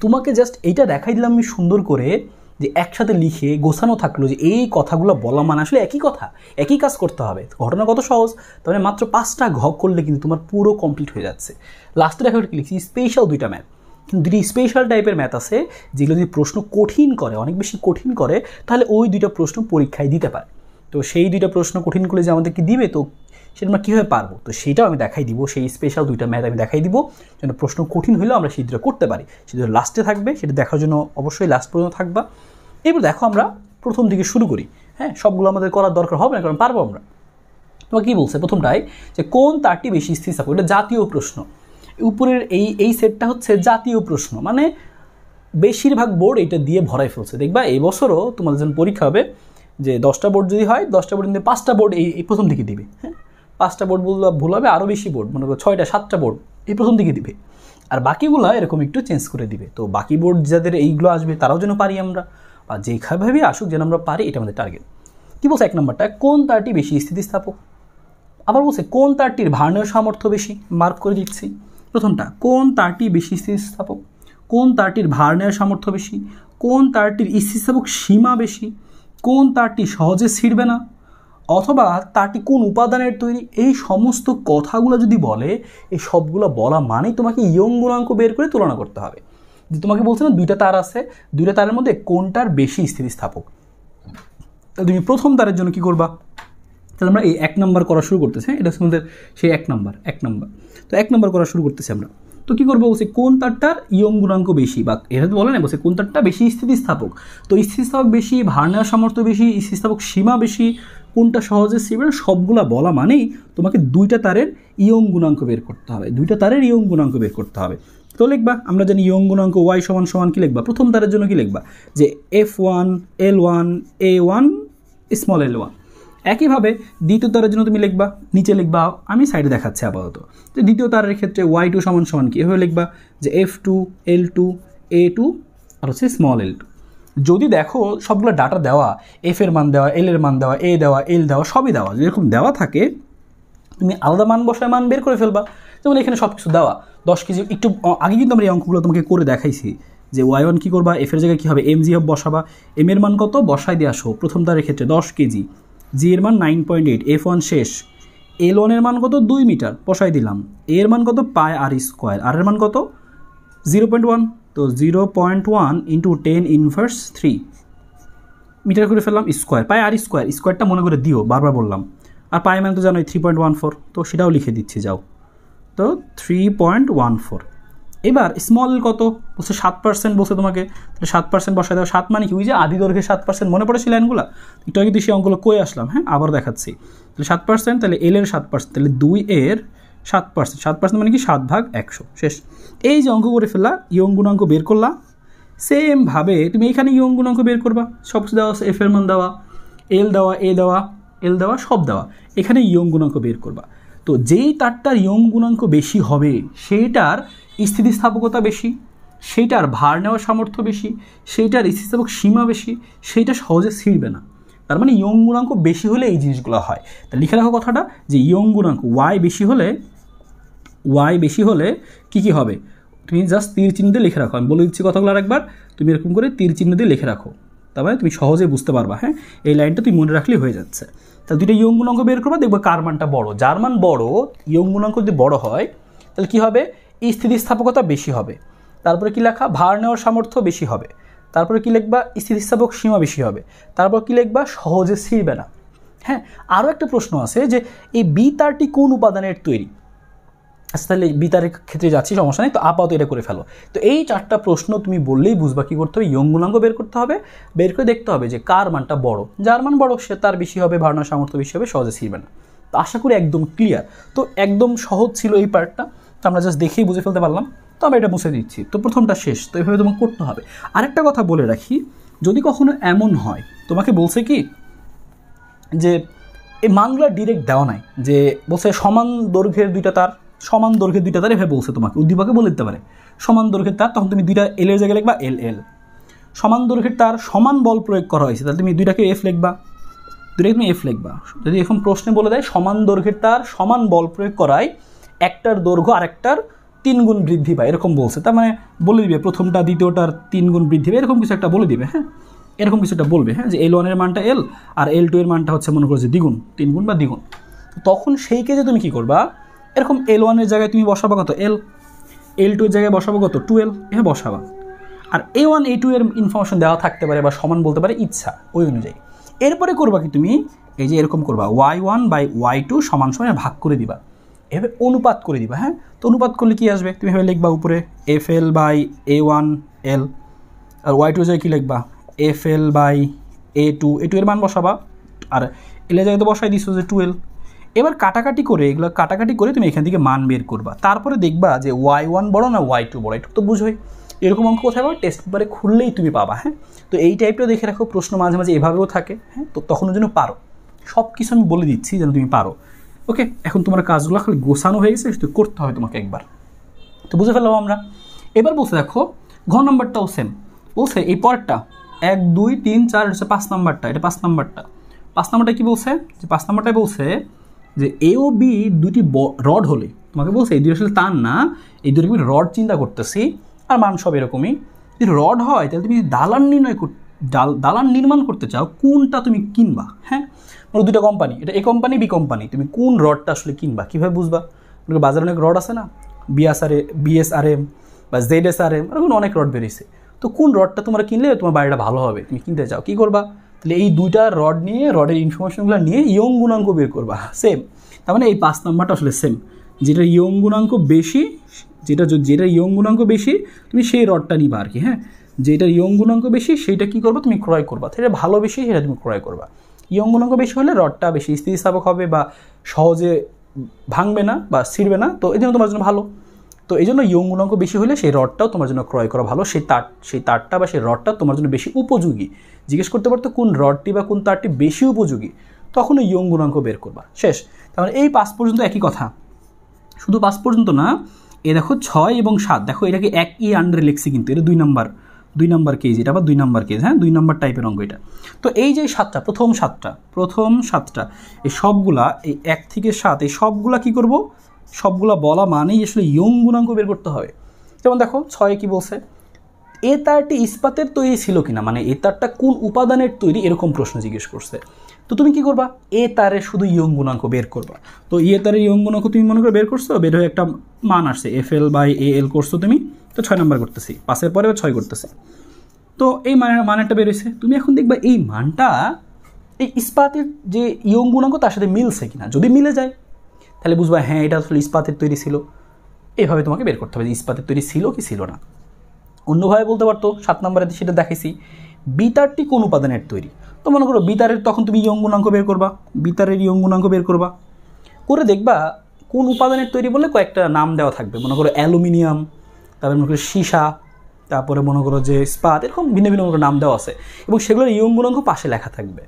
তোমাকে জাস্ট এইটা দেখাই দিলাম আমি সুন্দর করে যে একসাথে লিখে গোছানো থাকলো যে এই কথাগুলো বলা মানে আসলে একই কথা একই কাজ করতে হবে ঘটনা কত সহজ তাহলে মানে মাত্র পাঁচটা ঘ করলে কিন্তু তোমার পুরো কমপ্লিট হয়ে যাচ্ছে লাস্টে দেখো লিখছি স্পেশাল দুইটা ম্যাথ কিন্তু দুটি স্পেশাল টাইপের ম্যাথ আছে যেগুলো যদি প্রশ্ন কঠিন করে অনেক বেশি কঠিন করে তাহলে ওই দুইটা প্রশ্ন পরীক্ষায় দিতে পারে তো সেই দুইটা প্রশ্ন কঠিন করলে যে আমাদেরকে দিবে তো সেটা আমরা কীভাবে পারবো তো সেটাও আমি দেখাই দিব সেই স্পেশাল দুইটা ম্যাথ আমি দেখাই দিব যেন প্রশ্ন কঠিন হলেও আমরা সেই করতে পারি সেটা লাস্টে থাকবে সেটা দেখার জন্য অবশ্যই লাস্ট পর্যন্ত থাকবা এবার দেখো আমরা প্রথম দিকে শুরু করি হ্যাঁ সবগুলো আমাদের করার দরকার হবে না কারণ পারবো আমরা তোমার কী বলছে প্রথমটাই যে কোন তারটি বেশি স্থির সাপ এটা জাতীয় প্রশ্ন উপরের এই এই সেটটা হচ্ছে জাতীয় প্রশ্ন মানে বেশিরভাগ বোর্ড এটা দিয়ে ভরাই ফেলছে দেখবা এবছরও তোমাদের যেন পরীক্ষা হবে যে দশটা বোর্ড যদি হয় দশটা বোর্ড কিন্তু পাঁচটা বোর্ড এই প্রথম দিকে দিবে হ্যাঁ পাঁচটা বোর্ড বললো ভুল হবে আরও বেশি বোর্ড মনে করো ছয়টা সাতটা বোর্ড এই প্রথম দিকে দিবে আর বাকিগুলো এরকম একটু চেঞ্জ করে দিবে তো বাকি বোর্ড যাদের এইগুলো আসবে তারাও যেন পারি আমরা বা যেভাবে আসুক যেন আমরা পারি এটা আমাদের টার্গেট কী বলছে এক নম্বরটা কোন তারটি বেশি স্থিতিস্থাপক আবার বলছে কোন তারটির ভারণীয় সামর্থ্য বেশি মার্ক করে দিচ্ছি প্রথমটা কোন তারটি বেশি স্থিতিস্থাপক কোন তারটির ভার সামর্থ্য বেশি কোন তারটির স্থিতিস্থাপক সীমা বেশি কোন তারটি সহজে ছিঁড়বে না অথবা তারটি কোন উপাদানের তৈরি এই সমস্ত কথাগুলো যদি বলে এই সবগুলো বলা মানেই তোমাকে ইয়ং গুণাঙ্ক বের করে তুলনা করতে হবে যে তোমাকে বলছে না দুইটা তার আছে দুইটা তারের মধ্যে কোনটার বেশি স্থিতিস্থাপক তুমি প্রথম তারের জন্য কি করবা তাহলে আমরা এই এক নম্বর করা শুরু করতেছি হ্যাঁ? এটা হচ্ছে আমাদের সেই এক নম্বর এক নম্বর তো এক নম্বর করা শুরু করতেছি আমরা তো কী করবো বলছে কোন তারটার ইয়ং গুণাঙ্ক বেশি বা এটা তো বলে না বলছে কোন তারটা বেশি স্থিতিস্থাপক তো স্থিতিস্থাপক বেশি ভার নেওয়ার সামর্থ্য বেশি স্থিতিস্থাপক সীমা বেশি কোনটা সহজে সিবে না সবগুলা বলা মানেই তোমাকে দুইটা তারের ইয়ং গুণাঙ্ক বের করতে হবে দুইটা তারের ইয়ং গুণাঙ্ক বের করতে হবে তো লিখবা আমরা জানি ইয়ং গুণাঙ্ক ওয়াই সমান সমান কী লিখবা প্রথম তারের জন্য কী লিখবা যে F one L one A one small L one একইভাবে দ্বিতীয় তারের জন্য তুমি লিখবা নিচে লিখবা আমি সাইডে দেখাচ্ছি আপাতত তো দ্বিতীয় তারের ক্ষেত্রে ওয়াই টু সমান সমান কীভাবে লিখবা যে F two L two A two আর হচ্ছে স্মল এল টু যদি দেখো সবগুলো ডাটা দেওয়া এফ এর মান দেওয়া এল এর মান দেওয়া এ দেওয়া এল দেওয়া সবই দেওয়া যেরকম দেওয়া থাকে তুমি আলাদা মান বসায় মান বের করে ফেলবা যেমন এখানে সব কিছু দেওয়া দশ কেজি একটু আগে কিন্তু আমরা এই অঙ্কগুলো তোমাকে করে দেখাইছি যে ওয়াই ওয়ান কী করবা এফের জায়গায় কী হবে এম জি হব বসাবা এম এর মান কত বসায় দিয়ে আসো প্রথম তারের ক্ষেত্রে দশ কেজি জি এর মান nine point eight F one শেষ এল ওয়ানের মান কত দুই মিটার বসাই দিলাম এর মান কত পায় আর স্কোয়ার আর এর মান কত জিরো পয়েন্ট ওয়ান তো zero point one into ten inverse three metre করে ফেললাম স্কোয়ার পায়ে আর স্কোয়ার স্কোয়ারটা মনে করে দিও বারবার বললাম আর পায়ে মানে তো জানোই থ্রি পয়েন্ট ওয়ান ফোর তো সেটাও লিখে দিচ্ছি যাও তো থ্রি পয়েন্ট ওয়ান ফোর এবার স্মল কত বসে সাত পার্সেন্ট বসে তোমাকে তাহলে সাত পার্সেন্ট বসায় দাও সাত মানে কি ওই যে আদি দৈর্ঘ্যের সাত পার্সেন্ট মনে পড়েছে লাইনগুলো একটু আগে দিয়ে সেই অঙ্কগুলো কয়ে আসলাম হ্যাঁ আবার দেখাচ্ছি তাহলে সাত পার্সেন্ট তাহলে এল এর সাত পার্সেন্ট তাহলে দুই এর সাত পার্সেন্ট সাত পার্সেন্ট মানে কি সাত ভাগ একশো শেষ এই যে অঙ্ক করে ফেললা ইয়ং গুণাঙ্ক বের করলা সেমভাবে তুমি এখানে ইয়ং গুণাঙ্ক বের করবা সব দেওয়া এফ এর মান দেওয়া এল দেওয়া এ দেওয়া এল দেওয়া সব দেওয়া এখানে ইয়ং গুণাঙ্ক বের করবা তো যেই তারটার ইয়ং গুণাঙ্ক বেশি হবে সেইটার স্থিতিস্থাপকতা বেশি সেইটার ভার নেওয়ার সামর্থ্য বেশি সেইটার স্থিতিস্থাপক সীমা বেশি সেইটা সহজে ছিঁড়বে না তার মানে ইয়ং গুণাঙ্ক বেশি হলে এই জিনিসগুলো হয় তা লিখে রাখো কথাটা যে ইয়ং গুণাঙ্ক ওয়াই বেশি হলে ওয়াই বেশি হলে কি কি হবে তুমি জাস্ট তীর চিহ্ন দিয়ে লিখে রাখো আমি বলে দিচ্ছি কথাগুলো আরেকবার তুমি এরকম করে তীর চিহ্ন দিয়ে লিখে রাখো তার মানে তুমি সহজে বুঝতে পারবা হ্যাঁ এই লাইনটা তুমি মনে রাখলেই হয়ে যাচ্ছে তা দুইটা ইয়ং গুণাঙ্ক বের করবা দেখবো কার মানটা জার্মান যার মান বড় ইয়ং গুণাঙ্ক যদি বড়ো হয় তাহলে কী হবে স্থিতিস্থাপকতা বেশি হবে তারপরে কী লেখা ভার নেওয়ার সামর্থ্য বেশি হবে তারপরে কী লিখবা স্থিতিস্থাপক সীমা বেশি হবে তারপর কী লিখবা সহজে ছিঁড়বে না হ্যাঁ আরও একটা প্রশ্ন আছে যে এই বি তারটি কোন উপাদানের তৈরি আচ্ছা তাহলে বিতারের ক্ষেত্রে যাচ্ছি সমস্যা নেই তো আপাতত এটা করে ফেলো তো এই চারটা প্রশ্ন তুমি বললেই বুঝবা কী করতে হবে ইয়ঙ্গুলাঙ্গ বের করতে হবে বের করে দেখতে হবে যে কার মানটা বড় যার মান বড় সে তার বেশি হবে ভারণা সামর্থ্য বেশি হবে সহজে ছিড়বে না তো আশা করি একদম ক্লিয়ার তো একদম সহজ ছিল এই পার্টটা তো আমরা জাস্ট দেখেই বুঝে ফেলতে পারলাম তো আমি এটা মুছে দিচ্ছি তো প্রথমটা শেষ তো এভাবে তোমাকে করতে হবে আরেকটা কথা বলে রাখি যদি কখনো এমন হয় তোমাকে বলছে কি যে এই মানগুলো ডিরেক্ট দেওয়া নাই যে বলছে সমান দৈর্ঘ্যের দুইটা তার সমান দৈর্ঘ্যের দুইটা তার এভাবে বলছে তোমাকে উদ্দীপকে বলে দিতে পারে সমান দৈর্ঘ্যের তার তখন তুমি দুইটা এল এর জায়গায় লিখবা এল এল সমান দৈর্ঘ্যের তার সমান বল প্রয়োগ করা হয়েছে তাহলে তুমি দুইটাকে এফ লিখবা দুইটাকে তুমি এফ লিখবা যদি এখন প্রশ্নে বলে দেয় সমান দৈর্ঘ্যের তার সমান বল প্রয়োগ করায় একটার দৈর্ঘ্য আর একটার তিন গুণ বৃদ্ধি পায় এরকম বলছে তার মানে বলে দিবে প্রথমটা দ্বিতীয়টার তিন গুণ বৃদ্ধি পায় এরকম কিছু একটা বলে দিবে হ্যাঁ এরকম কিছু একটা বলবে হ্যাঁ যে এল ওয়ানের মানটা এল আর এল টু এর মানটা হচ্ছে মনে করছে দ্বিগুণ তিন গুণ বা দ্বিগুণ তখন সেইকে যে তুমি কী করবা এরকম এল ওয়ানের জায়গায় তুমি বসাবা কত এল এল টুর জায়গায় বসাবো কত টুয়েলভ এভাবে বসাবা আর এ ওয়ান এ টু এর ইনফরমেশন দেওয়া থাকতে পারে বা সমান বলতে পারে ইচ্ছা ওই অনুযায়ী এরপরে করবা কি তুমি এই যে এরকম করবা Y one by Y two সমান সমান ভাগ করে দিবা এভাবে অনুপাত করে দিবা হ্যাঁ তো অনুপাত করলে কি আসবে তুমি এভাবে লিখবা উপরে F L by A one L আর ওয়াই টু যায় কী লিখবা F L by A two A two এর মান বসাবা আর এলের জায়গায় তো বসাই দিছো যে টুয়েলভ এবার কাটাকাটি করে এগুলো কাটাকাটি করে তুমি এখান থেকে মান বের করবা তারপরে দেখবা যে ওয়াই ওয়ান বড়ো না ওয়াই টু বড়ো এটা তো বুঝোই এরকম অঙ্ক কোথায় পাবে টেস্ট পেপারে খুললেই তুমি পাবা হ্যাঁ তো এই টাইপটা দেখে রাখো প্রশ্ন মাঝে মাঝে এভাবেও থাকে হ্যাঁ তো তখনও যেন পারো সব কিছু আমি বলে দিচ্ছি যেন তুমি পারো ওকে এখন তোমার কাজগুলো খালি গোছানো হয়ে গেছে সেটা করতে হবে তোমাকে একবার তো বুঝে ফেললাম আমরা এবার বসে দেখো ঘর নম্বরটাও সেম বলছে এই পরেরটা এক দুই তিন চার হচ্ছে পাঁচ নাম্বারটা এটা পাঁচ নাম্বারটা পাঁচ নম্বরটা কি বলছে যে পাঁচ নম্বরটাই বলছে যে এ ও বি দুটি রড হলে তোমাকে বলছে এই দুটো আসলে তার না এই দুটো আমি রড চিন্তা করতেছি আর মান সব এরকমই যদি রড হয় তাহলে তুমি দালান নির্ণয় দালান নির্মাণ করতে চাও কোনটা তুমি কিনবা হ্যাঁ মানে দুটো কোম্পানি এটা এ কোম্পানি বি কোম্পানি তুমি কোন রডটা আসলে কিনবা কীভাবে বুঝবা বাজারে অনেক রড আছে না বিএসআরএ বিএসআরএম বা জেড এস আর এম এরকম অনেক রড বেরিয়েছে তো কোন রডটা তোমরা কিনলে তোমার বাড়িটা ভালো হবে তুমি কিনতে চাও কী করবা তাহলে এই দুইটা রড নিয়ে রডের ইনফরমেশনগুলো নিয়ে ইয়ং গুণাঙ্ক বের করবা সেম তার মানে এই পাঁচ নাম্বারটা আসলে সেম যেটা ইয়ং গুণাঙ্ক বেশি যেটা যেটা ইয়ং গুণাঙ্ক বেশি তুমি সেই রডটা নিবা আর কি হ্যাঁ যেটা ইয়ং গুণাঙ্ক বেশি সেইটা কী করবো তুমি ক্রয় করবা সেটা ভালো বেশি সেটা তুমি ক্রয় করবা ইয়ং গুণাঙ্ক বেশি হলে রডটা বেশি স্থিতিস্থাপক হবে বা সহজে ভাঙবে না বা ছিঁড়বে না তো এই জন্য তোমার জন্য ভালো তো এই জন্য ইয়ং গুণাঙ্ক বেশি হলে সেই রডটাও তোমার জন্য ক্রয় করা ভালো সেই তার সেই তারটা বা সেই রডটা তোমার জন্য বেশি উপযোগী জিজ্ঞেস করতে পারতো কোন রডটি বা কোন তারটি বেশি উপযোগী তখন ওই ইয়ং গুণাঙ্ক বের করবা শেষ তাহলে মানে এই পাঁচ পর্যন্ত একই কথা শুধু পাঁচ পর্যন্ত না এ দেখো ছয় এবং সাত দেখো এটাকে এক ই আন্ডারে লিখছি কিন্তু এটা দুই নাম্বার দুই নাম্বার কেজ এটা বা দুই নাম্বার কেজ হ্যাঁ দুই নম্বর টাইপের অঙ্ক এটা তো এই যে সাতটা প্রথম সাতটা প্রথম সাতটা এই সবগুলা এই এক থেকে সাত এই সবগুলা কি করব সবগুলো বলা মানেই আসলে ইয়ং গুণাঙ্ক বের করতে হবে যেমন দেখো ছয়ে কি বলছে এ তারটি ইস্পাতের তৈরি ছিল কিনা মানে এ তারটা কোন উপাদানের তৈরি এরকম প্রশ্ন জিজ্ঞেস করছে তো তুমি কি করবা এ তারে শুধু ইয়ং গুণাঙ্ক বের করবা তো এ তারের ইয়ং গুণাঙ্ক তুমি মনে করো বের করছো বের হয়ে একটা মান আসছে এফ এল বাই এ এল করছো তুমি তো ছয় নাম্বার করতেছি পাশের পরে ছয় করতেছি তো এই মানের মানেরটা বেরোয়েছে তুমি এখন দেখবা এই মানটা এই ইস্পাতের যে ইয়ং গুণাঙ্ক তার সাথে মিলছে কিনা যদি মিলে যায় তাহলে বুঝবা হ্যাঁ এটা আসলে ইস্পাতের তৈরি ছিল এভাবে তোমাকে বের করতে হবে যে ইস্পাতের তৈরি ছিল কি ছিল না অন্যভাবে বলতে পারতো সাত নম্বরে সেটা দেখেছি বিতারটি কোন উপাদানের তৈরি তো মনে করো বিতারের তখন তুমি ইয়ঙ্গুণাঙ্ক বের করবা বিতারের ইয়ঙ্গুণাঙ্ক বের করবা করে দেখবা কোন উপাদানের তৈরি বলে কয়েকটা নাম দেওয়া থাকবে মনে করো অ্যালুমিনিয়াম তারপরে মনে করো সীসা তারপরে মনে করো যে ইস্পাত এরকম ভিন্ন ভিন্ন নাম দেওয়া আছে এবং সেগুলোর ইয়ঙ্গুণাঙ্ক পাশে লেখা থাকবে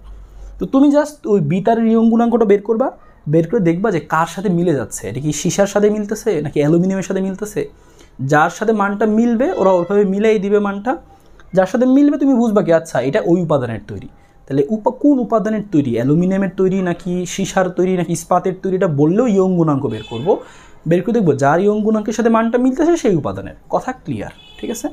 তো তুমি জাস্ট ওই বিতারের ইয়ঙ্গুণাঙ্কটা বের করবা বের করে দেখবা যে কার সাথে মিলে যাচ্ছে এটা কি সীসার সাথে মিলতেছে নাকি অ্যালুমিনিয়ামের সাথে মিলতেছে যার সাথে মানটা মিলবে ওরা ওইভাবে মিলাই দিবে মানটা যার সাথে মিলবে তুমি বুঝবা কি আচ্ছা এটা ওই উপাদানের তৈরি তাহলে উপা কোন উপাদানের তৈরি অ্যালুমিনিয়ামের তৈরি নাকি সিসার তৈরি নাকি ইস্পাতের তৈরি এটা বললেও ইয়ং গুণাঙ্ক বের করবো বের করে দেখবো যার ইয়ং গুণাঙ্কের সাথে মানটা মিলতেছে সেই উপাদানের কথা ক্লিয়ার ঠিক আছে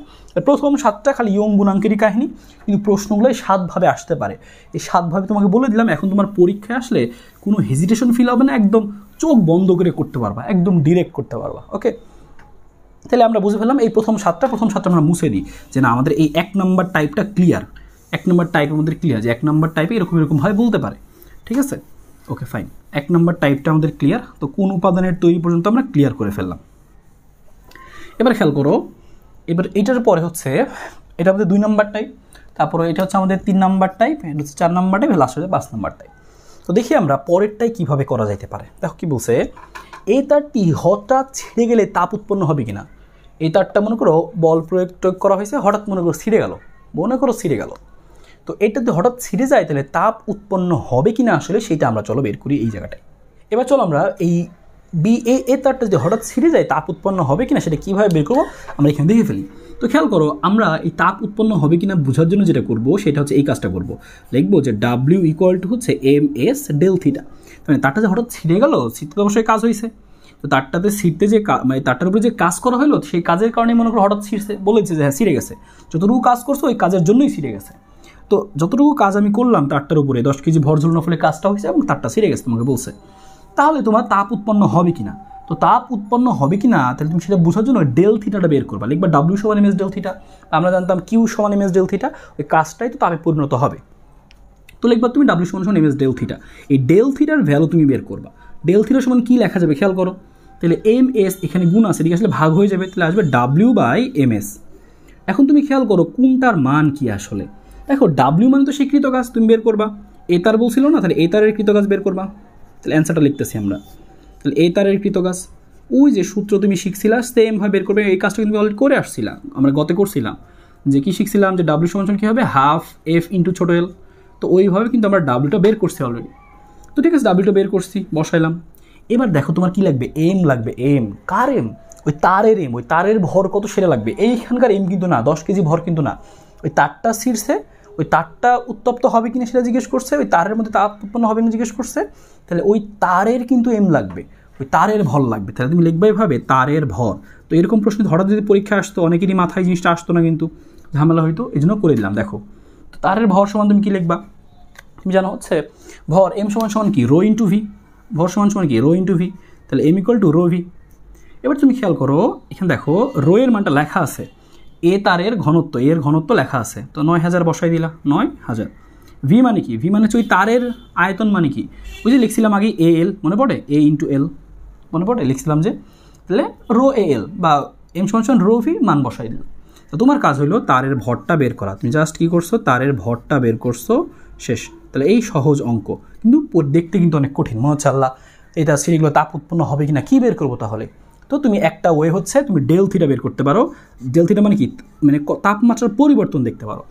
প্রথম সাতটা খালি ইয়ং গুণাঙ্কেরই কাহিনী কিন্তু প্রশ্নগুলোই সাতভাবে আসতে পারে এই সাতভাবে তোমাকে বলে দিলাম এখন তোমার পরীক্ষায় আসলে কোনো হেজিটেশন ফিল হবে না একদম চোখ বন্ধ করে করতে পারবা একদম ডিরেক্ট করতে পারবা ওকে তাহলে আমরা বুঝে ফেললাম এই প্রথম সাতটা প্রথম সাতটা আমরা মুছে দিই যে না আমাদের এই এক নম্বর টাইপটা ক্লিয়ার এক নম্বর টাইপ আমাদের ক্লিয়ার যে এক নম্বর টাইপে এরকম এরকমভাবে বলতে পারে ঠিক আছে ওকে ফাইন এক নম্বর টাইপটা আমাদের ক্লিয়ার তো কোন উপাদানের তৈরি পর্যন্ত আমরা ক্লিয়ার করে ফেললাম এবার খেয়াল করো এবার এটার পরে হচ্ছে এটা আমাদের দুই নাম্বার টাইপ তারপরে এটা হচ্ছে আমাদের তিন নাম্বার টাইপ এটা হচ্ছে চার নাম্বার টাইপ লাস্ট হচ্ছে পাঁচ নাম্বার টাইপ তো দেখি আমরা পরেরটাই কিভাবে করা যাইতে পারে দেখো কি বলছে এই তারটি হঠাৎ ছিঁড়ে গেলে তাপ উৎপন্ন হবে কি না এই তারটা মনে করো বল প্রয়োগ প্রয়োগ করা হয়েছে হঠাৎ মনে করো ছিঁড়ে গেল মনে করো ছিঁড়ে গেল তো এটা যদি হঠাৎ ছিঁড়ে যায় তাহলে তাপ উৎপন্ন হবে কি না আসলে সেটা আমরা চলো বের করি এই জায়গাটায় এবার চলো আমরা এই বি এ এ তারটা যদি হঠাৎ ছিঁড়ে যায় তাপ উৎপন্ন হবে কিনা সেটা কীভাবে বের করবো আমরা এখানে দেখে ফেলি তো খেয়াল করো আমরা এই তাপ উৎপন্ন হবে কিনা বোঝার জন্য যেটা করব সেটা হচ্ছে এই কাজটা করব লিখবো যে ডাব্লিউ ইকুয়াল টু হচ্ছে এম এস ডেল থিটা মানে তারটা যে হঠাৎ ছিঁড়ে গেল শীত অবশ্যই কাজ হয়েছে তো তারটাতে ছিঁড়তে যে মানে তারটার উপরে যে কাজ করা হলো সেই কাজের কারণে মনে করো হঠাৎ ছিঁড়ছে বলেছে যে হ্যাঁ ছিঁড়ে গেছে যতটুকু কাজ করছো ওই কাজের জন্যই ছিঁড়ে গেছে তো যতটুকু কাজ আমি করলাম তারটার উপরে দশ কেজি ভর ঝুলানোর ফলে কাজটা হয়েছে এবং তারটা ছিঁড়ে গেছে তোমাকে বলছে তাহলে তোমার তাপ উৎপন্ন হবে কি না তো তাপ উৎপন্ন হবে কি না তাহলে তুমি সেটা বোঝার জন্য ডেল থিটাটা বের করবা লিখবা ডাব্লিউ সমান এমএস ডেল থিটা আমরা জানতাম কিউ সমান এমএস ডেল থিটা ওই কাজটাই তো তাপে পরিণত হবে তো লিখবা তুমি ডাব্লিউ সমান সমান এমএস ডেল থিটা এই ডেল থিটার ভ্যালু তুমি বের করবা ডেল থিটার সমান কী লেখা যাবে খেয়াল করো তাহলে এম এস এখানে গুণ আছে এদিকে আসলে ভাগ হয়ে যাবে তাহলে আসবে ডাব্লিউ বাই এম এস এখন তুমি খেয়াল করো কোনটার মান কি আসলে দেখো ডাব্লিউ মানে তো স্বীকৃত কাজ তুমি বের করবা এ তার বলছিল না তাহলে এ তারের কৃত কাজ বের করবা তাহলে অ্যান্সারটা লিখতেছি আমরা তাহলে এই তারের কৃত কাজ ওই যে সূত্র তুমি শিখছিলা ভাবে বের করবে এই কাজটা কিন্তু অলরেডি করে আসছিলাম আমরা গতে করছিলাম যে কি শিখছিলাম যে ডাব্লিউ সমান কী হবে হাফ এফ ইন্টু ছোটো এল তো ওইভাবে কিন্তু আমরা ডাব্লিউটা বের করছি অলরেডি তো ঠিক আছে ডাব্লিউটা বের করছি বসাইলাম এবার দেখো তোমার কি লাগবে এম লাগবে এম কার এম ওই তারের এম ওই তারের ভর কত সেরা লাগবে এইখানকার এম কিন্তু না দশ কেজি ভর কিন্তু না ওই তারটা শীর্ষে ওই তারটা উত্তপ্ত হবে কিনা সেটা জিজ্ঞেস করছে ওই তারের মধ্যে তাপ উৎপন্ন হবে কিনা জিজ্ঞেস করছে তাহলে ওই তারের কিন্তু এম লাগবে ওই তারের ভর লাগবে তাহলে তুমি লিখবে এভাবে তারের ভর তো এরকম প্রশ্ন ধরা যদি পরীক্ষা আসতো অনেকেরই মাথায় জিনিসটা আসতো না কিন্তু ঝামেলা হইতো এই জন্য করে দিলাম দেখো তো তারের ভর সমান তুমি কী লিখবা তুমি জানো হচ্ছে ভর এম সমান সমান কি রো ইন্টু ভি ভর সমান সমান কি রো ইন্টু ভি তাহলে M equal to rho V এবার তুমি খেয়াল করো এখানে দেখো রোয়ের মানটা লেখা আছে এ তারের ঘনত্ব এর ঘনত্ব লেখা আছে তো নয় হাজার বসাই দিলা নয় হাজার ভি মানে কি ভি মানে হচ্ছে ওই তারের আয়তন মানে কি বুঝলি লিখছিলাম আগে এ এল মনে পড়ে এ ইন্টু এল মনে পড়ে লিখছিলাম যে তাহলে রো এ এল বা এম সমান রো ভি মান বসাই দিলাম তো তোমার কাজ হলো তারের ভরটা বের করা তুমি জাস্ট কী করছো তারের ভরটা বের করছো শেষ তাহলে এই সহজ অঙ্ক কিন্তু দেখতে কিন্তু অনেক কঠিন মনে হচ্ছে আল্লাহ এটা সিঁড়িগুলো তাপ উৎপন্ন হবে কি না কী বের করবো তাহলে তো তুমি একটা ওয়ে হচ্ছে তুমি ডেল থিটা বের করতে পারো ডেল থিটা মানে কি মানে তাপমাত্রার পরিবর্তন দেখতে পারো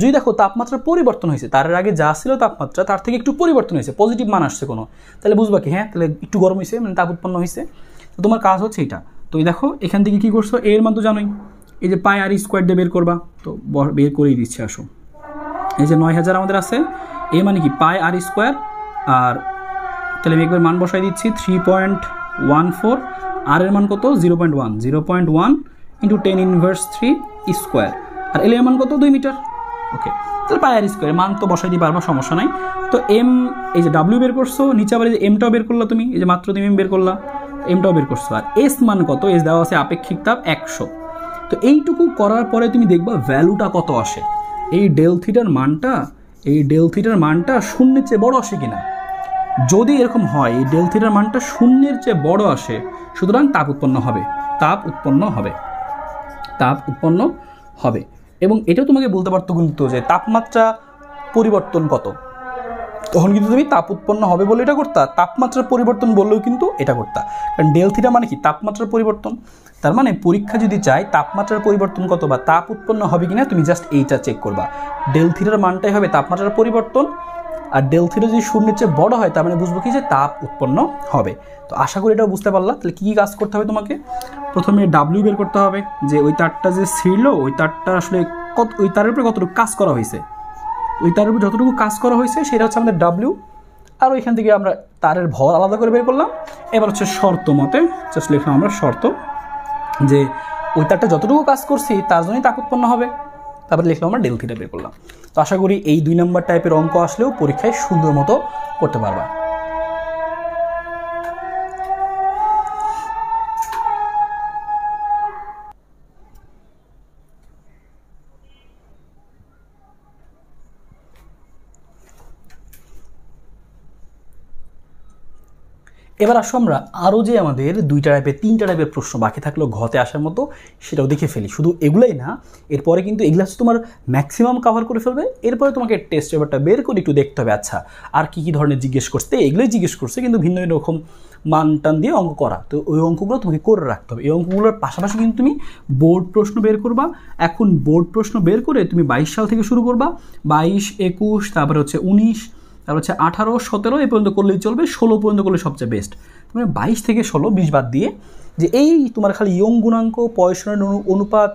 যদি দেখো তাপমাত্রার পরিবর্তন হয়েছে তার আগে যা ছিল তাপমাত্রা তার থেকে একটু পরিবর্তন হয়েছে পজিটিভ মান আসছে কোনো তাহলে বুঝবা কি হ্যাঁ তাহলে একটু গরম হয়েছে মানে তাপ উৎপন্ন হয়েছে তো তোমার কাজ হচ্ছে এটা তো দেখো এখান থেকে কী করছো এর মান তো জানোই এই যে পায়ে আর স্কোয়ার e দিয়ে বের করবা তো বের করেই দিচ্ছে আসো এই যে নয় হাজার আমাদের আছে এ মানে কি পায়ে আর স্কোয়ার e আর তাহলে আমি একবার মান বসাই দিচ্ছি থ্রি পয়েন্ট ওয়ান ফোর আর এর মান কত zero point one zero point one into ten inverse three square আর এল এর মান কত দুই মিটার ওকে তাহলে পায়ার স্কোয়ার মান তো বসাই দিয়ে পারবা সমস্যা নাই তো এম এই যে ডাব্লিউ বের করছো নিচে আবার এই যে এমটাও বের করলো তুমি এই যে মাত্র তুমি এম বের করলা এমটাও বের করছো আর এস মান কত এস দেওয়া আছে আপেক্ষিক তাপ একশো তো এইটুকু করার পরে তুমি দেখবা ভ্যালুটা কত আসে এই ডেল থিটার মানটা এই ডেল থিটার মানটা শূন্যের চেয়ে বড় আসে কিনা যদি এরকম হয় এই ডেল থিটার মানটা শূন্যের চেয়ে বড় আসে সুতরাং তাপ উৎপন্ন হবে তাপ উৎপন্ন হবে তাপ উৎপন্ন হবে এবং এটাও তোমাকে বলতে পারতো কিন্তু যে তাপমাত্রা পরিবর্তন কত তখন কিন্তু তুমি তাপ উৎপন্ন হবে বলে এটা করতা তাপমাত্রার পরিবর্তন বললেও কিন্তু এটা করতা কারণ ডেলথিটা মানে কি তাপমাত্রার পরিবর্তন তার মানে পরীক্ষা যদি চায় তাপমাত্রার পরিবর্তন কত বা তাপ উৎপন্ন হবে কিনা তুমি জাস্ট এইটা চেক করবা ডেলথিটার মানটাই হবে তাপমাত্রার পরিবর্তন আর ডেল যদি শূন্যের চেয়ে বড় হয় তার মানে বুঝবো কি যে তাপ উৎপন্ন হবে তো আশা করি এটাও বুঝতে পারলাম তাহলে কী কী কাজ করতে হবে তোমাকে প্রথমে ডাব্লিউ বের করতে হবে যে ওই তারটা যে ছিঁড়লো ওই তারটা আসলে কত ওই তারের উপরে কতটুকু কাজ করা হয়েছে ওই তারের উপরে যতটুকু কাজ করা হয়েছে সেটা হচ্ছে আমাদের ডাব্লিউ আর ওইখান থেকে আমরা তারের ভর আলাদা করে বের করলাম এবার হচ্ছে শর্ত মতে জাস্ট লিখলাম আমরা শর্ত যে ওই তারটা যতটুকু কাজ করছি তার জন্যই তাপ উৎপন্ন হবে তারপরে লিখলাম আমরা ডেল থিটা বের করলাম তো আশা করি এই দুই নাম্বার টাইপের অঙ্ক আসলেও পরীক্ষায় সুন্দর মতো করতে পারবা এবার আসো আমরা আরও যে আমাদের দুইটা টাইপের তিনটা টাইপের প্রশ্ন বাকি থাকলো ঘতে আসার মতো সেটাও দেখে ফেলি শুধু এগুলাই না এরপরে কিন্তু এগুলা তোমার ম্যাক্সিমাম কাভার করে ফেলবে এরপরে তোমাকে টেস্ট পেপারটা বের করে একটু দেখতে হবে আচ্ছা আর কী কী ধরনের জিজ্ঞেস করছে এগুলোই জিজ্ঞেস করছে কিন্তু ভিন্ন ভিন্ন রকম মান টান দিয়ে অঙ্ক করা তো ওই অঙ্কগুলো তোমাকে করে রাখতে হবে এই অঙ্কগুলোর পাশাপাশি কিন্তু তুমি বোর্ড প্রশ্ন বের করবা এখন বোর্ড প্রশ্ন বের করে তুমি বাইশ সাল থেকে শুরু করবা বাইশ একুশ তারপরে হচ্ছে উনিশ তারপর হচ্ছে আঠারো সতেরো এই পর্যন্ত করলেই চলবে ষোলো পর্যন্ত করলে সবচেয়ে বেস্ট তোমরা মানে বাইশ থেকে ষোলো বিশ বাদ দিয়ে যে এই তোমার খালি ইয়ং গুণাঙ্ক পয়সনের অনুপাত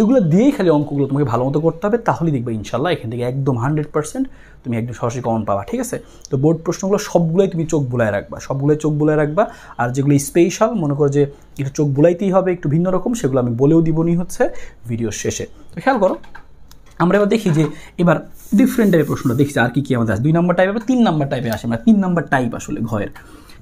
এগুলো দিয়েই খালি অঙ্কগুলো তোমাকে ভালো মতো করতে হবে তাহলেই দেখবে ইনশাল্লাহ এখান থেকে একদম হান্ড্রেড পার্সেন্ট তুমি একদম সরাসরি কমন পাবা ঠিক আছে তো বোর্ড প্রশ্নগুলো সবগুলোই তুমি চোখ বুলায় রাখবা সবগুলোই চোখ বুলায় রাখবা আর যেগুলো স্পেশাল মনে করো যে একটু চোখ বুলাইতেই হবে একটু ভিন্ন রকম সেগুলো আমি বলেও দিবনি হচ্ছে ভিডিও শেষে তো খেয়াল করো আমরা এবার দেখি যে এবার ডিফারেন্ট টাইপের প্রশ্নটা দেখছি আর কি কি আমাদের আছে দুই নম্বর টাইপে তিন নম্বর টাইপে আসে আমরা তিন নম্বর টাইপ আসলে ঘয়ের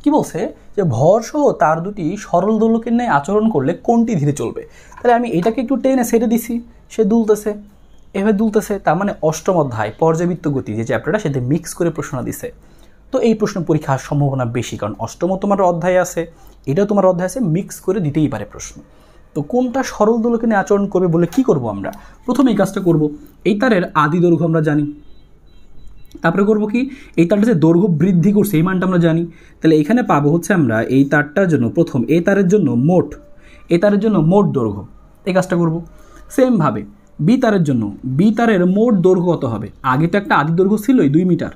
কি বলছে যে ভর সহ তার দুটি সরল দোলকের ন্যায় আচরণ করলে কোনটি ধীরে চলবে তাহলে আমি এটাকে একটু টেনে সেটে দিছি সে দুলতেছে এভাবে দুলতেছে তার মানে অষ্টম অধ্যায় পর্যাবৃত্ত গতি যে চ্যাপ্টারটা সেটা মিক্স করে প্রশ্ন দিছে তো এই প্রশ্ন পরীক্ষার সম্ভাবনা বেশি কারণ অষ্টম তোমার অধ্যায় আছে এটাও তোমার অধ্যায় আছে মিক্স করে দিতেই পারে প্রশ্ন তো কোনটা সরল দোলকেনে আচরণ করবে বলে কি করব আমরা প্রথমে এই কাজটা করব এই তারের আদি দৈর্ঘ্য আমরা জানি তারপরে করব কি এই তারটা যে দৈর্ঘ্য বৃদ্ধি করছে এই মানটা আমরা জানি তাহলে এখানে পাবো হচ্ছে আমরা এই তারটার জন্য প্রথম এই তারের জন্য মোট এই তারের জন্য মোট দৈর্ঘ্য এই কাজটা করব সেমভাবে বি তারের জন্য বি তারের মোট দৈর্ঘ্য কত হবে আগে তো একটা আদি দৈর্ঘ্য ছিলই দুই মিটার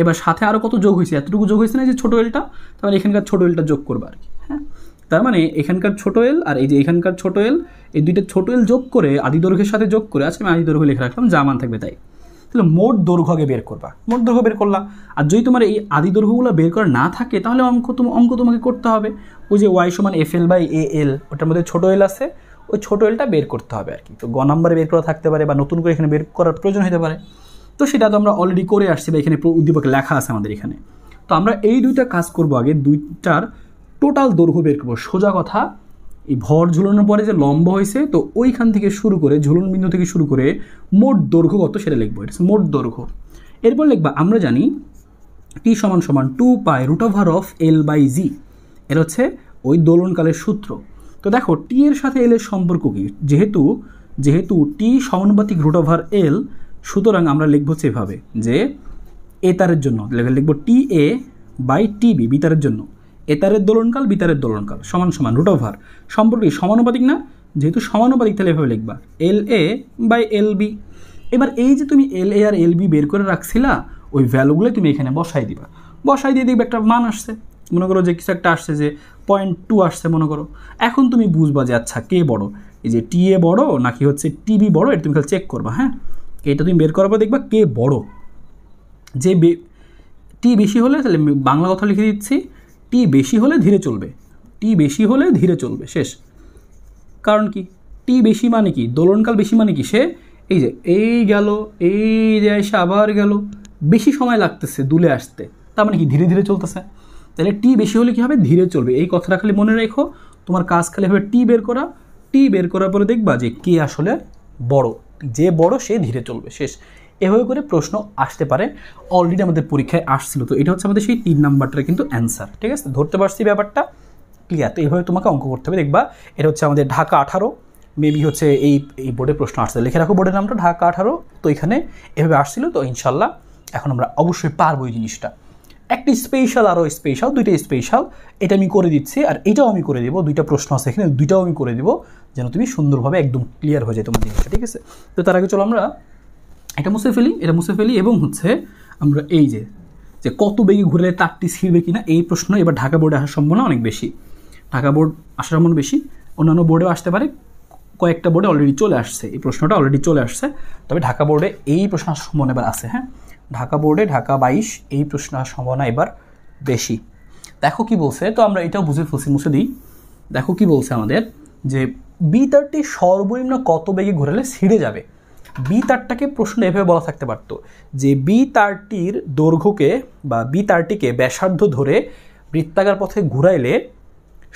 এবার সাথে আরও কত যোগ হয়েছে এতটুকু যোগ হয়েছে না যে ছোটো এলটা তাহলে এখানকার ছোটো এলটা যোগ করবো আর কি হ্যাঁ তার মানে এখানকার ছোট এল আর এই যে এখানকার ছোট এল এই দুইটা ছোট এল যোগ করে আদি দৈর্ঘ্যের সাথে যোগ করে আজকে আমি আদি দৈর্ঘ্য লিখে রাখলাম জামান থাকবে তাই তাহলে মোট দৈর্ঘ্য আগে বের করবা মোট দৈর্ঘ্য বের করলা আর যদি তোমার এই আদি দৈর্ঘ্যগুলো বের করা না থাকে তাহলে অঙ্ক তোমার অঙ্ক তোমাকে করতে হবে ওই যে ওয়াই সমান এফ এল বাই এ এল ওটার মধ্যে ছোটো এল আছে ওই ছোট এলটা বের করতে হবে আর কি তো গ নাম্বারে বের করা থাকতে পারে বা নতুন করে এখানে বের করার প্রয়োজন হতে পারে তো সেটা তো আমরা অলরেডি করে আসছি বা এখানে উদ্দীপক লেখা আছে আমাদের এখানে তো আমরা এই দুইটা কাজ করব আগে দুইটার টোটাল দৈর্ঘ্য বের করবো সোজা কথা এই ভর ঝুলানোর পরে যে লম্ব হয়েছে তো ওইখান থেকে শুরু করে ঝুলন বিন্দু থেকে শুরু করে মোট দৈর্ঘ্য কত সেটা লিখবো এটা মোট দৈর্ঘ্য এরপর লিখবা আমরা জানি টি সমান সমান two pi root over of L by G এর হচ্ছে ওই দোলনকালের সূত্র তো দেখো টি এর সাথে এল এর সম্পর্ক কী যেহেতু যেহেতু টি সমানুপাতিক রুট ওভার এল সুতরাং আমরা লিখবো হচ্ছে এভাবে যে এ তারের জন্য লিখবো T A by T B B তারের জন্য এতারের দোলনকাল বিতারের দোলনকাল সমান সমান রুট ওভার সম্পর্কে সমানুপাতিক না যেহেতু সমানুপাতিক তাহলে এভাবে লিখবা এল এ বাই এল বি এবার এই যে তুমি এল এ আর এল বি বের করে রাখছিলা ওই ভ্যালুগুলো তুমি এখানে বসাই দিবা বসাই দিয়ে দেখবে একটা মান আসছে মনে করো যে কিছু একটা আসছে যে পয়েন্ট টু আসছে মনে করো এখন তুমি বুঝবা যে আচ্ছা কে বড় এই যে টি এ বড় নাকি হচ্ছে টিবি বড় এটা তুমি খালি চেক করবা হ্যাঁ এটা তুমি বের করার পর দেখবা কে বড় যে টি বেশি হলে তাহলে বাংলা কথা লিখে দিচ্ছি টি বেশি হলে ধীরে চলবে টি বেশি হলে ধীরে চলবে শেষ কারণ কি টি বেশি মানে কি দোলনকাল বেশি মানে কি সে এই যে এই গেল এই যে এসে আবার গেল বেশি সময় লাগতেছে দুলে আসতে তার মানে কি ধীরে ধীরে চলতেছে তাহলে টি বেশি হলে কী হবে ধীরে চলবে এই কথাটা খালি মনে রেখো তোমার কাজ খালি হবে টি বের করা টি বের করার পরে দেখবা যে কে আসলে বড় যে বড় সে ধীরে চলবে শেষ এভাবে করে প্রশ্ন আসতে পারে অলরেডি আমাদের পরীক্ষায় আসছিল তো এটা হচ্ছে আমাদের সেই তিন নাম্বারটার কিন্তু অ্যান্সার ঠিক আছে ধরতে পারছি ব্যাপারটা ক্লিয়ার তো এভাবে তোমাকে অঙ্ক করতে হবে দেখবা এটা হচ্ছে আমাদের ঢাকা আঠারো মেবি হচ্ছে এই এই বোর্ডে প্রশ্ন আসছে লিখে রাখো বোর্ডের নামটা ঢাকা আঠারো তো এখানে এভাবে আসছিল তো ইনশাল্লাহ এখন আমরা অবশ্যই পারবো এই জিনিসটা একটি স্পেশাল আরও স্পেশাল দুইটা স্পেশাল এটা আমি করে দিচ্ছি আর এটাও আমি করে দেবো দুইটা প্রশ্ন আছে এখানে দুইটাও আমি করে দেবো যেন তুমি সুন্দরভাবে একদম ক্লিয়ার হয়ে যায় তোমার জিনিসটা ঠিক আছে তো তার আগে চলো আমরা এটা মুছে ফেলি এটা মুছে ফেলি এবং হচ্ছে আমরা এই যে যে কত বেগে ঘুরলে তারটি ছিঁড়বে কিনা এই প্রশ্ন এবার ঢাকা বোর্ডে আসার সম্ভাবনা অনেক বেশি ঢাকা বোর্ড আসার সম্ভাবনা বেশি অন্যান্য বোর্ডেও আসতে পারে কয়েকটা বোর্ডে অলরেডি চলে আসছে এই প্রশ্নটা অলরেডি চলে আসছে তবে ঢাকা বোর্ডে এই প্রশ্ন আসার সম্ভাবনা এবার আছে হ্যাঁ ঢাকা বোর্ডে ঢাকা বাইশ এই প্রশ্ন আসার সম্ভাবনা এবার বেশি দেখো কি বলছে তো আমরা এটাও বুঝে ফেলছি মুছে দিই দেখো কি বলছে আমাদের যে বি তারটি সর্বনিম্ন কত বেগে ঘোরালে ছিঁড়ে যাবে বি তারটাকে প্রশ্ন এভাবে বলা থাকতে পারতো যে বি তারটির দৈর্ঘ্যকে বা বি তারটিকে ব্যাসার্ধ ধরে বৃত্তাকার পথে ঘুরাইলে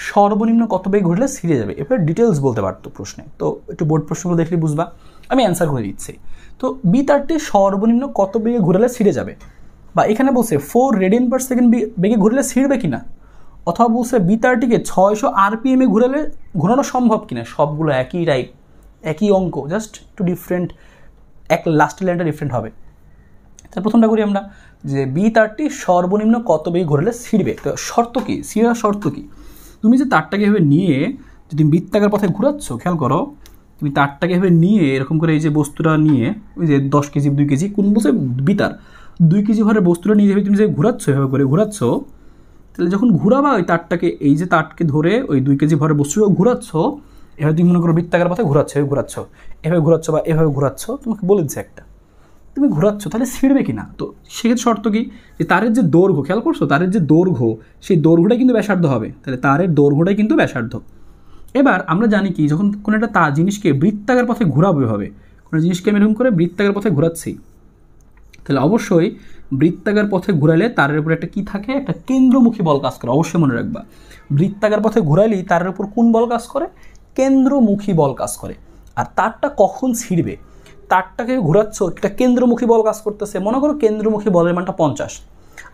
সর্বনিম্ন কত বেগ ঘুরলে সিরে যাবে এভাবে ডিটেলস বলতে পারতো প্রশ্নে তো একটু বোর্ড প্রশ্নগুলো দেখলে বুঝবা আমি অ্যান্সার করে দিচ্ছি তো বি তারটি সর্বনিম্ন কত বেগে ঘুরালে ছিঁড়ে যাবে বা এখানে বলছে ফোর রেডিয়ান পার সেকেন্ড বেগে ঘুরলে ছিঁড়বে কি না অথবা বলছে বি তারটিকে ছয়শো আরপিএমে ঘুরালে ঘোরানো সম্ভব কিনা সবগুলো একই টাইপ একই অঙ্ক জাস্ট টু ডিফারেন্ট এক লাস্ট লাইনটা ডিফারেন্ট হবে তাহলে প্রথমটা করি আমরা যে বি তারটি সর্বনিম্ন কত বেগে ঘোরালে ছিঁড়বে তো শর্ত কী ছিঁড়ার শর্ত কী তুমি যে তারটাকে এভাবে নিয়ে যদি বৃত্তাকার পথে ঘুরাচ্ছ খেয়াল করো তুমি তারটাকে এভাবে নিয়ে এরকম করে এই যে বস্তুটা নিয়ে ওই যে দশ কেজি দুই কেজি কোন বসে বিতার দুই কেজি ঘরের বস্তুটা নিয়ে তুমি যে ঘুরাচ্ছ এভাবে করে ঘুরাচ্ছ তাহলে যখন ঘুরাবা ওই তারটাকে এই যে তারকে ধরে ওই দুই কেজি ভরের বস্তুটা ঘুরাচ্ছ এভাবে তুমি মনে করো বৃত্তাকার পথে ঘোরাচ্ছ এভাবে ঘোরাচ্ছ এভাবে ঘোরাচ্ছ বা এভাবে ঘোরাচ্ছ তোমাকে বলে দিচ্ছে একটা তুমি ঘোরাচ্ছ তাহলে ছিঁড়বে কি না তো সেক্ষেত্রে শর্ত কি যে তারের যে দৈর্ঘ্য খেয়াল করছো তারের যে দৈর্ঘ্য সেই দৈর্ঘ্যটাই কিন্তু ব্যাসার্ধ হবে তাহলে তারের দৈর্ঘ্যটাই কিন্তু ব্যাসার্ধ এবার আমরা জানি কি যখন কোনো একটা তার জিনিসকে বৃত্তাকার পথে ঘোরাবো এভাবে কোনো জিনিসকে আমি এরকম করে বৃত্তাকার পথে ঘোরাচ্ছি তাহলে অবশ্যই বৃত্তাকার পথে ঘুরালে তারের উপরে একটা কী থাকে একটা কেন্দ্রমুখী বল কাজ করে অবশ্যই মনে রাখবা বৃত্তাকার পথে ঘুরালেই তারের উপর কোন বল কাজ করে কেন্দ্রমুখী বল কাজ করে আর তারটা কখন ছিঁড়বে তারটাকে ঘোরাচ্ছ একটা কেন্দ্রমুখী বল কাজ করতেছে মনে করো কেন্দ্রমুখী বলের মানটা পঞ্চাশ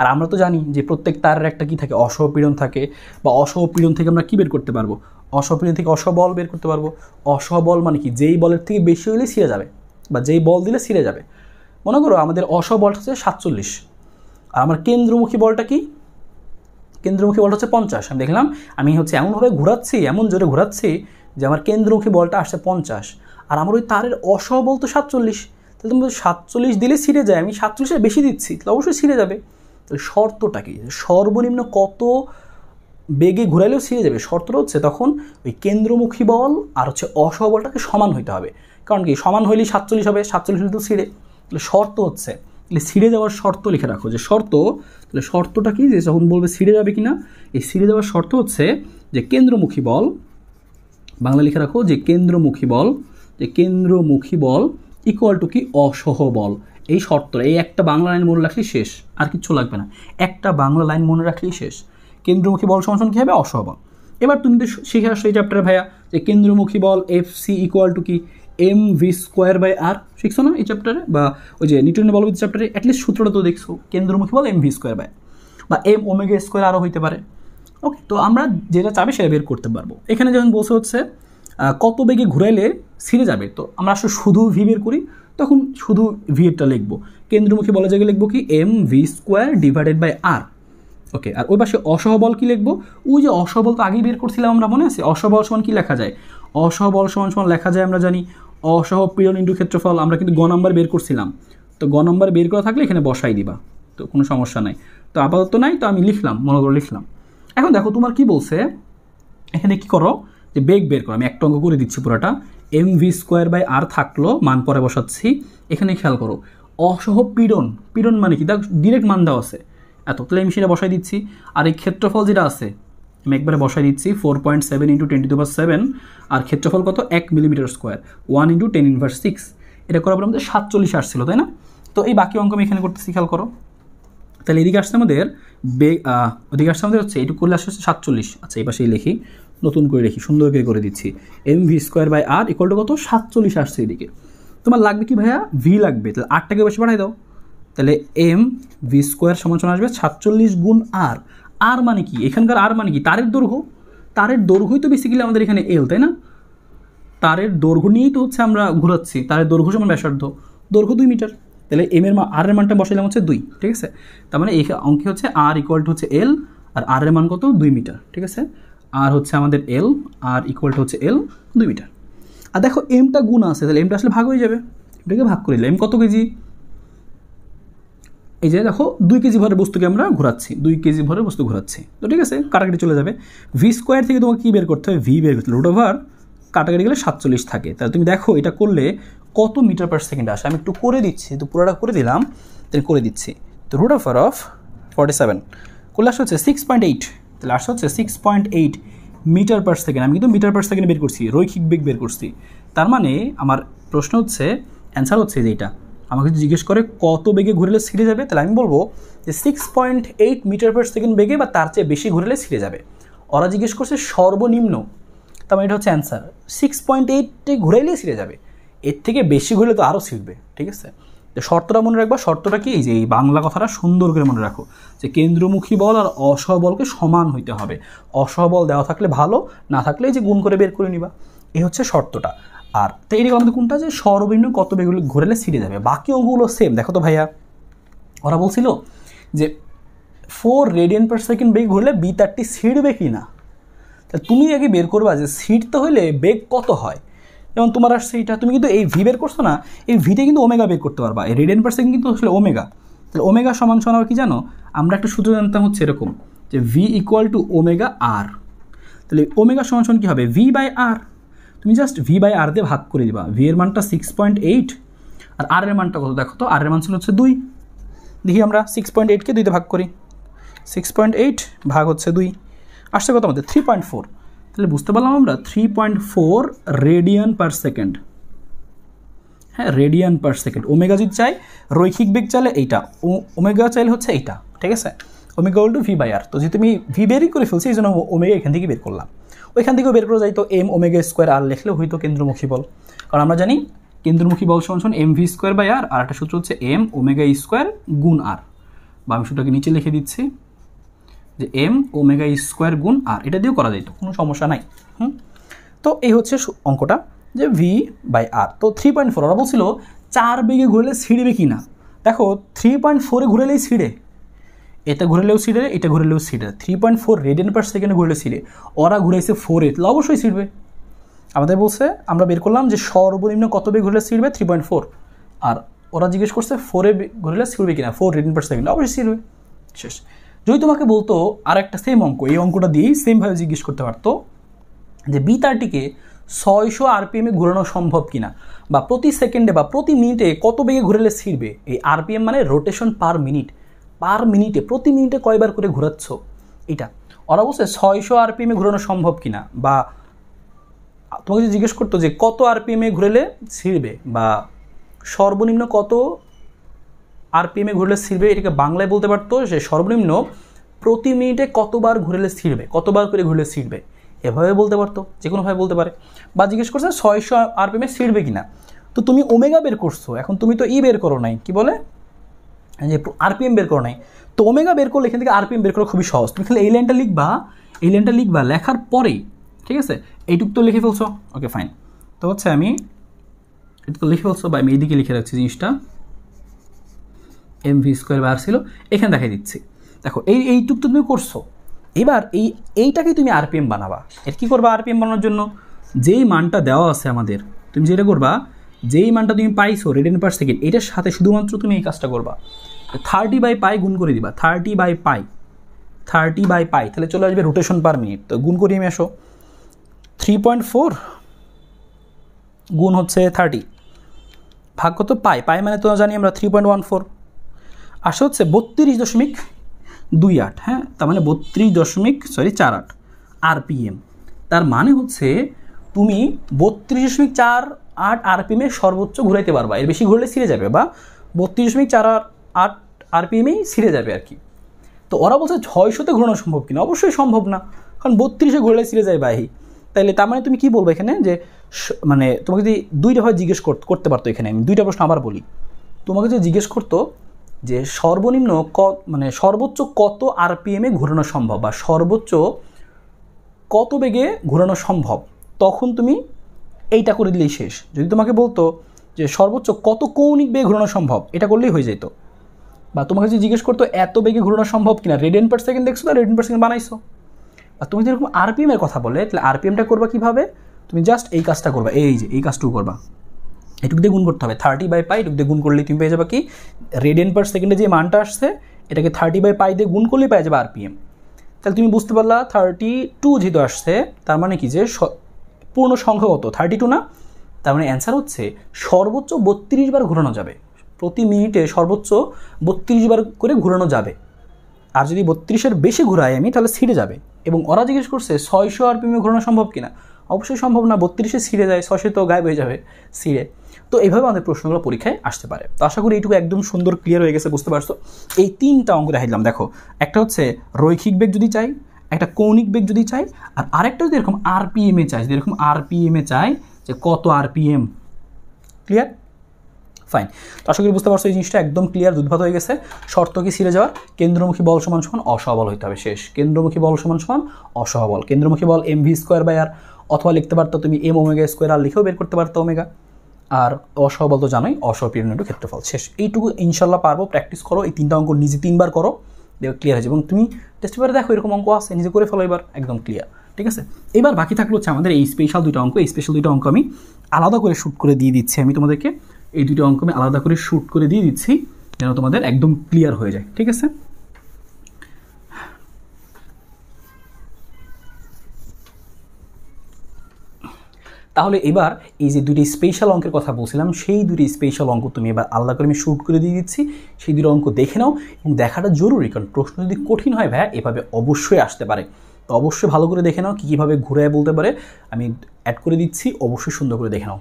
আর আমরা তো জানি যে প্রত্যেক তারের একটা কি থাকে অসহপীড়ন থাকে বা অসহপীড়ন থেকে আমরা কী বের করতে পারবো অসহপীড়ন থেকে অসবল বের করতে পারবো অসবল মানে কি যেই বলের থেকে বেশি হলে ছিঁড়ে যাবে বা যেই বল দিলে ছিঁড়ে যাবে মনে করো আমাদের অসবলটা হচ্ছে সাতচল্লিশ আর আমার কেন্দ্রমুখী বলটা কি কেন্দ্রমুখী বলটা হচ্ছে পঞ্চাশ আমি দেখলাম আমি হচ্ছে এমনভাবে ঘোরাচ্ছি এমন জোরে ঘোরাচ্ছি যে আমার কেন্দ্রমুখী বলটা আসছে পঞ্চাশ আর আমার ওই তারের অসবল তো সাতচল্লিশ তাহলে তুমি সাতচল্লিশ দিলে ছিঁড়ে যায় আমি সাতচল্লিশে বেশি দিচ্ছি তাহলে অবশ্যই ছিঁড়ে যাবে তাহলে শর্তটা কি সর্বনিম্ন কত বেগে ঘুরাইলেও ছিঁড়ে যাবে শর্তটা হচ্ছে তখন ওই কেন্দ্রমুখী বল আর হচ্ছে অসবলটাকে সমান হইতে হবে কারণ কি সমান হইলেই সাতচল্লিশ হবে সাতচল্লিশ হলে তো ছিঁড়ে তাহলে শর্ত হচ্ছে তাহলে ছিঁড়ে যাওয়ার শর্ত লিখে রাখো যে শর্ত তাহলে শর্তটা কি যে যখন বলবে ছিঁড়ে যাবে কি না এই ছিঁড়ে যাওয়ার শর্ত হচ্ছে যে কেন্দ্রমুখী বল বাংলা লিখে রাখো যে কেন্দ্রমুখী বল যে কেন্দ্রমুখী বল ইকুয়াল টু কি অসহ বল এই শর্ত এই একটা বাংলা লাইন মনে রাখলেই শেষ আর কিচ্ছু লাগবে না একটা বাংলা লাইন মনে রাখলেই শেষ কেন্দ্রমুখী বল সমাসন কী হবে অসহ বল এবার তুমি শিখে আসো এই চ্যাপ্টারে ভাইয়া যে কেন্দ্রমুখী বল এফ সি ইকুয়াল টু কি M V square by R শিখছো না এই চ্যাপ্টারে বা ওই যে নিউটনের বলবিদ চ্যাপ্টারে অ্যাটলিস্ট সূত্রটা তো দেখছো কেন্দ্রমুখী বল এম ভি স্কোয়ার বাই বা এম ওমেগা স্কোয়ার আরও হইতে পারে ওকে তো আমরা যেটা চাবে সেটা বের করতে পারবো এখানে যখন বলছে হচ্ছে কত বেগে ঘুরাইলে ছিঁড়ে যাবে তো আমরা আসলে শুধু ভি বের করি তখন শুধু ভি এরটা লিখবো কেন্দ্রমুখী বলা জায়গায় লিখবো কি M V square divided by R okay আর ওই পাশে অসহবল কী লিখবো ওই যে অসহবল তো আগেই বের করছিলাম আমরা মনে আছে অসহবল সমান কী লেখা যায় অসহবল সমান সমান লেখা যায় আমরা জানি অসহ পীড়ন ইন্টু ক্ষেত্রফল আমরা কিন্তু গ নাম্বার বের করছিলাম তো গ নাম্বার বের করা থাকলে এখানে বসাই দিবা তো কোনো সমস্যা নাই তো আপাতত নাই তো আমি লিখলাম মনে করে লিখলাম এখন দেখো তোমার কি বলছে এখানে কি করো যে বেগ বের করো আমি একটা অঙ্ক করে দিচ্ছি পুরোটা M V square by R থাকলো মান পরে বসাচ্ছি এখানে খেয়াল করো অসহ পীড়ন পীড়ন মানে কি দেখ ডিরেক্ট মান দেওয়া আছে এত তাহলে আমি সেটা বসাই দিচ্ছি আর এই ক্ষেত্রফল যেটা আছে আমি একবারে বসাই দিচ্ছি four point seven into twenty two seven আর ক্ষেত্রফল কত এক millimetre square one into ten inverse six এটা করার পর আমাদের সাতচল্লিশ আসছিল তাই না তো এই বাকি অঙ্ক আমি এখানে করতেছি খেয়াল করো তাহলে এদিকে আসছে আমাদের বে ওদিকে আসছে আমাদের হচ্ছে এটুকু করলে আসছে হচ্ছে সাতচল্লিশ আচ্ছা এই পাশেই লিখি নতুন করে লিখি সুন্দর করে করে দিচ্ছি M V square by R equal to কত সাতচল্লিশ আসছে এদিকে তোমার লাগবে কি ভাইয়া ভি লাগবে তাহলে আটটাকে বেশি পাঠাই দাও তাহলে এম ভি স্কোয়ার সমালোচনা আসবে সাতচল্লিশ গুণ আর আর মানে কি এখানকার আর মানে কি তারের দৈর্ঘ্য তারের দৈর্ঘ্যই তো বেসিক্যালি আমাদের এখানে এল তাই না তারের দৈর্ঘ্য নিয়েই তো হচ্ছে আমরা ঘুরাচ্ছি তারের দৈর্ঘ্য সমান ব্যাসার্ধ দৈর্ঘ্য দুই মিটার তাহলে এম এর আর এর মানটা বসাইলাম হচ্ছে দুই ঠিক আছে তার মানে এই অঙ্কে হচ্ছে আর ইকুয়াল টু হচ্ছে এল আর আর এর মান কত দুই মিটার ঠিক আছে আর হচ্ছে আমাদের এল আর ইকুয়াল টু হচ্ছে এল দুই মিটার আর দেখো এমটা গুণ আছে তাহলে এমটা আসলে ভাগ হয়ে যাবে এটাকে ভাগ করে দিলে এম কত কেজি এই যে দেখো দুই কেজি ভরের বস্তুকে আমরা ঘোরাচ্ছি দুই কেজি ভরের বস্তু ঘোরাচ্ছি তো ঠিক আছে কাটাকাটি চলে যাবে ভি স্কোয়ার থেকে তোমাকে কী বের করতে হবে ভি বের করতে রুট ওভার কাটাকাটি গেলে সাতচল্লিশ থাকে তাহলে তুমি দেখো এটা করলে কত মিটার পার সেকেন্ড আসে আমি একটু করে দিচ্ছি তো পুরোটা করে দিলাম তাহলে করে দিচ্ছি তো root of R of forty seven করলে আসা হচ্ছে সিক্স পয়েন্ট এইট তাহলে আসা হচ্ছে six point eight metre per second আমি কিন্তু মিটার পার সেকেন্ড বের করছি রৈখিক বেগ বের করছি তার মানে আমার প্রশ্ন হচ্ছে অ্যান্সার হচ্ছে যে এটা আমাকে যদি জিজ্ঞেস করে কত বেগে ঘুরলে ছিঁড়ে যাবে তাহলে আমি বলবো যে six point eight metre per second বেগে বা তার চেয়ে বেশি ঘুরলে ছিঁড়ে যাবে ওরা জিজ্ঞেস করছে সর্বনিম্ন তার মানে এটা হচ্ছে অ্যান্সার সিক্স পয়েন্ট এইটে ঘুরাইলেই ছিঁড়ে যাবে এর থেকে বেশি ঘুরলে তো আরও শিখবে ঠিক আছে তো শর্তটা মনে রাখবা শর্তটা কি যে এই বাংলা কথাটা সুন্দর করে মনে রাখো যে কেন্দ্রমুখী বল আর অসহবলকে সমান হইতে হবে অসহবল দেওয়া থাকলে ভালো না থাকলে যে গুণ করে বের করে নিবা এই হচ্ছে শর্তটা আর তো এই কথা কোনটা যে সর্বনিম্ন কত বেগুলো ঘুরেলে ছিঁড়ে যাবে বাকি অঙ্কগুলো সেম দেখো তো ভাইয়া ওরা বলছিল যে ফোর রেডিয়ান পার সেকেন্ড বেগ ঘুরলে বি তারটি ছিঁড়বে কি না তা তুমি আগে বের করবা যে ছিঁড়তে হলে বেগ কত হয় যেমন তোমার আসছে এটা তুমি কিন্তু এই ভি বের করছো না এই ভিতে কিন্তু ওমেগা বের করতে পারবা এই রেডিয়ান পার সেকেন্ড কিন্তু আসলে ওমেগা তাহলে ওমেগা সমান সমান কি জানো আমরা একটা সূত্র জানতাম হচ্ছে এরকম যে V equal to omega R তাহলে ওমেগা সমান সমান কী হবে ভি বাই আর তুমি জাস্ট ভি বাই আর দিয়ে ভাগ করে দিবা ভি এর মানটা সিক্স পয়েন্ট এইট আর আর এর মানটা কত দেখো তো আর এর মান ছিল হচ্ছে দুই দেখি আমরা সিক্স পয়েন্ট এইটকে দুইতে ভাগ করি সিক্স পয়েন্ট এইট ভাগ হচ্ছে দুই আসছে কত আমাদের থ্রি পয়েন্ট ফোর তাহলে বুঝতে পারলাম আমরা three point four radian per second হ্যাঁ রেডিয়ান পার সেকেন্ড ওমেগা যদি চাই রৈখিক বেগ চাইলে এইটা ওমেগা চাইলে হচ্ছে এইটা ঠিক আছে ওমেগা ওল টু ভি বাই আর তো যেহেতু আমি ভি বেরই করে ফেলছি এই জন্য ওমেগা এখান থেকে বের করলাম ওইখান থেকেও বের করা যায় তো এম ওমেগা স্কোয়ার আর লেখলে হয়তো কেন্দ্রমুখী বল কারণ আমরা জানি কেন্দ্রমুখী বল সমান M V square by R আর একটা সূত্র হচ্ছে এম ওমেগা স্কোয়ার গুণ আর বা আমি সেটাকে নিচে লিখে দিচ্ছি যে এম ওমেগা স্কোয়ার গুণ আর এটা দিয়েও করা যেত কোনো সমস্যা নাই হুম তো এই হচ্ছে অঙ্কটা যে ভি বাই আর তো থ্রি পয়েন্ট ফোর ওরা বলছিল চার বেগে ঘুরলে ছিঁড়বে কি না দেখো থ্রি পয়েন্ট ফোরে ঘুরেলেই ছিঁড়ে এটা ঘুরেলেও ছিঁড়ে এটা ঘুরেলেও ছিঁড়ে three point four radian per সেকেন্ডে ঘুরলে ছিঁড়ে ওরা ঘুরেছে ফোরে তাহলে অবশ্যই ছিঁড়বে আমাদের বলছে আমরা বের করলাম যে সর্বনিম্ন কত বেগ ঘুরলে ছিঁড়বে থ্রি পয়েন্ট ফোর আর ওরা জিজ্ঞেস করছে ফোরে ঘুরলে ছিঁড়বে না ফোর রেডিয়ান পার সেকেন্ডে অবশ্যই ছিঁড়বে শেষ যদি তোমাকে বলতো আর একটা সেম অঙ্ক এই অঙ্কটা দিয়েই সেমভাবে জিজ্ঞেস করতে পারতো যে বি তারটিকে ছয়শো আরপিএমে ঘোরানো সম্ভব কিনা বা প্রতি সেকেন্ডে বা প্রতি মিনিটে কত বেগে ঘুরেলে ছিঁড়বে এই আরপিএম মানে রোটেশন পার মিনিট পার মিনিটে প্রতি মিনিটে কয়বার করে ঘোরাচ্ছ এটা ওরা অবশ্যই ছয়শো আরপিএমে ঘোরানো সম্ভব কিনা বা তোমাকে যদি জিজ্ঞেস করতো যে কত আরপিএমে ঘুরেলে ছিঁড়বে বা সর্বনিম্ন কত আরপিএমে ঘুরলে ছিঁড়বে এটাকে বাংলায় বলতে পারতো যে সর্বনিম্ন প্রতি মিনিটে কতবার ঘুরলে ছিঁড়বে কতবার করে ঘুরলে ছিঁড়বে এভাবে বলতে পারতো যে কোনোভাবে বলতে পারে বা জিজ্ঞেস করছে ছয়শো আরপিএমে ছিঁড়বে না তো তুমি ওমেগা বের করছো এখন তুমি তো ই বের করো নাই কি বলে যে আরপিএম বের করো নাই তো ওমেগা বের করলে এখান থেকে আরপিএম বের করা খুবই সহজ তুমি খালি এই লাইনটা লিখবা এই লাইনটা লিখবা লেখার পরেই ঠিক আছে এইটুক তো লিখে ফেলছো ওকে ফাইন তো হচ্ছে আমি এটুকু তো লিখে ফেলছো বা আমি এইদিকে লিখে রাখছি জিনিসটা এম ভি স্কোয়ার বার ছিল এখানে দেখাই দিচ্ছি দেখো এই এইটুক তো তুমি করছো এবার এই এইটাকে তুমি আরপিএম বানাবা এর কী করবা আরপিএম বানানোর জন্য যেই মানটা দেওয়া আছে আমাদের তুমি যেটা করবা যেই মানটা তুমি পাইছো রেডিয়ান পার সেকেন্ড এটার সাথে শুধুমাত্র তুমি এই কাজটা করবা থার্টি বাই পাই গুণ করে দিবা thirty by pi thirty by pi তাহলে চলে আসবে রোটেশন পার মিনিট তো গুণ করিয়ে আসো থ্রি পয়েন্ট ফোর গুণ হচ্ছে থার্টি ভাগ্য তো পাই পাই মানে তো জানি আমরা থ্রি পয়েন্ট ওয়ান ফোর আসে হচ্ছে বত্রিশ দশমিক দুই আট হ্যাঁ তার মানে বত্রিশ দশমিক সরি চার আট আরপিএম তার মানে হচ্ছে তুমি বত্রিশ দশমিক চার আট আরপিএমে সর্বোচ্চ ঘুরাইতে পারবা এর বেশি ঘুরলে ছিঁড়ে যাবে বা বত্রিশ দশমিক চার আট আট আরপিএমেই ছিঁড়ে যাবে আর কি তো ওরা বলছে ছয়শোতে ঘুরানো সম্ভব কিনা অবশ্যই সম্ভব না কারণ বত্রিশে ঘুরলে ছিঁড়ে যায় বাহি তাহলে তার মানে তুমি কি বলবো এখানে যে মানে তোমাকে যদি দুইটা ভাবে জিজ্ঞেস করতে পারতো এখানে আমি দুইটা প্রশ্ন আবার বলি তোমাকে যদি জিজ্ঞেস করতো যে সর্বনিম্ন ক মানে সর্বোচ্চ কত আরপিএমে ঘোরানো সম্ভব বা সর্বোচ্চ কত বেগে ঘোরানো সম্ভব তখন তুমি এইটা করে দিলেই শেষ যদি তোমাকে বলতো যে সর্বোচ্চ কত কৌণিক বেগে ঘোরানো সম্ভব এটা করলেই হয়ে যেত বা তোমাকে যদি জিজ্ঞেস করতো এত বেগে ঘোরানো সম্ভব কিনা রেডিয়ান পার সেকেন্ড দেখছো তো রেডিয়ান পার সেকেন্ড বানাইছো আর তুমি যেরকম আরপিএমের কথা বলে তাহলে আরপিএমটা করবা কীভাবে তুমি জাস্ট এই কাজটা করবা এই যে এই কাজটুকু করবা এটুক দিয়ে গুণ করতে হবে থার্টি বাই পাই এটুক দিয়ে গুণ করলে তুমি পেয়ে যাবে কি রেডিয়ান পার সেকেন্ডে যে মানটা আসছে এটাকে থার্টি বাই পাই দিয়ে গুণ করলে পেয়ে যাবে আরপিএম তাহলে তুমি বুঝতে পারলা থার্টি টু যেহেতু আসছে তার মানে কি যে পূর্ণ সংখ্যা কত থার্টি টু না তার মানে অ্যান্সার হচ্ছে সর্বোচ্চ বত্রিশ বার ঘোরানো যাবে প্রতি মিনিটে সর্বোচ্চ বত্রিশ বার করে ঘোরানো যাবে আর যদি বত্রিশের বেশি ঘোরাই আমি তাহলে ছিঁড়ে যাবে এবং ওরা জিজ্ঞেস করছে ছয়শো আরপিএমে ঘোরানো সম্ভব কিনা অবশ্যই সম্ভব না বত্রিশে ছিঁড়ে যায় ছশো তো গায়েব হয়ে যাবে ছিঁড়ে তো এইভাবে আমাদের প্রশ্নগুলো পরীক্ষায় আসতে পারে তো আশা করি এইটুকু একদম সুন্দর ক্লিয়ার হয়ে গেছে বুঝতে পারছো এই তিনটা অঙ্গ দেখাইলাম দেখো একটা হচ্ছে রৈখিক বেগ যদি চাই একটা কৌণিক বেগ যদি চাই আর আরেকটা যদি এরকম আরপিএমে চাই যদি এরকম আরপিএমে চাই যে কত আরপিএম ক্লিয়ার ফাইন তো আশা করি বুঝতে পারছো এই জিনিসটা একদম ক্লিয়ার উদ্ভাত হয়ে গেছে শর্ত কি ছিঁড়ে যাওয়ার কেন্দ্রমুখী বল সমান সমান অসহবল হইতে হবে শেষ কেন্দ্রমুখী বল সমান সমান অসহবল কেন্দ্রমুখী বল M V square by R অথবা লিখতে পারতো তুমি এম ওমেগা স্কোয়ার আর লিখেও বের করতে পারতো ওমেগা আর অসহ বলতো জানোই অসহ পিরিয়ড ক্ষেত্রফল শেষ এইটুকু ইনশাল্লাহ পারবো প্র্যাকটিস করো এই তিনটা অঙ্ক নিজে তিনবার করো দেখো ক্লিয়ার হয়ে যাবে এবং তুমি টেস্ট পেপারে দেখো এরকম অঙ্ক আসে নিজে করে ফেলো এবার একদম ক্লিয়ার ঠিক আছে এবার বাকি থাকলো হচ্ছে আমাদের এই স্পেশাল দুটো অঙ্ক এই স্পেশাল দুটো অঙ্ক আমি আলাদা করে শ্যুট করে দিয়ে দিচ্ছি আমি তোমাদেরকে এই দুটো অঙ্ক আমি আলাদা করে শ্যুট করে দিয়ে দিচ্ছি যেন তোমাদের একদম ক্লিয়ার হয়ে যায় ঠিক আছে তাহলে এবার এই যে দুটি স্পেশাল অঙ্কের কথা বলছিলাম সেই দুটি স্পেশাল অঙ্ক তুমি এবার আলাদা করে আমি শ্যুট করে দিয়ে দিচ্ছি সেই দুটো অঙ্ক দেখে নাও এবং দেখাটা জরুরি কারণ প্রশ্ন যদি কঠিন হয় ভাইয়া এভাবে অবশ্যই আসতে পারে তো অবশ্যই ভালো করে দেখে নাও কী কীভাবে ঘুরে বলতে পারে আমি অ্যাড করে দিচ্ছি অবশ্যই সুন্দর করে দেখে নাও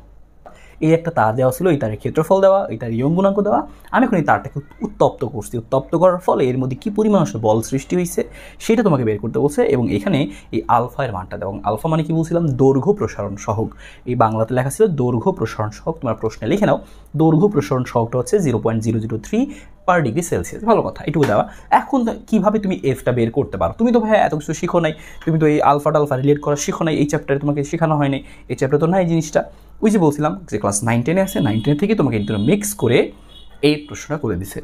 এই একটা তার দেওয়া ছিল এই তারের ক্ষেত্রফল দেওয়া এই তার ইয়ং গুণাঙ্ক দেওয়া আমি এখন এই তারটাকে উত্তপ্ত করছি উত্তপ্ত করার ফলে এর মধ্যে কী পরিমাণ বল সৃষ্টি হয়েছে সেটা তোমাকে বের করতে বলছে এবং এখানে এই আলফা এর মানটা দেওয়া আলফা মানে কি বলছিলাম দৈর্ঘ্য প্রসারণ সহক এই বাংলাতে লেখা ছিল দৈর্ঘ্য প্রসারণ সহক তোমার প্রশ্নে লিখে নাও দৈর্ঘ্য প্রসারণ সহকটা হচ্ছে zero point zero zero three per degree Celsius ভালো কথা এটুকু দেওয়া এখন কীভাবে তুমি এফটা বের করতে পারো তুমি তো ভাই এত কিছু শিখো নাই তুমি তো এই আলফা টালফা রিলেট করা শিখো নাই এই চ্যাপ্টারে তোমাকে শেখানো হয়নি এই চ্যাপ্টারে তো নাই জিনিসটা ওই যে বলছিলাম যে ক্লাস নাইন টেনে আছে নাইন টেন থেকে তোমাকে দুটো মিক্স করে এই প্রশ্নটা করে দিছে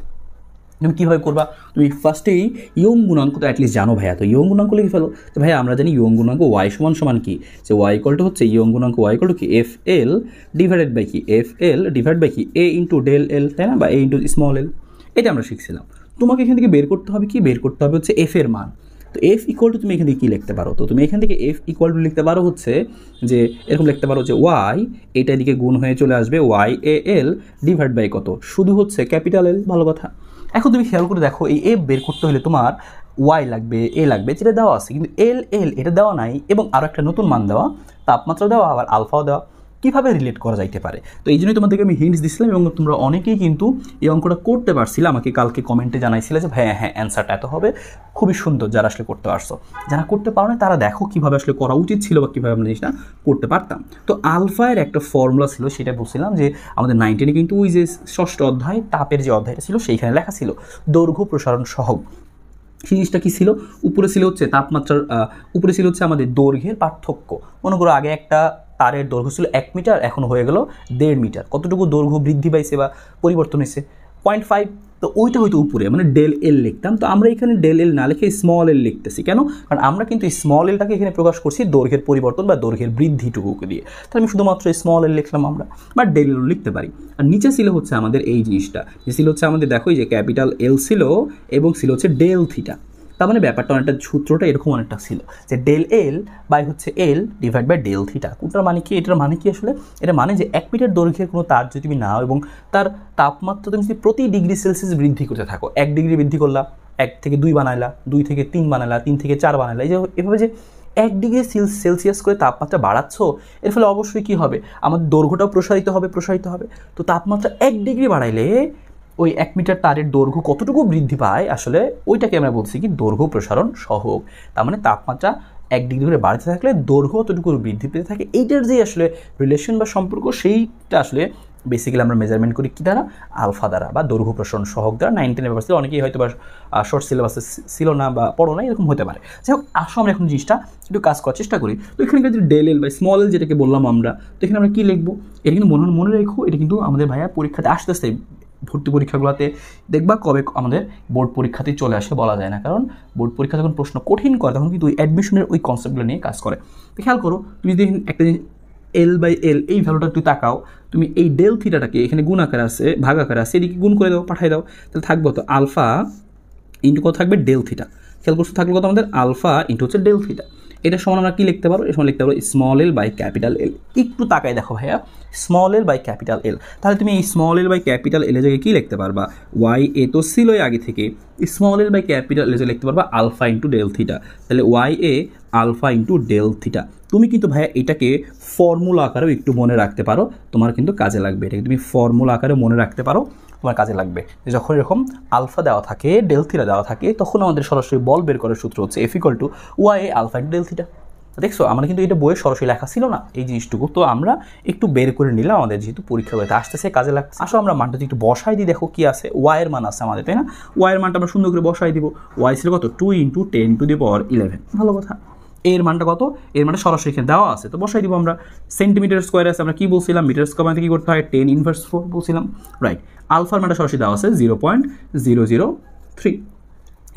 তুমি কীভাবে করবা তুমি ফার্স্টেই ইয়ং গুণাঙ্ক তো অ্যাটলিস্ট জানো ভাইয়া তো ইয়ং গুণাঙ্ক লিখে ফেলো তো ভাইয়া আমরা জানি ইয়ং গুণাঙ্ক ওয়াই সমান সমান কি যে ওয়াই কলটা হচ্ছে ইয়ং গুণাঙ্ক ওয়াই কল কি এফ এল ডিভাইডেড বাই কি এফ এল ডিভাইড বাই কি এ ইন্টু ডেল এল তাই না বা এ ইন্টু স্মল এল এটা আমরা শিখছিলাম তোমাকে এখান থেকে বের করতে হবে কি বের করতে হবে হচ্ছে এফ এর মান তো এফ ইকুয়াল টু তুমি এখান থেকে কী লিখতে পারো তো তুমি এখান থেকে এফ ইকুয়াল টু লিখতে পারো হচ্ছে যে এরকম লিখতে পারো যে ওয়াই এটা এদিকে গুণ হয়ে চলে আসবে Y A L divide by কত শুধু হচ্ছে ক্যাপিটাল এল ভালো কথা এখন তুমি খেয়াল করে দেখো এই এফ বের করতে হলে তোমার ওয়াই লাগবে এ লাগবে যেটা দেওয়া আছে কিন্তু এল এল এটা দেওয়া নাই এবং আরও একটা নতুন মান দেওয়া তাপমাত্রা দেওয়া আবার আলফাও দেওয়া কীভাবে রিলেট করা যাইতে পারে তো এই জন্যই তোমাদেরকে আমি হিন্টস দিছিলাম এবং তোমরা অনেকেই কিন্তু এই অঙ্কটা করতে পারছিলে আমাকে কালকে কমেন্টে জানাইছিলে যে হ্যাঁ হ্যাঁ অ্যান্সারটা এত হবে খুবই সুন্দর যারা আসলে করতে পারছো যারা করতে পারো না তারা দেখো কীভাবে আসলে করা উচিত ছিল বা কীভাবে আমরা জিনিসটা করতে পারতাম তো আলফায়ের একটা ফর্মুলা ছিল সেটা বুঝছিলাম যে আমাদের নাইনটিনে কিন্তু ওই যে ষষ্ঠ অধ্যায় তাপের যে অধ্যায়টা ছিল সেইখানে লেখা ছিল দৈর্ঘ্য প্রসারণ সহগ সেই জিনিসটা কী ছিল উপরে ছিল হচ্ছে তাপমাত্রার উপরে ছিল হচ্ছে আমাদের দৈর্ঘ্যের পার্থক্য মনে করো আগে একটা তারের দৈর্ঘ্য ছিল এক মিটার এখন হয়ে গেল দেড় মিটার কতটুকু দৈর্ঘ্য বৃদ্ধি পাইছে বা পরিবর্তন হয়েছে পয়েন্ট ফাইভ তো ওইটা হয়তো উপরে মানে ডেল এল লিখতাম তো আমরা এখানে ডেল এল না লিখে স্মল এল লিখতেছি কেন কারণ আমরা কিন্তু এই স্মল এলটাকে এখানে প্রকাশ করছি দৈর্ঘ্যের পরিবর্তন বা দৈর্ঘ্যের বৃদ্ধিটুকুকে দিয়ে তাহলে আমি শুধুমাত্র স্মল এল লিখলাম আমরা বা ডেল এল লিখতে পারি আর নিচে ছিল হচ্ছে আমাদের এই জিনিসটা যে ছিল হচ্ছে আমাদের দেখো যে ক্যাপিটাল এল ছিল এবং ছিল হচ্ছে ডেল থিটা তার মানে ব্যাপারটা অনেকটা সূত্রটা এরকম অনেকটা ছিল যে ডেল এল বাই হচ্ছে L divide by del theta কোনটার মানে কি এটার মানে কি আসলে এটা মানে যে এক মিটার দৈর্ঘ্যের কোনো তার যদি তুমি নাও এবং তার তাপমাত্রা তুমি যদি প্রতি ডিগ্রি সেলসিয়াস বৃদ্ধি করতে থাকো এক ডিগ্রি বৃদ্ধি করলা এক থেকে দুই বানাইলা দুই থেকে তিন বানাইলা তিন থেকে চার বানাইলা এই যে এভাবে যে এক ডিগ্রি সেল সেলসিয়াস করে তাপমাত্রা বাড়াচ্ছ এর ফলে অবশ্যই কী হবে আমাদের দৈর্ঘ্যটাও প্রসারিত হবে প্রসারিত হবে তো তাপমাত্রা এক ডিগ্রি বাড়াইলে ওই এক মিটার তারের দৈর্ঘ্য কতটুকু বৃদ্ধি পায় আসলে ওইটাকে আমরা বলছি কি দৈর্ঘ্য প্রসারণ সহক তার মানে তাপমাত্রা এক ডিগ্রি করে বাড়তে থাকলে দৈর্ঘ্য অতটুকু বৃদ্ধি পেতে থাকে এইটার যে আসলে রিলেশন বা সম্পর্ক সেইটা আসলে বেসিক্যালি আমরা মেজারমেন্ট করি কী দ্বারা আলফা দ্বারা বা দৈর্ঘ্য প্রসারণ সহক দ্বারা নাইন টেনের ব্যাপার ছিল অনেকেই হয়তো বা শর্ট সিলেবাসে ছিল না বা পড়ো না এরকম হতে পারে যাই হোক আসো আমরা এখন জিনিসটা একটু কাজ করার চেষ্টা করি তো এখানে যদি ডেল এল বা স্মল এল যেটাকে বললাম আমরা তো এখানে আমরা কী লিখবো এটা কিন্তু মনে মনে রেখো এটা কিন্তু আমাদের ভাইয়া পরীক্ষাতে আসতেছে ভর্তি পরীক্ষাগুলোতে দেখবা কবে আমাদের বোর্ড পরীক্ষাতে চলে আসে বলা যায় না কারণ বোর্ড পরীক্ষা যখন প্রশ্ন কঠিন করে তখন কিন্তু ওই অ্যাডমিশনের ওই কনসেপ্টগুলো নিয়ে কাজ করে তো খেয়াল করো তুমি যদি একটা জিনিস এল বাই এল এই ভ্যালুটা একটু তাকাও তুমি এই ডেল থিটাটাকে এখানে গুণ আকারে আছে ভাগ আকারে আছে এদিকে গুণ করে দাও পাঠিয়ে দাও তাহলে থাকবো তো আলফা ইন্টু কত থাকবে ডেল থিটা খেয়াল করছো থাকলে কত আমাদের আলফা ইন্টু হচ্ছে ডেল থিটা এটা সমান আমরা কী লিখতে পারবো এর সমান লিখতে পারবো small L by capital L একটু তাকায় দেখো ভাইয়া small L by capital L তাহলে তুমি এই স্মল এল বাই ক্যাপিটাল এলের জায়গায় কী লিখতে পারবা ওয়াই এ তো ছিলই আগে থেকে small L by capital L লিখতে পারবা আলফা ইন্টু ডেল থিটা তাহলে Y A alpha into del theta তুমি কিন্তু ভাইয়া এটাকে ফর্মুলা আকারেও একটু মনে রাখতে পারো তোমার কিন্তু কাজে লাগবে এটাকে তুমি ফর্মুলা আকারে মনে রাখতে পারো তোমার কাজে লাগবে যখন এরকম আলফা দেওয়া থাকে ডেলথিটা দেওয়া থাকে তখন আমাদের সরাসরি বল বের করার সূত্র হচ্ছে equal to Y alpha into del theta দেখছো আমরা কিন্তু এটা বইয়ে সরাসরি লেখা ছিল না এই জিনিসটুকু তো আমরা একটু বের করে নিলাম আমাদের যেহেতু পরীক্ষা হয়েছে আসতেছে কাজে লাগছে আসো আমরা মানটা একটু বসাই দিই দেখো কি আছে ওয়াইয়ের মান আছে আমাদের তাই না ওয়াইয়ের মানটা আমরা সুন্দর করে বসাই দিব ওয়াই ছিল কত two into ten to the power eleven ভালো কথা এর মানটা কত এর মানে সরাসরি এখানে দেওয়া আছে তো বসাই দিব আমরা সেন্টিমিটার স্কোয়ার আছে আমরা কী বলছিলাম মিটার স্কোয়ার মানে কী করতে হয় টেন ইনভার্স ফোর বলছিলাম রাইট আলফার মানটা সরাসরি দেওয়া আছে zero point zero zero three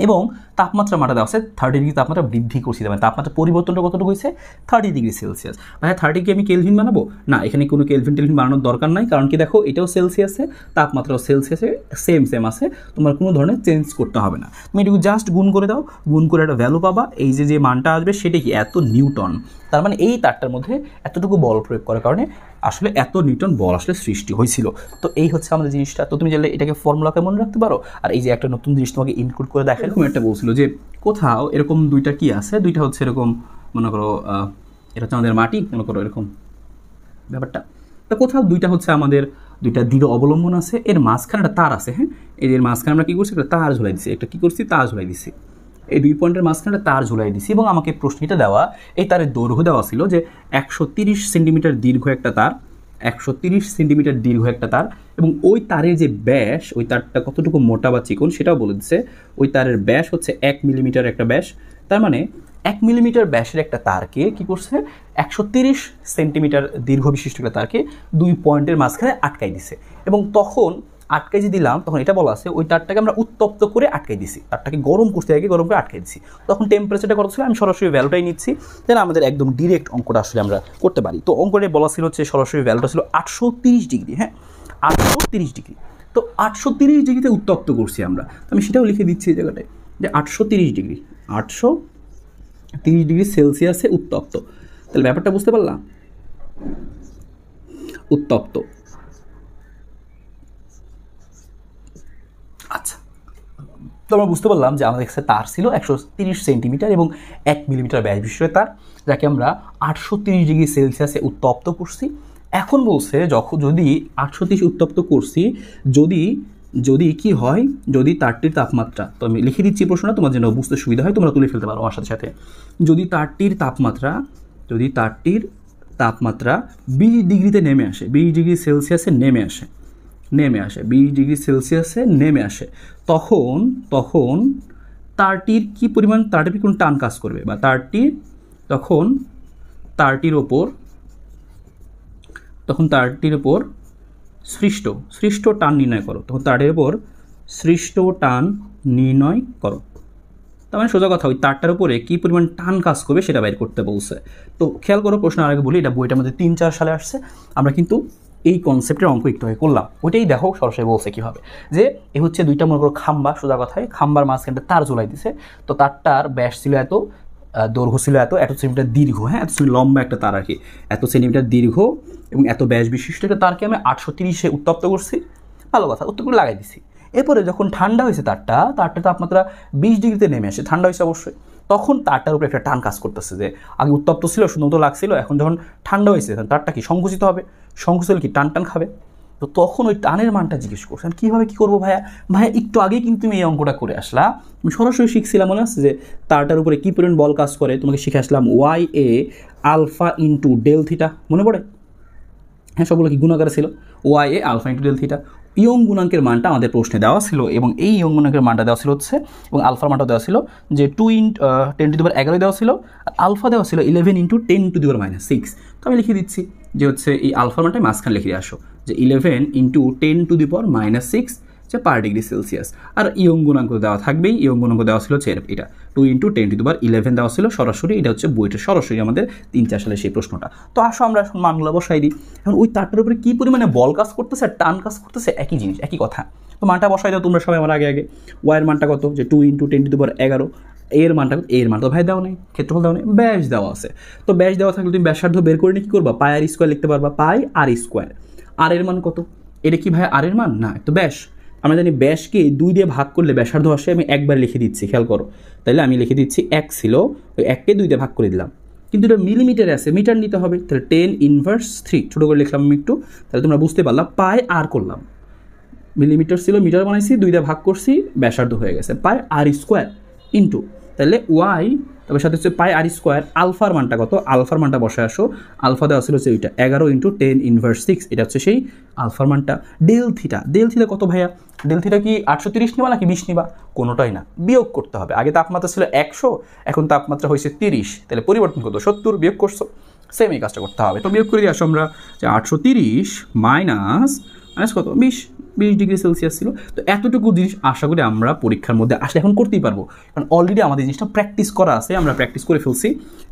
এবং তাপমাত্রা মাটা দেওয়া আছে থার্টি ডিগ্রি তাপমাত্রা বৃদ্ধি করছি মানে তাপমাত্রা পরিবর্তনটা কতটুকু হয়েছে থার্টি ডিগ্রি সেলসিয়াস থার্টি থার্টিকে আমি কেলভিন বানাবো না এখানে কোনো কেলভিন টেলভিন বানানোর দরকার নাই কারণ কি দেখো এটাও সেলসিয়াসে তাপমাত্রাও সেলসিয়াসে সেম সেম আছে তোমার কোনো ধরনের চেঞ্জ করতে হবে না তুমি এটুকু জাস্ট গুণ করে দাও গুণ করে একটা ভ্যালু পাবা এই যে যে মানটা আসবে সেটা কি এত নিউটন তার মানে এই তারটার মধ্যে এতটুকু বল প্রয়োগ করার কারণে আসলে এত নিউটন বল আসলে সৃষ্টি হয়েছিল তো এই হচ্ছে আমাদের জিনিসটা তো তুমি চাইলে এটাকে ফর্মুলাকে মনে রাখতে পারো আর এই যে একটা নতুন জিনিস তোমাকে ইনক্লুড করে দেখা এরকম একটা বলছিল যে কোথাও এরকম দুইটা কি আছে দুইটা হচ্ছে এরকম মনে করো এটা হচ্ছে আমাদের মাটি মনে করো এরকম ব্যাপারটা তো কোথাও দুইটা হচ্ছে আমাদের দুইটা দৃঢ় অবলম্বন আছে এর মাঝখানে একটা তার আছে হ্যাঁ এদের মাঝখানে আমরা কী করছি একটা তার ঝুলাই দিচ্ছি একটা কী করছি তার ঝুলাই দিচ্ছি এই দুই পয়েন্টের মাঝখানে তার ঝুলাই দিছি এবং আমাকে প্রশ্নটা দেওয়া এই তারের দৈর্ঘ্য দেওয়া ছিল যে একশো সেন্টিমিটার দীর্ঘ একটা তার একশো সেন্টিমিটার দীর্ঘ একটা তার এবং ওই তারের যে ব্যাস ওই তারটা কতটুকু মোটা বা চিকন সেটাও বলে দিচ্ছে ওই তারের ব্যাস হচ্ছে এক মিলিমিটার একটা ব্যাস তার মানে এক মিলিমিটার ব্যাসের একটা তারকে কি করছে একশো তিরিশ সেন্টিমিটার দীর্ঘ বিশিষ্ট একটা তারকে দুই পয়েন্টের মাঝখানে আটকাই দিছে এবং তখন আটকাই যে দিলাম তখন এটা বলা আছে ওই তারটাকে আমরা উত্তপ্ত করে আটকে দিছি তারটাকে গরম করতে আগে গরম করে আটকে দিছি তখন টেম্পারেচারটা কত ছিল আমি সরাসরি ভ্যালুটাই নিচ্ছি তাহলে আমাদের একদম ডিরেক্ট অঙ্কটা আসলে আমরা করতে পারি তো অঙ্কটা বলা ছিল হচ্ছে সরাসরি ভ্যালুটা ছিল আটশো ডিগ্রি হ্যাঁ আটশো ডিগ্রি তো আটশো তিরিশ ডিগ্রিতে উত্তপ্ত করছি আমরা তো আমি সেটাও লিখে দিচ্ছি এই জায়গাটায় যে আটশো তিরিশ ডিগ্রি আটশো তিরিশ ডিগ্রি সেলসিয়াসে উত্তপ্ত তাহলে ব্যাপারটা বুঝতে পারলাম উত্তপ্ত আচ্ছা তো আমরা বুঝতে পারলাম যে আমাদের কাছে তার ছিল একশো তিরিশ সেন্টিমিটার এবং এক মিলিমিটার ব্যাস বিষয়ে তার যাকে আমরা আটশো তিরিশ ডিগ্রি সেলসিয়াসে উত্তপ্ত করছি এখন বলছে যখন যদি আটশো তিরিশ উত্তপ্ত করছি যদি যদি কি হয় যদি তারটির তাপমাত্রা তো আমি লিখে দিচ্ছি প্রশ্নটা তোমার যেন বুঝতে সুবিধা হয় তোমরা তুলে ফেলতে পারো আমার সাথে সাথে যদি তারটির তাপমাত্রা যদি তারটির তাপমাত্রা বিশ ডিগ্রিতে নেমে আসে বিশ ডিগ্রি সেলসিয়াসে নেমে আসে নেমে আসে বিশ ডিগ্রি সেলসিয়াসে নেমে আসে তখন তখন তারটির কি পরিমাণ তারটির কোন টান কাজ করবে বা তারটি তখন তারটির ওপর তখন তারটির ওপর সৃষ্ট সৃষ্ট টান নির্ণয় করো তখন তারটির ওপর সৃষ্ট টান নির্ণয় করো তার মানে সোজা কথা ওই তারটার উপরে কী পরিমাণ টান কাজ করবে সেটা বাইর করতে বলছে তো খেয়াল করো প্রশ্ন আর আগে বলি এটা বইটার মধ্যে তিন চার সালে আসছে আমরা কিন্তু এই কনসেপ্টের অঙ্ক একটু হয়ে করলাম ওইটাই দেখো সরাসরি বলছে কীভাবে যে এ হচ্ছে দুইটা মনে করো খাম্বা সোজা কথায় খাম্বার মাঝখানটা তার ঝুলাই দিছে তো তারটার ব্যাস ছিল এত দৈর্ঘ্য ছিল এত এত সেন্টিমিটার দীর্ঘ হ্যাঁ এত লম্বা একটা তার আর কি এত সেন্টিমিটার দীর্ঘ এবং এত ব্যাস বিশিষ্ট একটা তারকে আমি আটশো তিরিশে উত্তপ্ত করছি ভালো কথা উত্তরগুলো লাগাই দিছি এরপরে যখন ঠান্ডা হয়েছে তারটা তারটা তাপমাত্রা বিশ ডিগ্রিতে নেমে আসে ঠান্ডা হয়েছে অবশ্যই তখন তারটার উপরে একটা টান কাজ করতেছে যে আগে উত্তপ্ত ছিল সুন্দর লাগছিল এখন যখন ঠান্ডা হয়েছে তারটা কি সংকুচিত হবে সংকোচল কি টান টান খাবে তো তখন ওই টানের মানটা জিজ্ঞেস করছেন কীভাবে কী করবো ভাইয়া ভাইয়া একটু আগে কিন্তু তুমি এই অঙ্কটা করে আসলা আমি সরাসরি শিখছিলাম মনে আছে যে তারটার উপরে কী পরিমাণ বল কাজ করে তোমাকে শিখে আসলাম Y A alpha into del theta মনে পড়ে হ্যাঁ সবগুলো কি গুণাকারে ছিল Y A alpha into del theta Young গুণাঙ্কের মানটা আমাদের প্রশ্নে দেওয়া ছিল এবং এই ইয়ং গুণাঙ্কের মানটা দেওয়া ছিল হচ্ছে এবং আলফার মানটা দেওয়া ছিল যে টু ইন টেন টু দিবার এগারো দেওয়া ছিল আর আলফা দেওয়া ছিল eleven into ten to the power minus six তো আমি লিখে দিচ্ছি যে হচ্ছে এই আলফার মানটা মাঝখানে লিখে আসো যে eleven into ten to the minus six যে পার ডিগ্রি সেলসিয়াস আর ইয়ং গুণাঙ্ক দেওয়া থাকবেই ইয়ং গুণাঙ্ক দেওয়া ছিল হচ্ছে এটা টু ইন্টু টেন টু দুবার ইলেভেন দেওয়া ছিল সরাসরি এটা হচ্ছে বইটা সরাসরি আমাদের তিন চার সালে সেই প্রশ্নটা তো আসো আমরা মানগুলো বসাই দিই এখন ওই তারটার উপরে কী পরিমাণে বল কাজ করতেছে আর টান কাজ করতেছে একই জিনিস একই কথা তো মানটা বসাই দাও তোমরা সবাই আমার আগে আগে ওয়ের মানটা কত যে টু ইন্টু টেন টু দুবার এগারো এর মানটা এর মান তো ভাই দেওয়া নেই ক্ষেত্রফল দেওয়া নেই ব্যাস দেওয়া আছে তো ব্যাস দেওয়া থাকলে তুমি ব্যাসার্ধ বের করে নিয়ে কী করবা পাই আর স্কোয়ার লিখতে পারবা পাই আর স্কোয়ার আর এর মান কত এটা কি ভাই আর এর মান না তো ব্যাস আমরা জানি ব্যাসকে দুই দিয়ে ভাগ করলে ব্যাসার্ধ আসে আমি একবার লিখে দিচ্ছি খেয়াল করো তাহলে আমি লিখে দিচ্ছি এক ছিল ওই এককে দুই দিয়ে ভাগ করে দিলাম কিন্তু এটা মিলিমিটারে আছে মিটার নিতে হবে তাহলে টেন ইনভার্স থ্রি ছোটো করে লিখলাম আমি একটু তাহলে তোমরা বুঝতে পারলাম পায়ে আর করলাম মিলিমিটার ছিল মিটার বানাইছি দুইটা ভাগ করছি ব্যাসার্ধ হয়ে গেছে পায় আর স্কোয়ার ইন্টু তাহলে ওয়াই তবে সাথে হচ্ছে পাই আর স্কোয়ার আলফার মানটা কত আলফার মানটা বসে আসো আলফা দেওয়া ছিল হচ্ছে ওইটা এগারো ইন্টু টেন ইনভার্স সিক্স এটা হচ্ছে সেই আলফার মানটা ডেল থিটা ডেল থিটা কত ভাইয়া ডেল থিটা কি আটশো তিরিশ নিবা নাকি বিশ নিবা কোনোটাই না বিয়োগ করতে হবে আগে তাপমাত্রা ছিল একশো এখন তাপমাত্রা হয়েছে তিরিশ তাহলে পরিবর্তন কত সত্তর বিয়োগ করছো সেম এই কাজটা করতে হবে তো বিয়োগ করে দিয়ে আসো আমরা যে আটশো তিরিশ মাইনাস মাইনাস কত বিশ বিশ ডিগ্রি সেলসিয়াস ছিল তো এতটুকু জিনিস আশা করি আমরা পরীক্ষার মধ্যে আসলে এখন করতেই পারবো কারণ অলরেডি আমাদের জিনিসটা প্র্যাকটিস করা আছে আমরা প্র্যাকটিস করে ফেলছি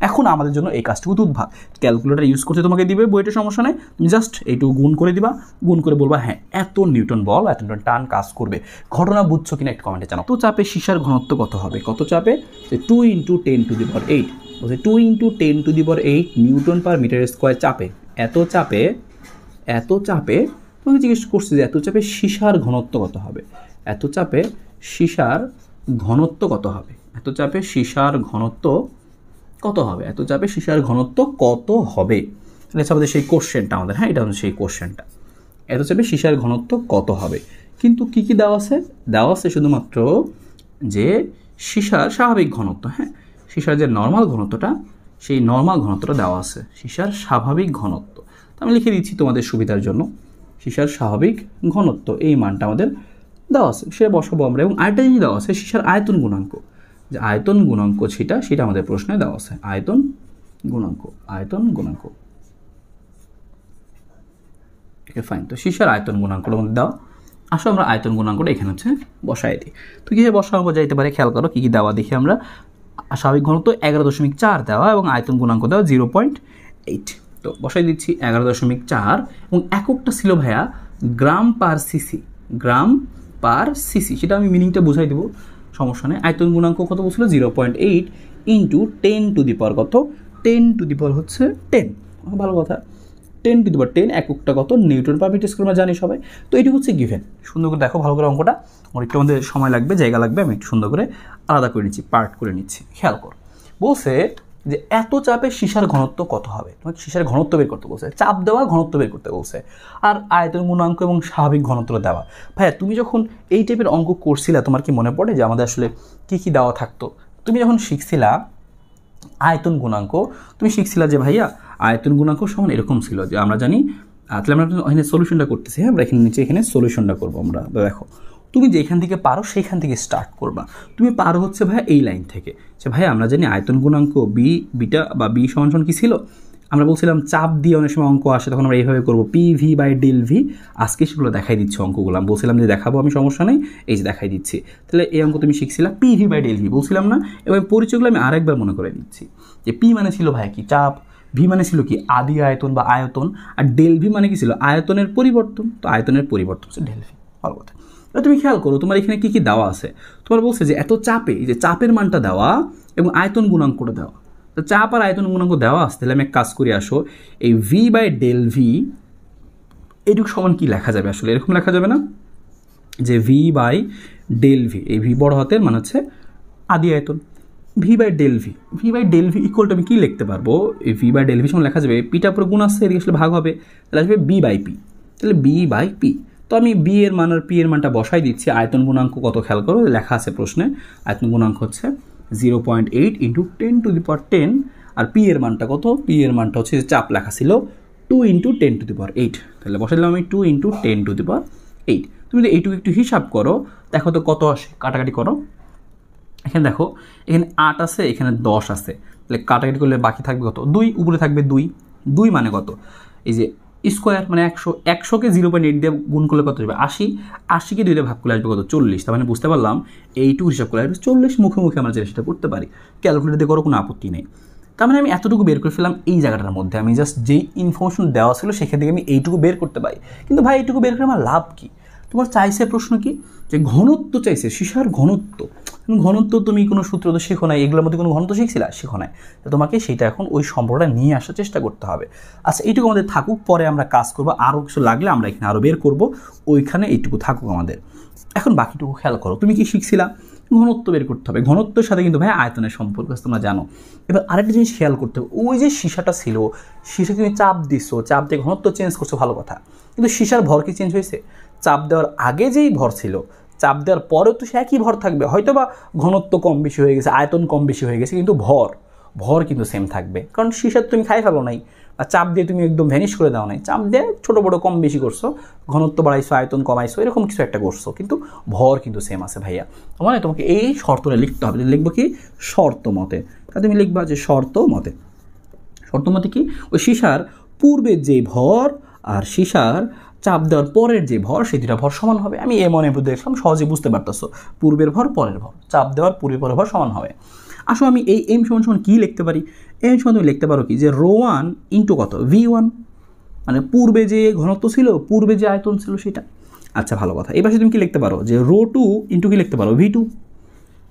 এখন আমাদের জন্য এই কাজটুকু দুধভাগ ক্যালকুলেটার ইউজ করতে তোমাকে দিবে বইটা সমস্যা নেই তুমি জাস্ট এইটুকু গুণ করে দিবা গুণ করে বলবা হ্যাঁ এত নিউটন বল এত নিউটন টান কাজ করবে ঘটনা বুঝছো কিনা একটু কমেন্টে জানাও তো চাপে সীসার ঘনত্ব কত হবে কত চাপে two into ten to the power eight বলছে two into ten to the power eight newton per metre square চাপে এত চাপে এত চাপে তোমাকে জিজ্ঞেস করছে যে এত চাপে সীসার ঘনত্ব কত হবে এত চাপে সীসার ঘনত্ব কত হবে এত চাপে সীসার ঘনত্ব কত হবে এত চাপে সীসার ঘনত্ব কত হবে তাহলে আমাদের সেই কোশ্চেনটা আমাদের হ্যাঁ এটা হচ্ছে সেই কোশ্চেনটা এত চাপে সীসার ঘনত্ব কত হবে কিন্তু কি কি দেওয়া আছে দেওয়া আছে শুধুমাত্র যে সীসার স্বাভাবিক ঘনত্ব হ্যাঁ সীসার যে নর্মাল ঘনত্বটা সেই নর্মাল ঘনত্বটা দেওয়া আছে সীসার স্বাভাবিক ঘনত্ব তো আমি লিখে দিচ্ছি তোমাদের সুবিধার জন্য সীশার স্বাভাবিক ঘনত্ব এই মানটা আমাদের দেওয়া আছে সে বসাবো আমরা এবং আরেকটা জিনিস দেওয়া আছে সীশার আয়তন গুণাঙ্ক যে আয়তন গুণাঙ্ক সেটা সেটা আমাদের প্রশ্নে দেওয়া আছে আয়তন গুণাঙ্ক আয়তন গুণাঙ্ক ওকে ফাইন তো সীসার আয়তন গুণাঙ্কটা আমাদের দেওয়া আসো আমরা আয়তন গুণাঙ্কটা এখানে হচ্ছে বসাই দিই তো কীভাবে বসানো যাইতে পারে খেয়াল করো কী কী দেওয়া দেখি আমরা স্বাভাবিক ঘনত্ব এগারো দশমিক চার দেওয়া এবং আয়তন গুণাঙ্ক দেওয়া জিরো পয়েন্ট এইট তো বসাই দিচ্ছি এগারো দশমিক চার এবং এককটা ছিল ভাইয়া গ্রাম পার সিসি গ্রাম পার সিসি সেটা আমি মিনিংটা বুঝাই দেবো সমস্যা নেই আয়তন গুণাঙ্ক কত বলছিল zero point eight into ten to the power কত টেন টু দি পাওয়ার হচ্ছে টেন ভালো কথা ten to the power ten এককটা কত নিউটন পার মিটার স্কোয়ার জানি সবাই তো এটি হচ্ছে গিভেন সুন্দর করে দেখো ভালো করে অঙ্কটা অনেকটা আমাদের সময় লাগবে জায়গা লাগবে আমি সুন্দর করে আলাদা করে নিচ্ছি পার্ট করে নিচ্ছি খেয়াল কর বলছে যে এত চাপে সীসার ঘনত্ব কত হবে তোমাকে ঘনত্ব বের করতে বলছে চাপ দেওয়া ঘনত্ব বের করতে বলছে আর আয়তন গুণাঙ্ক এবং স্বাভাবিক ঘনত্ব দেওয়া ভাইয়া তুমি যখন এই টাইপের অঙ্ক করছিলা তোমার কি মনে পড়ে যে আমাদের আসলে কী কী দেওয়া থাকতো তুমি যখন শিখছিলা আয়তন গুণাঙ্ক তুমি শিখছিলা যে ভাইয়া আয়তন গুণাঙ্ক সমান এরকম ছিল যে আমরা জানি তাহলে আমরা এখানে সলিউশনটা করতেছি হ্যাঁ আমরা এখানে নিচে এখানে সলিউশনটা করবো আমরা দেখো তুমি যেখান থেকে পারো সেইখান থেকে স্টার্ট করবা তুমি পারো হচ্ছে ভাই এই লাইন থেকে যে ভাই আমরা জানি আয়তন গুণাঙ্ক বি বিটা বা বি সমান কি ছিল আমরা বলছিলাম চাপ দিয়ে অনেক সময় অঙ্ক আসে তখন আমরা এইভাবে করবো P V by del V আজকে সেগুলো দেখাই দিচ্ছি অঙ্কগুলো আমি বলছিলাম যে দেখাবো আমি সমস্যা নেই এই যে দেখাই দিচ্ছি তাহলে এই অঙ্ক তুমি শিখছিলাম P V by del V বলছিলাম না এবং পরিচয়গুলো আমি আরেকবার মনে করে দিচ্ছি যে পি মানে ছিল ভাই কি চাপ ভি মানে ছিল কি আদি আয়তন বা আয়তন আর ডেল ভি মানে কি ছিল আয়তনের পরিবর্তন তো আয়তনের পরিবর্তন হচ্ছে ডেল ভি ভালো কথা তুমি খেয়াল করো তোমার এখানে কী কী দেওয়া আছে তোমার বলছে যে এত চাপে যে চাপের মানটা দেওয়া এবং আয়তন গুণাঙ্কটা দেওয়া তো চাপ আর আয়তন গুণাঙ্ক দেওয়া আছে তাহলে আমি এক কাজ করে আসো এই ভি বাই ডেল ভি এটুকু সমান কি লেখা যাবে আসলে এরকম লেখা যাবে না যে ভি বাই ডেল ভি এই ভি বড় হাতের মানে হচ্ছে আদি আয়তন V by del V V by del V equal to আমি কী লিখতে পারবো এই ভি বাই ডেল ভি সমান লেখা যাবে পিটা পরে গুণ আসছে এদিকে আসলে ভাগ হবে তাহলে আসবে বি বাই পি তাহলে বি বাই পি তো আমি বি এর মান আর পি এর মানটা বসাই দিচ্ছি আয়তন গুণাঙ্ক কত খেয়াল করো লেখা আছে প্রশ্নে আয়তন গুণাঙ্ক হচ্ছে zero point eight into ten to the power ten আর পি এর মানটা কত পি এর মানটা হচ্ছে চাপ লেখা ছিল two into ten to the power eight তাহলে বসাই দিলাম আমি two into ten to the power eight তুমি যদি এইটুকু একটু হিসাব করো দেখো তো কত আসে কাটাকাটি করো এখানে দেখো এখানে আট আছে এখানে দশ আছে তাহলে কাটাকাটি করলে বাকি থাকবে কত দুই উপরে থাকবে দুই দুই মানে কত এই যে স্কোয়ার মানে একশো একশোকে জিরো পয়েন্ট এইট দিয়ে গুণ করলে কত যাবে আশি আশিকে দুইটা ভাগ করে আসবে কত চল্লিশ তার মানে বুঝতে পারলাম এইটুকু হিসাব করে আসবে চল্লিশ মুখে মুখে আমরা জিনিসটা করতে পারি ক্যালকুলেটার দিয়ে করো কোনো আপত্তি নেই তার মানে আমি এতটুকু বের করে ফেলাম এই জায়গাটার মধ্যে আমি জাস্ট যেই ইনফরমেশন দেওয়া ছিল সেখান থেকে আমি এইটুকু বের করতে পারি কিন্তু ভাই এইটুকু বের করে আমার লাভ কী তোমার চাইছে প্রশ্ন কি যে ঘনত্ব চাইছে সীসার ঘনত্ব ঘনত্ব তুমি কোনো সূত্র তো শেখো নাই এগুলোর মধ্যে কোনো ঘনত্ব শিখছিলা শেখো নাই তোমাকে সেটা এখন ওই সম্পর্কটা নিয়ে আসার চেষ্টা করতে হবে আচ্ছা এইটুকু আমাদের থাকুক পরে আমরা কাজ করবো আরও কিছু লাগলে আমরা এখানে আরও বের করবো ওইখানে এইটুকু থাকুক আমাদের এখন বাকিটুকু খেয়াল করো তুমি কি শিখছিলা ঘনত্ব বের করতে হবে ঘনত্বের সাথে কিন্তু ভাই আয়তনের সম্পর্ক তোমরা জানো এবার আরেকটা জিনিস খেয়াল করতে হবে ওই যে সীসাটা ছিল সীসা তুমি চাপ দিছো চাপ দিয়ে ঘনত্ব চেঞ্জ করছো ভালো কথা কিন্তু সীসার ভর কি চেঞ্জ হয়েছে চাপ দেওয়ার আগে যেই ভর ছিল চাপ দেওয়ার পরেও তো সে একই ভর থাকবে হয়তো বা ঘনত্ব কম বেশি হয়ে গেছে আয়তন কম বেশি হয়ে গেছে কিন্তু ভর ভর কিন্তু সেম থাকবে কারণ সীসার তুমি খাই ফেলো নাই বা চাপ দিয়ে তুমি একদম ভ্যানিশ করে দাও নাই চাপ দিয়ে ছোটো বড়ো কম বেশি করছো ঘনত্ব বাড়াইছো আয়তন কমাইছো এরকম কিছু একটা করছো কিন্তু ভর কিন্তু সেম আছে ভাইয়া মানে তোমাকে এই শর্তটা লিখতে হবে লিখবো কি শর্ত মতে তা তুমি লিখবা যে শর্ত মতে শর্ত মতে কি ওই সীসার পূর্বের যে ভর আর সীসার চাপ দেওয়ার পরের যে ভর সেই দুটা ভর সমান হবে আমি মনে বুঝতে দেখলাম সহজে বুঝতে পারতাস পূর্বের ভর পরের ভর চাপ দেওয়ার পূর্বের পরের ভর সমান হবে আসো আমি এই এম সমান সমান কী লিখতে পারি এম সমান তুমি লিখতে পারো কি যে রো ওয়ান ইন্টু কত ভি ওয়ান মানে পূর্বে যে ঘনত্ব ছিল পূর্বে যে আয়তন ছিল সেটা আচ্ছা ভালো কথা এবার তুমি কি লিখতে পারো যে রো টু ইন্টু কি লিখতে পারো ভি টু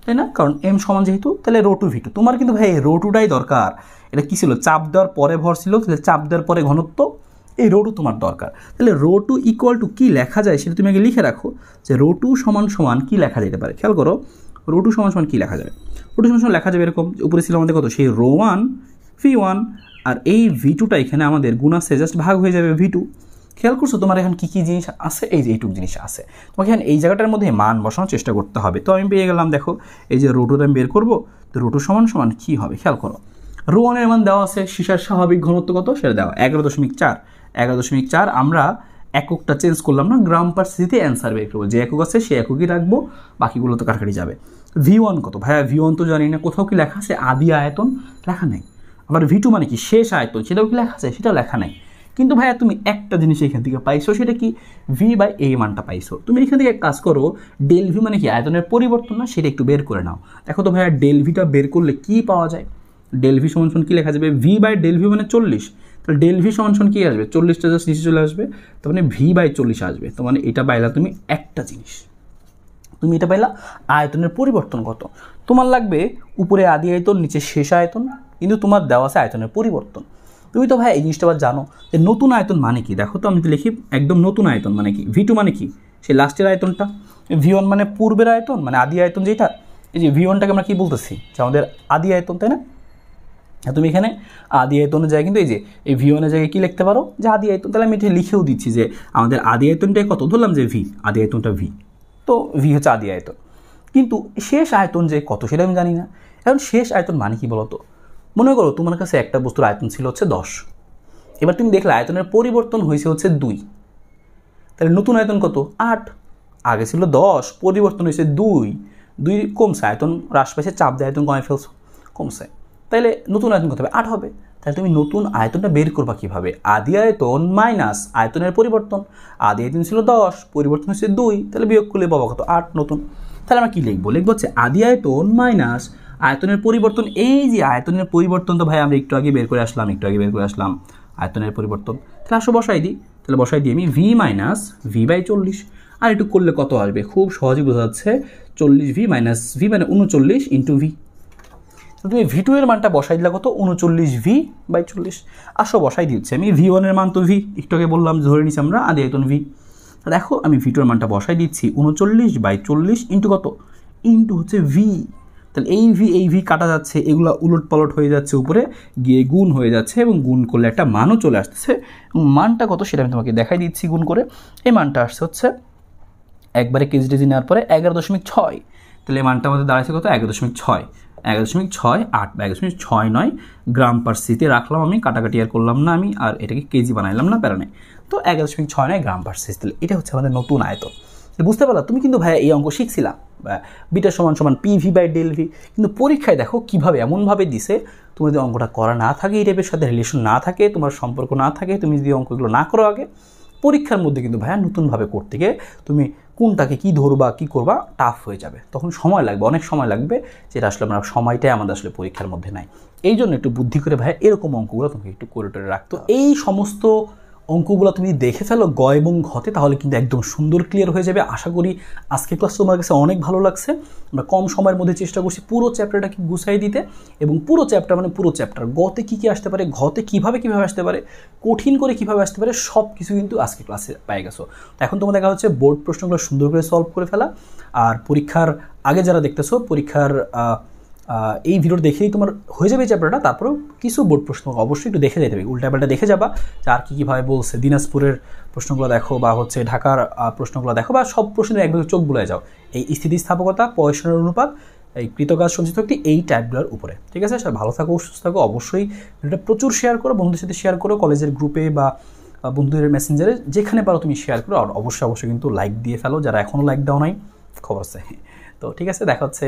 তাই না কারণ এম সমান যেহেতু তাহলে রো টু ভি টু তোমার কিন্তু ভাই রো টুটাই দরকার এটা কী ছিল চাপ দেওয়ার পরে ভর ছিল তাহলে চাপ দেওয়ার পরে ঘনত্ব এই রো টু তোমার দরকার তাহলে রো টু ইকুয়াল টু কী লেখা যায় সেটা তুমি আগে লিখে রাখো যে রো টু সমান সমান কী লেখা যেতে পারে খেয়াল করো রো টু সমান সমান কী লেখা যাবে রো টু সমান সমান লেখা যাবে এরকম উপরে ছিল আমাদের কত সেই রো ওয়ান ভি ওয়ান আর এই ভি টুটা এখানে আমাদের গুণাসে জাস্ট ভাগ হয়ে যাবে ভি টু খেয়াল করছো তোমার এখন কী কী জিনিস আছে এই যে এইটুক জিনিস আছে তোমাকে এখন এই জায়গাটার মধ্যে মান বসানোর চেষ্টা করতে হবে তো আমি পেয়ে গেলাম দেখো এই যে রোটুটা আমি বের করবো তো রোটু সমান সমান কী হবে খেয়াল করো রোয়ানের মান দেওয়া আছে সীসার স্বাভাবিক ঘনত্ব কত সেটা দেওয়া এগারো দশমিক চার এগারো দশমিক চার আমরা এককটা চেঞ্জ করলাম না গ্রাম পার সিটিতে অ্যান্সার বের করবো যে একক আছে সে এককই রাখবো বাকিগুলো তো কারখানি যাবে ভি ওয়ান কত ভাইয়া ভি ওয়ান তো জানি না কোথাও কি লেখা আছে আদি আয়তন লেখা নেই আবার ভি টু মানে কি শেষ আয়তন সেটাও কি লেখা আছে সেটাও লেখা নেই কিন্তু ভাইয়া তুমি একটা জিনিস এখান থেকে পাইছো সেটা কি ভি বাই এ মানটা পাইছো তুমি এখান থেকে কাজ করো ডেল ভি মানে কি আয়তনের পরিবর্তন না সেটা একটু বের করে নাও দেখো তো ভাইয়া ডেল ভিটা বের করলে কি পাওয়া যায় ডেল ভি সমান কি লেখা যাবে ভি বাই ডেল ভি মানে চল্লিশ তাহলে ডেল ভি সমান কী আসবে চল্লিশটা জাস্ট নিচে চলে আসবে তার মানে ভি বাই চল্লিশ আসবে তো মানে এটা পাইলা তুমি একটা জিনিস তুমি এটা পাইলা আয়তনের পরিবর্তন কত তোমার লাগবে উপরে আদি আয়তন নিচে শেষ আয়তন কিন্তু তোমার দেওয়া আছে আয়তনের পরিবর্তন তুমি তো ভাই এই জিনিসটা আবার জানো যে নতুন আয়তন মানে কি দেখো তো আমি তো লিখি একদম নতুন আয়তন মানে কি ভি টু মানে কি সেই লাস্টের আয়তনটা ভি ওয়ান মানে পূর্বের আয়তন মানে আদি আয়তন যেটা এই যে ভি ওয়ানটাকে আমরা কী বলতেছি যে আমাদের আদি আয়তন তাই না হ্যাঁ, তুমি এখানে আদি আয়তনের জায়গায় কিন্তু এই যে এই ভি ওয়ানের জায়গায় কী লিখতে পারো যে আদি আয়তন তাহলে আমি এটা লিখেও দিচ্ছি যে আমাদের আদি আয়তনটাই কত ধরলাম যে ভি আদি আয়তনটা ভি তো ভি হচ্ছে আদি আয়তন কিন্তু শেষ আয়তন যে কত সেটা আমি জানি না এখন শেষ আয়তন মানে কি বলতো মনে করো তোমার কাছে একটা বস্তুর আয়তন ছিল হচ্ছে দশ এবার তুমি দেখলে আয়তনের পরিবর্তন হয়েছে হচ্ছে দুই তাহলে নতুন আয়তন কত আট আগে ছিল দশ পরিবর্তন হয়েছে দুই দুই কমছে আয়তন হ্রাস পাইছে চাপ দিয়ে আয়তন কমে ফেলছো কমছে তাহলে নতুন আয়তন কত হবে আট হবে তাহলে তুমি নতুন আয়তনটা বের করবা কীভাবে আদি আয়তন মাইনাস আয়তনের পরিবর্তন আদি আয়তন ছিল দশ পরিবর্তন হচ্ছে দুই তাহলে বিয়োগ করলে বাবা কত আট নতুন তাহলে আমরা কী লিখবো লিখবো হচ্ছে আদি আয়তন মাইনাস আয়তনের পরিবর্তন এই যে আয়তনের পরিবর্তন তো ভাই আমরা একটু আগে বের করে আসলাম একটু আগে বের করে আসলাম আয়তনের পরিবর্তন তাহলে আসো বসাই দিই তাহলে বসাই দিই আমি ভি মাইনাস ভি বাই চল্লিশ আর একটু করলে কত আসবে খুব সহজে বোঝা যাচ্ছে চল্লিশ ভি মাইনাস ভি মানে উনচল্লিশ ইন্টু ভি তো তুমি ভি টু এর মানটা বসাই দিলা কত উনচল্লিশ ভি বাই চল্লিশ আসো বসাই দিচ্ছি আমি ভি ওয়ানের মান তো ভি একটুকে বললাম ধরে নিচ্ছি আমরা আদি আয়তন ভি দেখো আমি ভি এর মানটা বসাই দিচ্ছি উনচল্লিশ বাই চল্লিশ ইন্টু কত ইন্টু হচ্ছে ভি তাহলে এই ভি এই ভি কাটা যাচ্ছে এগুলো উলট পালট হয়ে যাচ্ছে উপরে গিয়ে গুণ হয়ে যাচ্ছে এবং গুণ করলে একটা মানও চলে আসতেছে এবং মানটা কত সেটা আমি তোমাকে দেখাই দিচ্ছি গুণ করে এই মানটা আসছে হচ্ছে একবারে কেজি ডিজি নেওয়ার পরে এগারো দশমিক ছয় তাহলে এই মানটা আমাদের দাঁড়াচ্ছে কত এগারো দশমিক ছয় এক দশমিক ছয় আট বা এক দশমিক ছয় নয় গ্রাম পার সিতে রাখলাম আমি কাটাকাটি আর করলাম না আমি আর এটাকে কেজি বানাইলাম না প্যারানে তো এক দশমিক ছয় নয় গ্রাম পার সিস তাহলে এটা হচ্ছে আমাদের নতুন আয়তন বুঝতে পারলা তুমি কিন্তু ভাইয়া এই অঙ্ক শিখছিলা বিটা সমান সমান পিভি বাই ডেল ভি কিন্তু পরীক্ষায় দেখো কীভাবে এমনভাবে দিছে তুমি যদি অঙ্কটা করা না থাকে এই টাইপের সাথে রিলেশন না থাকে তোমার সম্পর্ক না থাকে তুমি যদি অঙ্কগুলো না করো আগে পরীক্ষার মধ্যে কিন্তু ভাইয়া নতুনভাবে করতে গিয়ে তুমি কোনটাকে কি ধরবা কি করবা টাফ হয়ে যাবে তখন সময় লাগবে অনেক সময় লাগবে যেটা আসলে আমরা সময়টাই আমাদের আসলে পরীক্ষার মধ্যে নাই এই জন্য একটু বুদ্ধি করে ভাই এরকম অঙ্কগুলো তোমাকে একটু করে টোরে রাখতো এই সমস্ত অঙ্কগুলো তুমি দেখে ফেলো গ এবং ঘতে তাহলে কিন্তু একদম সুন্দর ক্লিয়ার হয়ে যাবে আশা করি আজকে ক্লাস তোমার কাছে অনেক ভালো লাগছে আমরা কম সময়ের মধ্যে চেষ্টা করছি পুরো চ্যাপ্টারটাকে গুছাই দিতে এবং পুরো চ্যাপ্টার মানে পুরো চ্যাপ্টার গতে কী কী আসতে পারে ঘতে কীভাবে কীভাবে আসতে পারে কঠিন করে কীভাবে আসতে পারে সব কিছু কিন্তু আজকে ক্লাসে পেয়ে গেছো এখন তোমার দেখা হচ্ছে বোর্ড প্রশ্নগুলো সুন্দর করে সলভ করে ফেলা আর পরীক্ষার আগে যারা দেখতেছো পরীক্ষার এই ভিডিও দেখেই তোমার হয়ে যাবে চ্যাপ্টারটা তারপরেও কিছু বোর্ড প্রশ্ন অবশ্যই একটু দেখে যেতে হবে উল্টাপাল্টা দেখে যাবা যে আর কী কীভাবে বলছে দিনাজপুরের প্রশ্নগুলো দেখো বা হচ্ছে ঢাকার প্রশ্নগুলো দেখো বা সব প্রশ্নের একদম চোখ বুলে যাও এই স্থিতিস্থাপকতা পয়সার অনুপাত এই কৃতকাজ সঞ্চিত একটি এই টাইপগুলোর উপরে ঠিক আছে স্যার ভালো থাকো সুস্থ থাকো অবশ্যই ভিডিওটা প্রচুর শেয়ার করো বন্ধুদের সাথে শেয়ার করো কলেজের গ্রুপে বা বন্ধুদের মেসেঞ্জারে যেখানে পারো তুমি শেয়ার করো আর অবশ্যই অবশ্যই কিন্তু লাইক দিয়ে ফেলো যারা এখনও লাইক দাও নাই খবর আছে তো ঠিক আছে দেখা হচ্ছে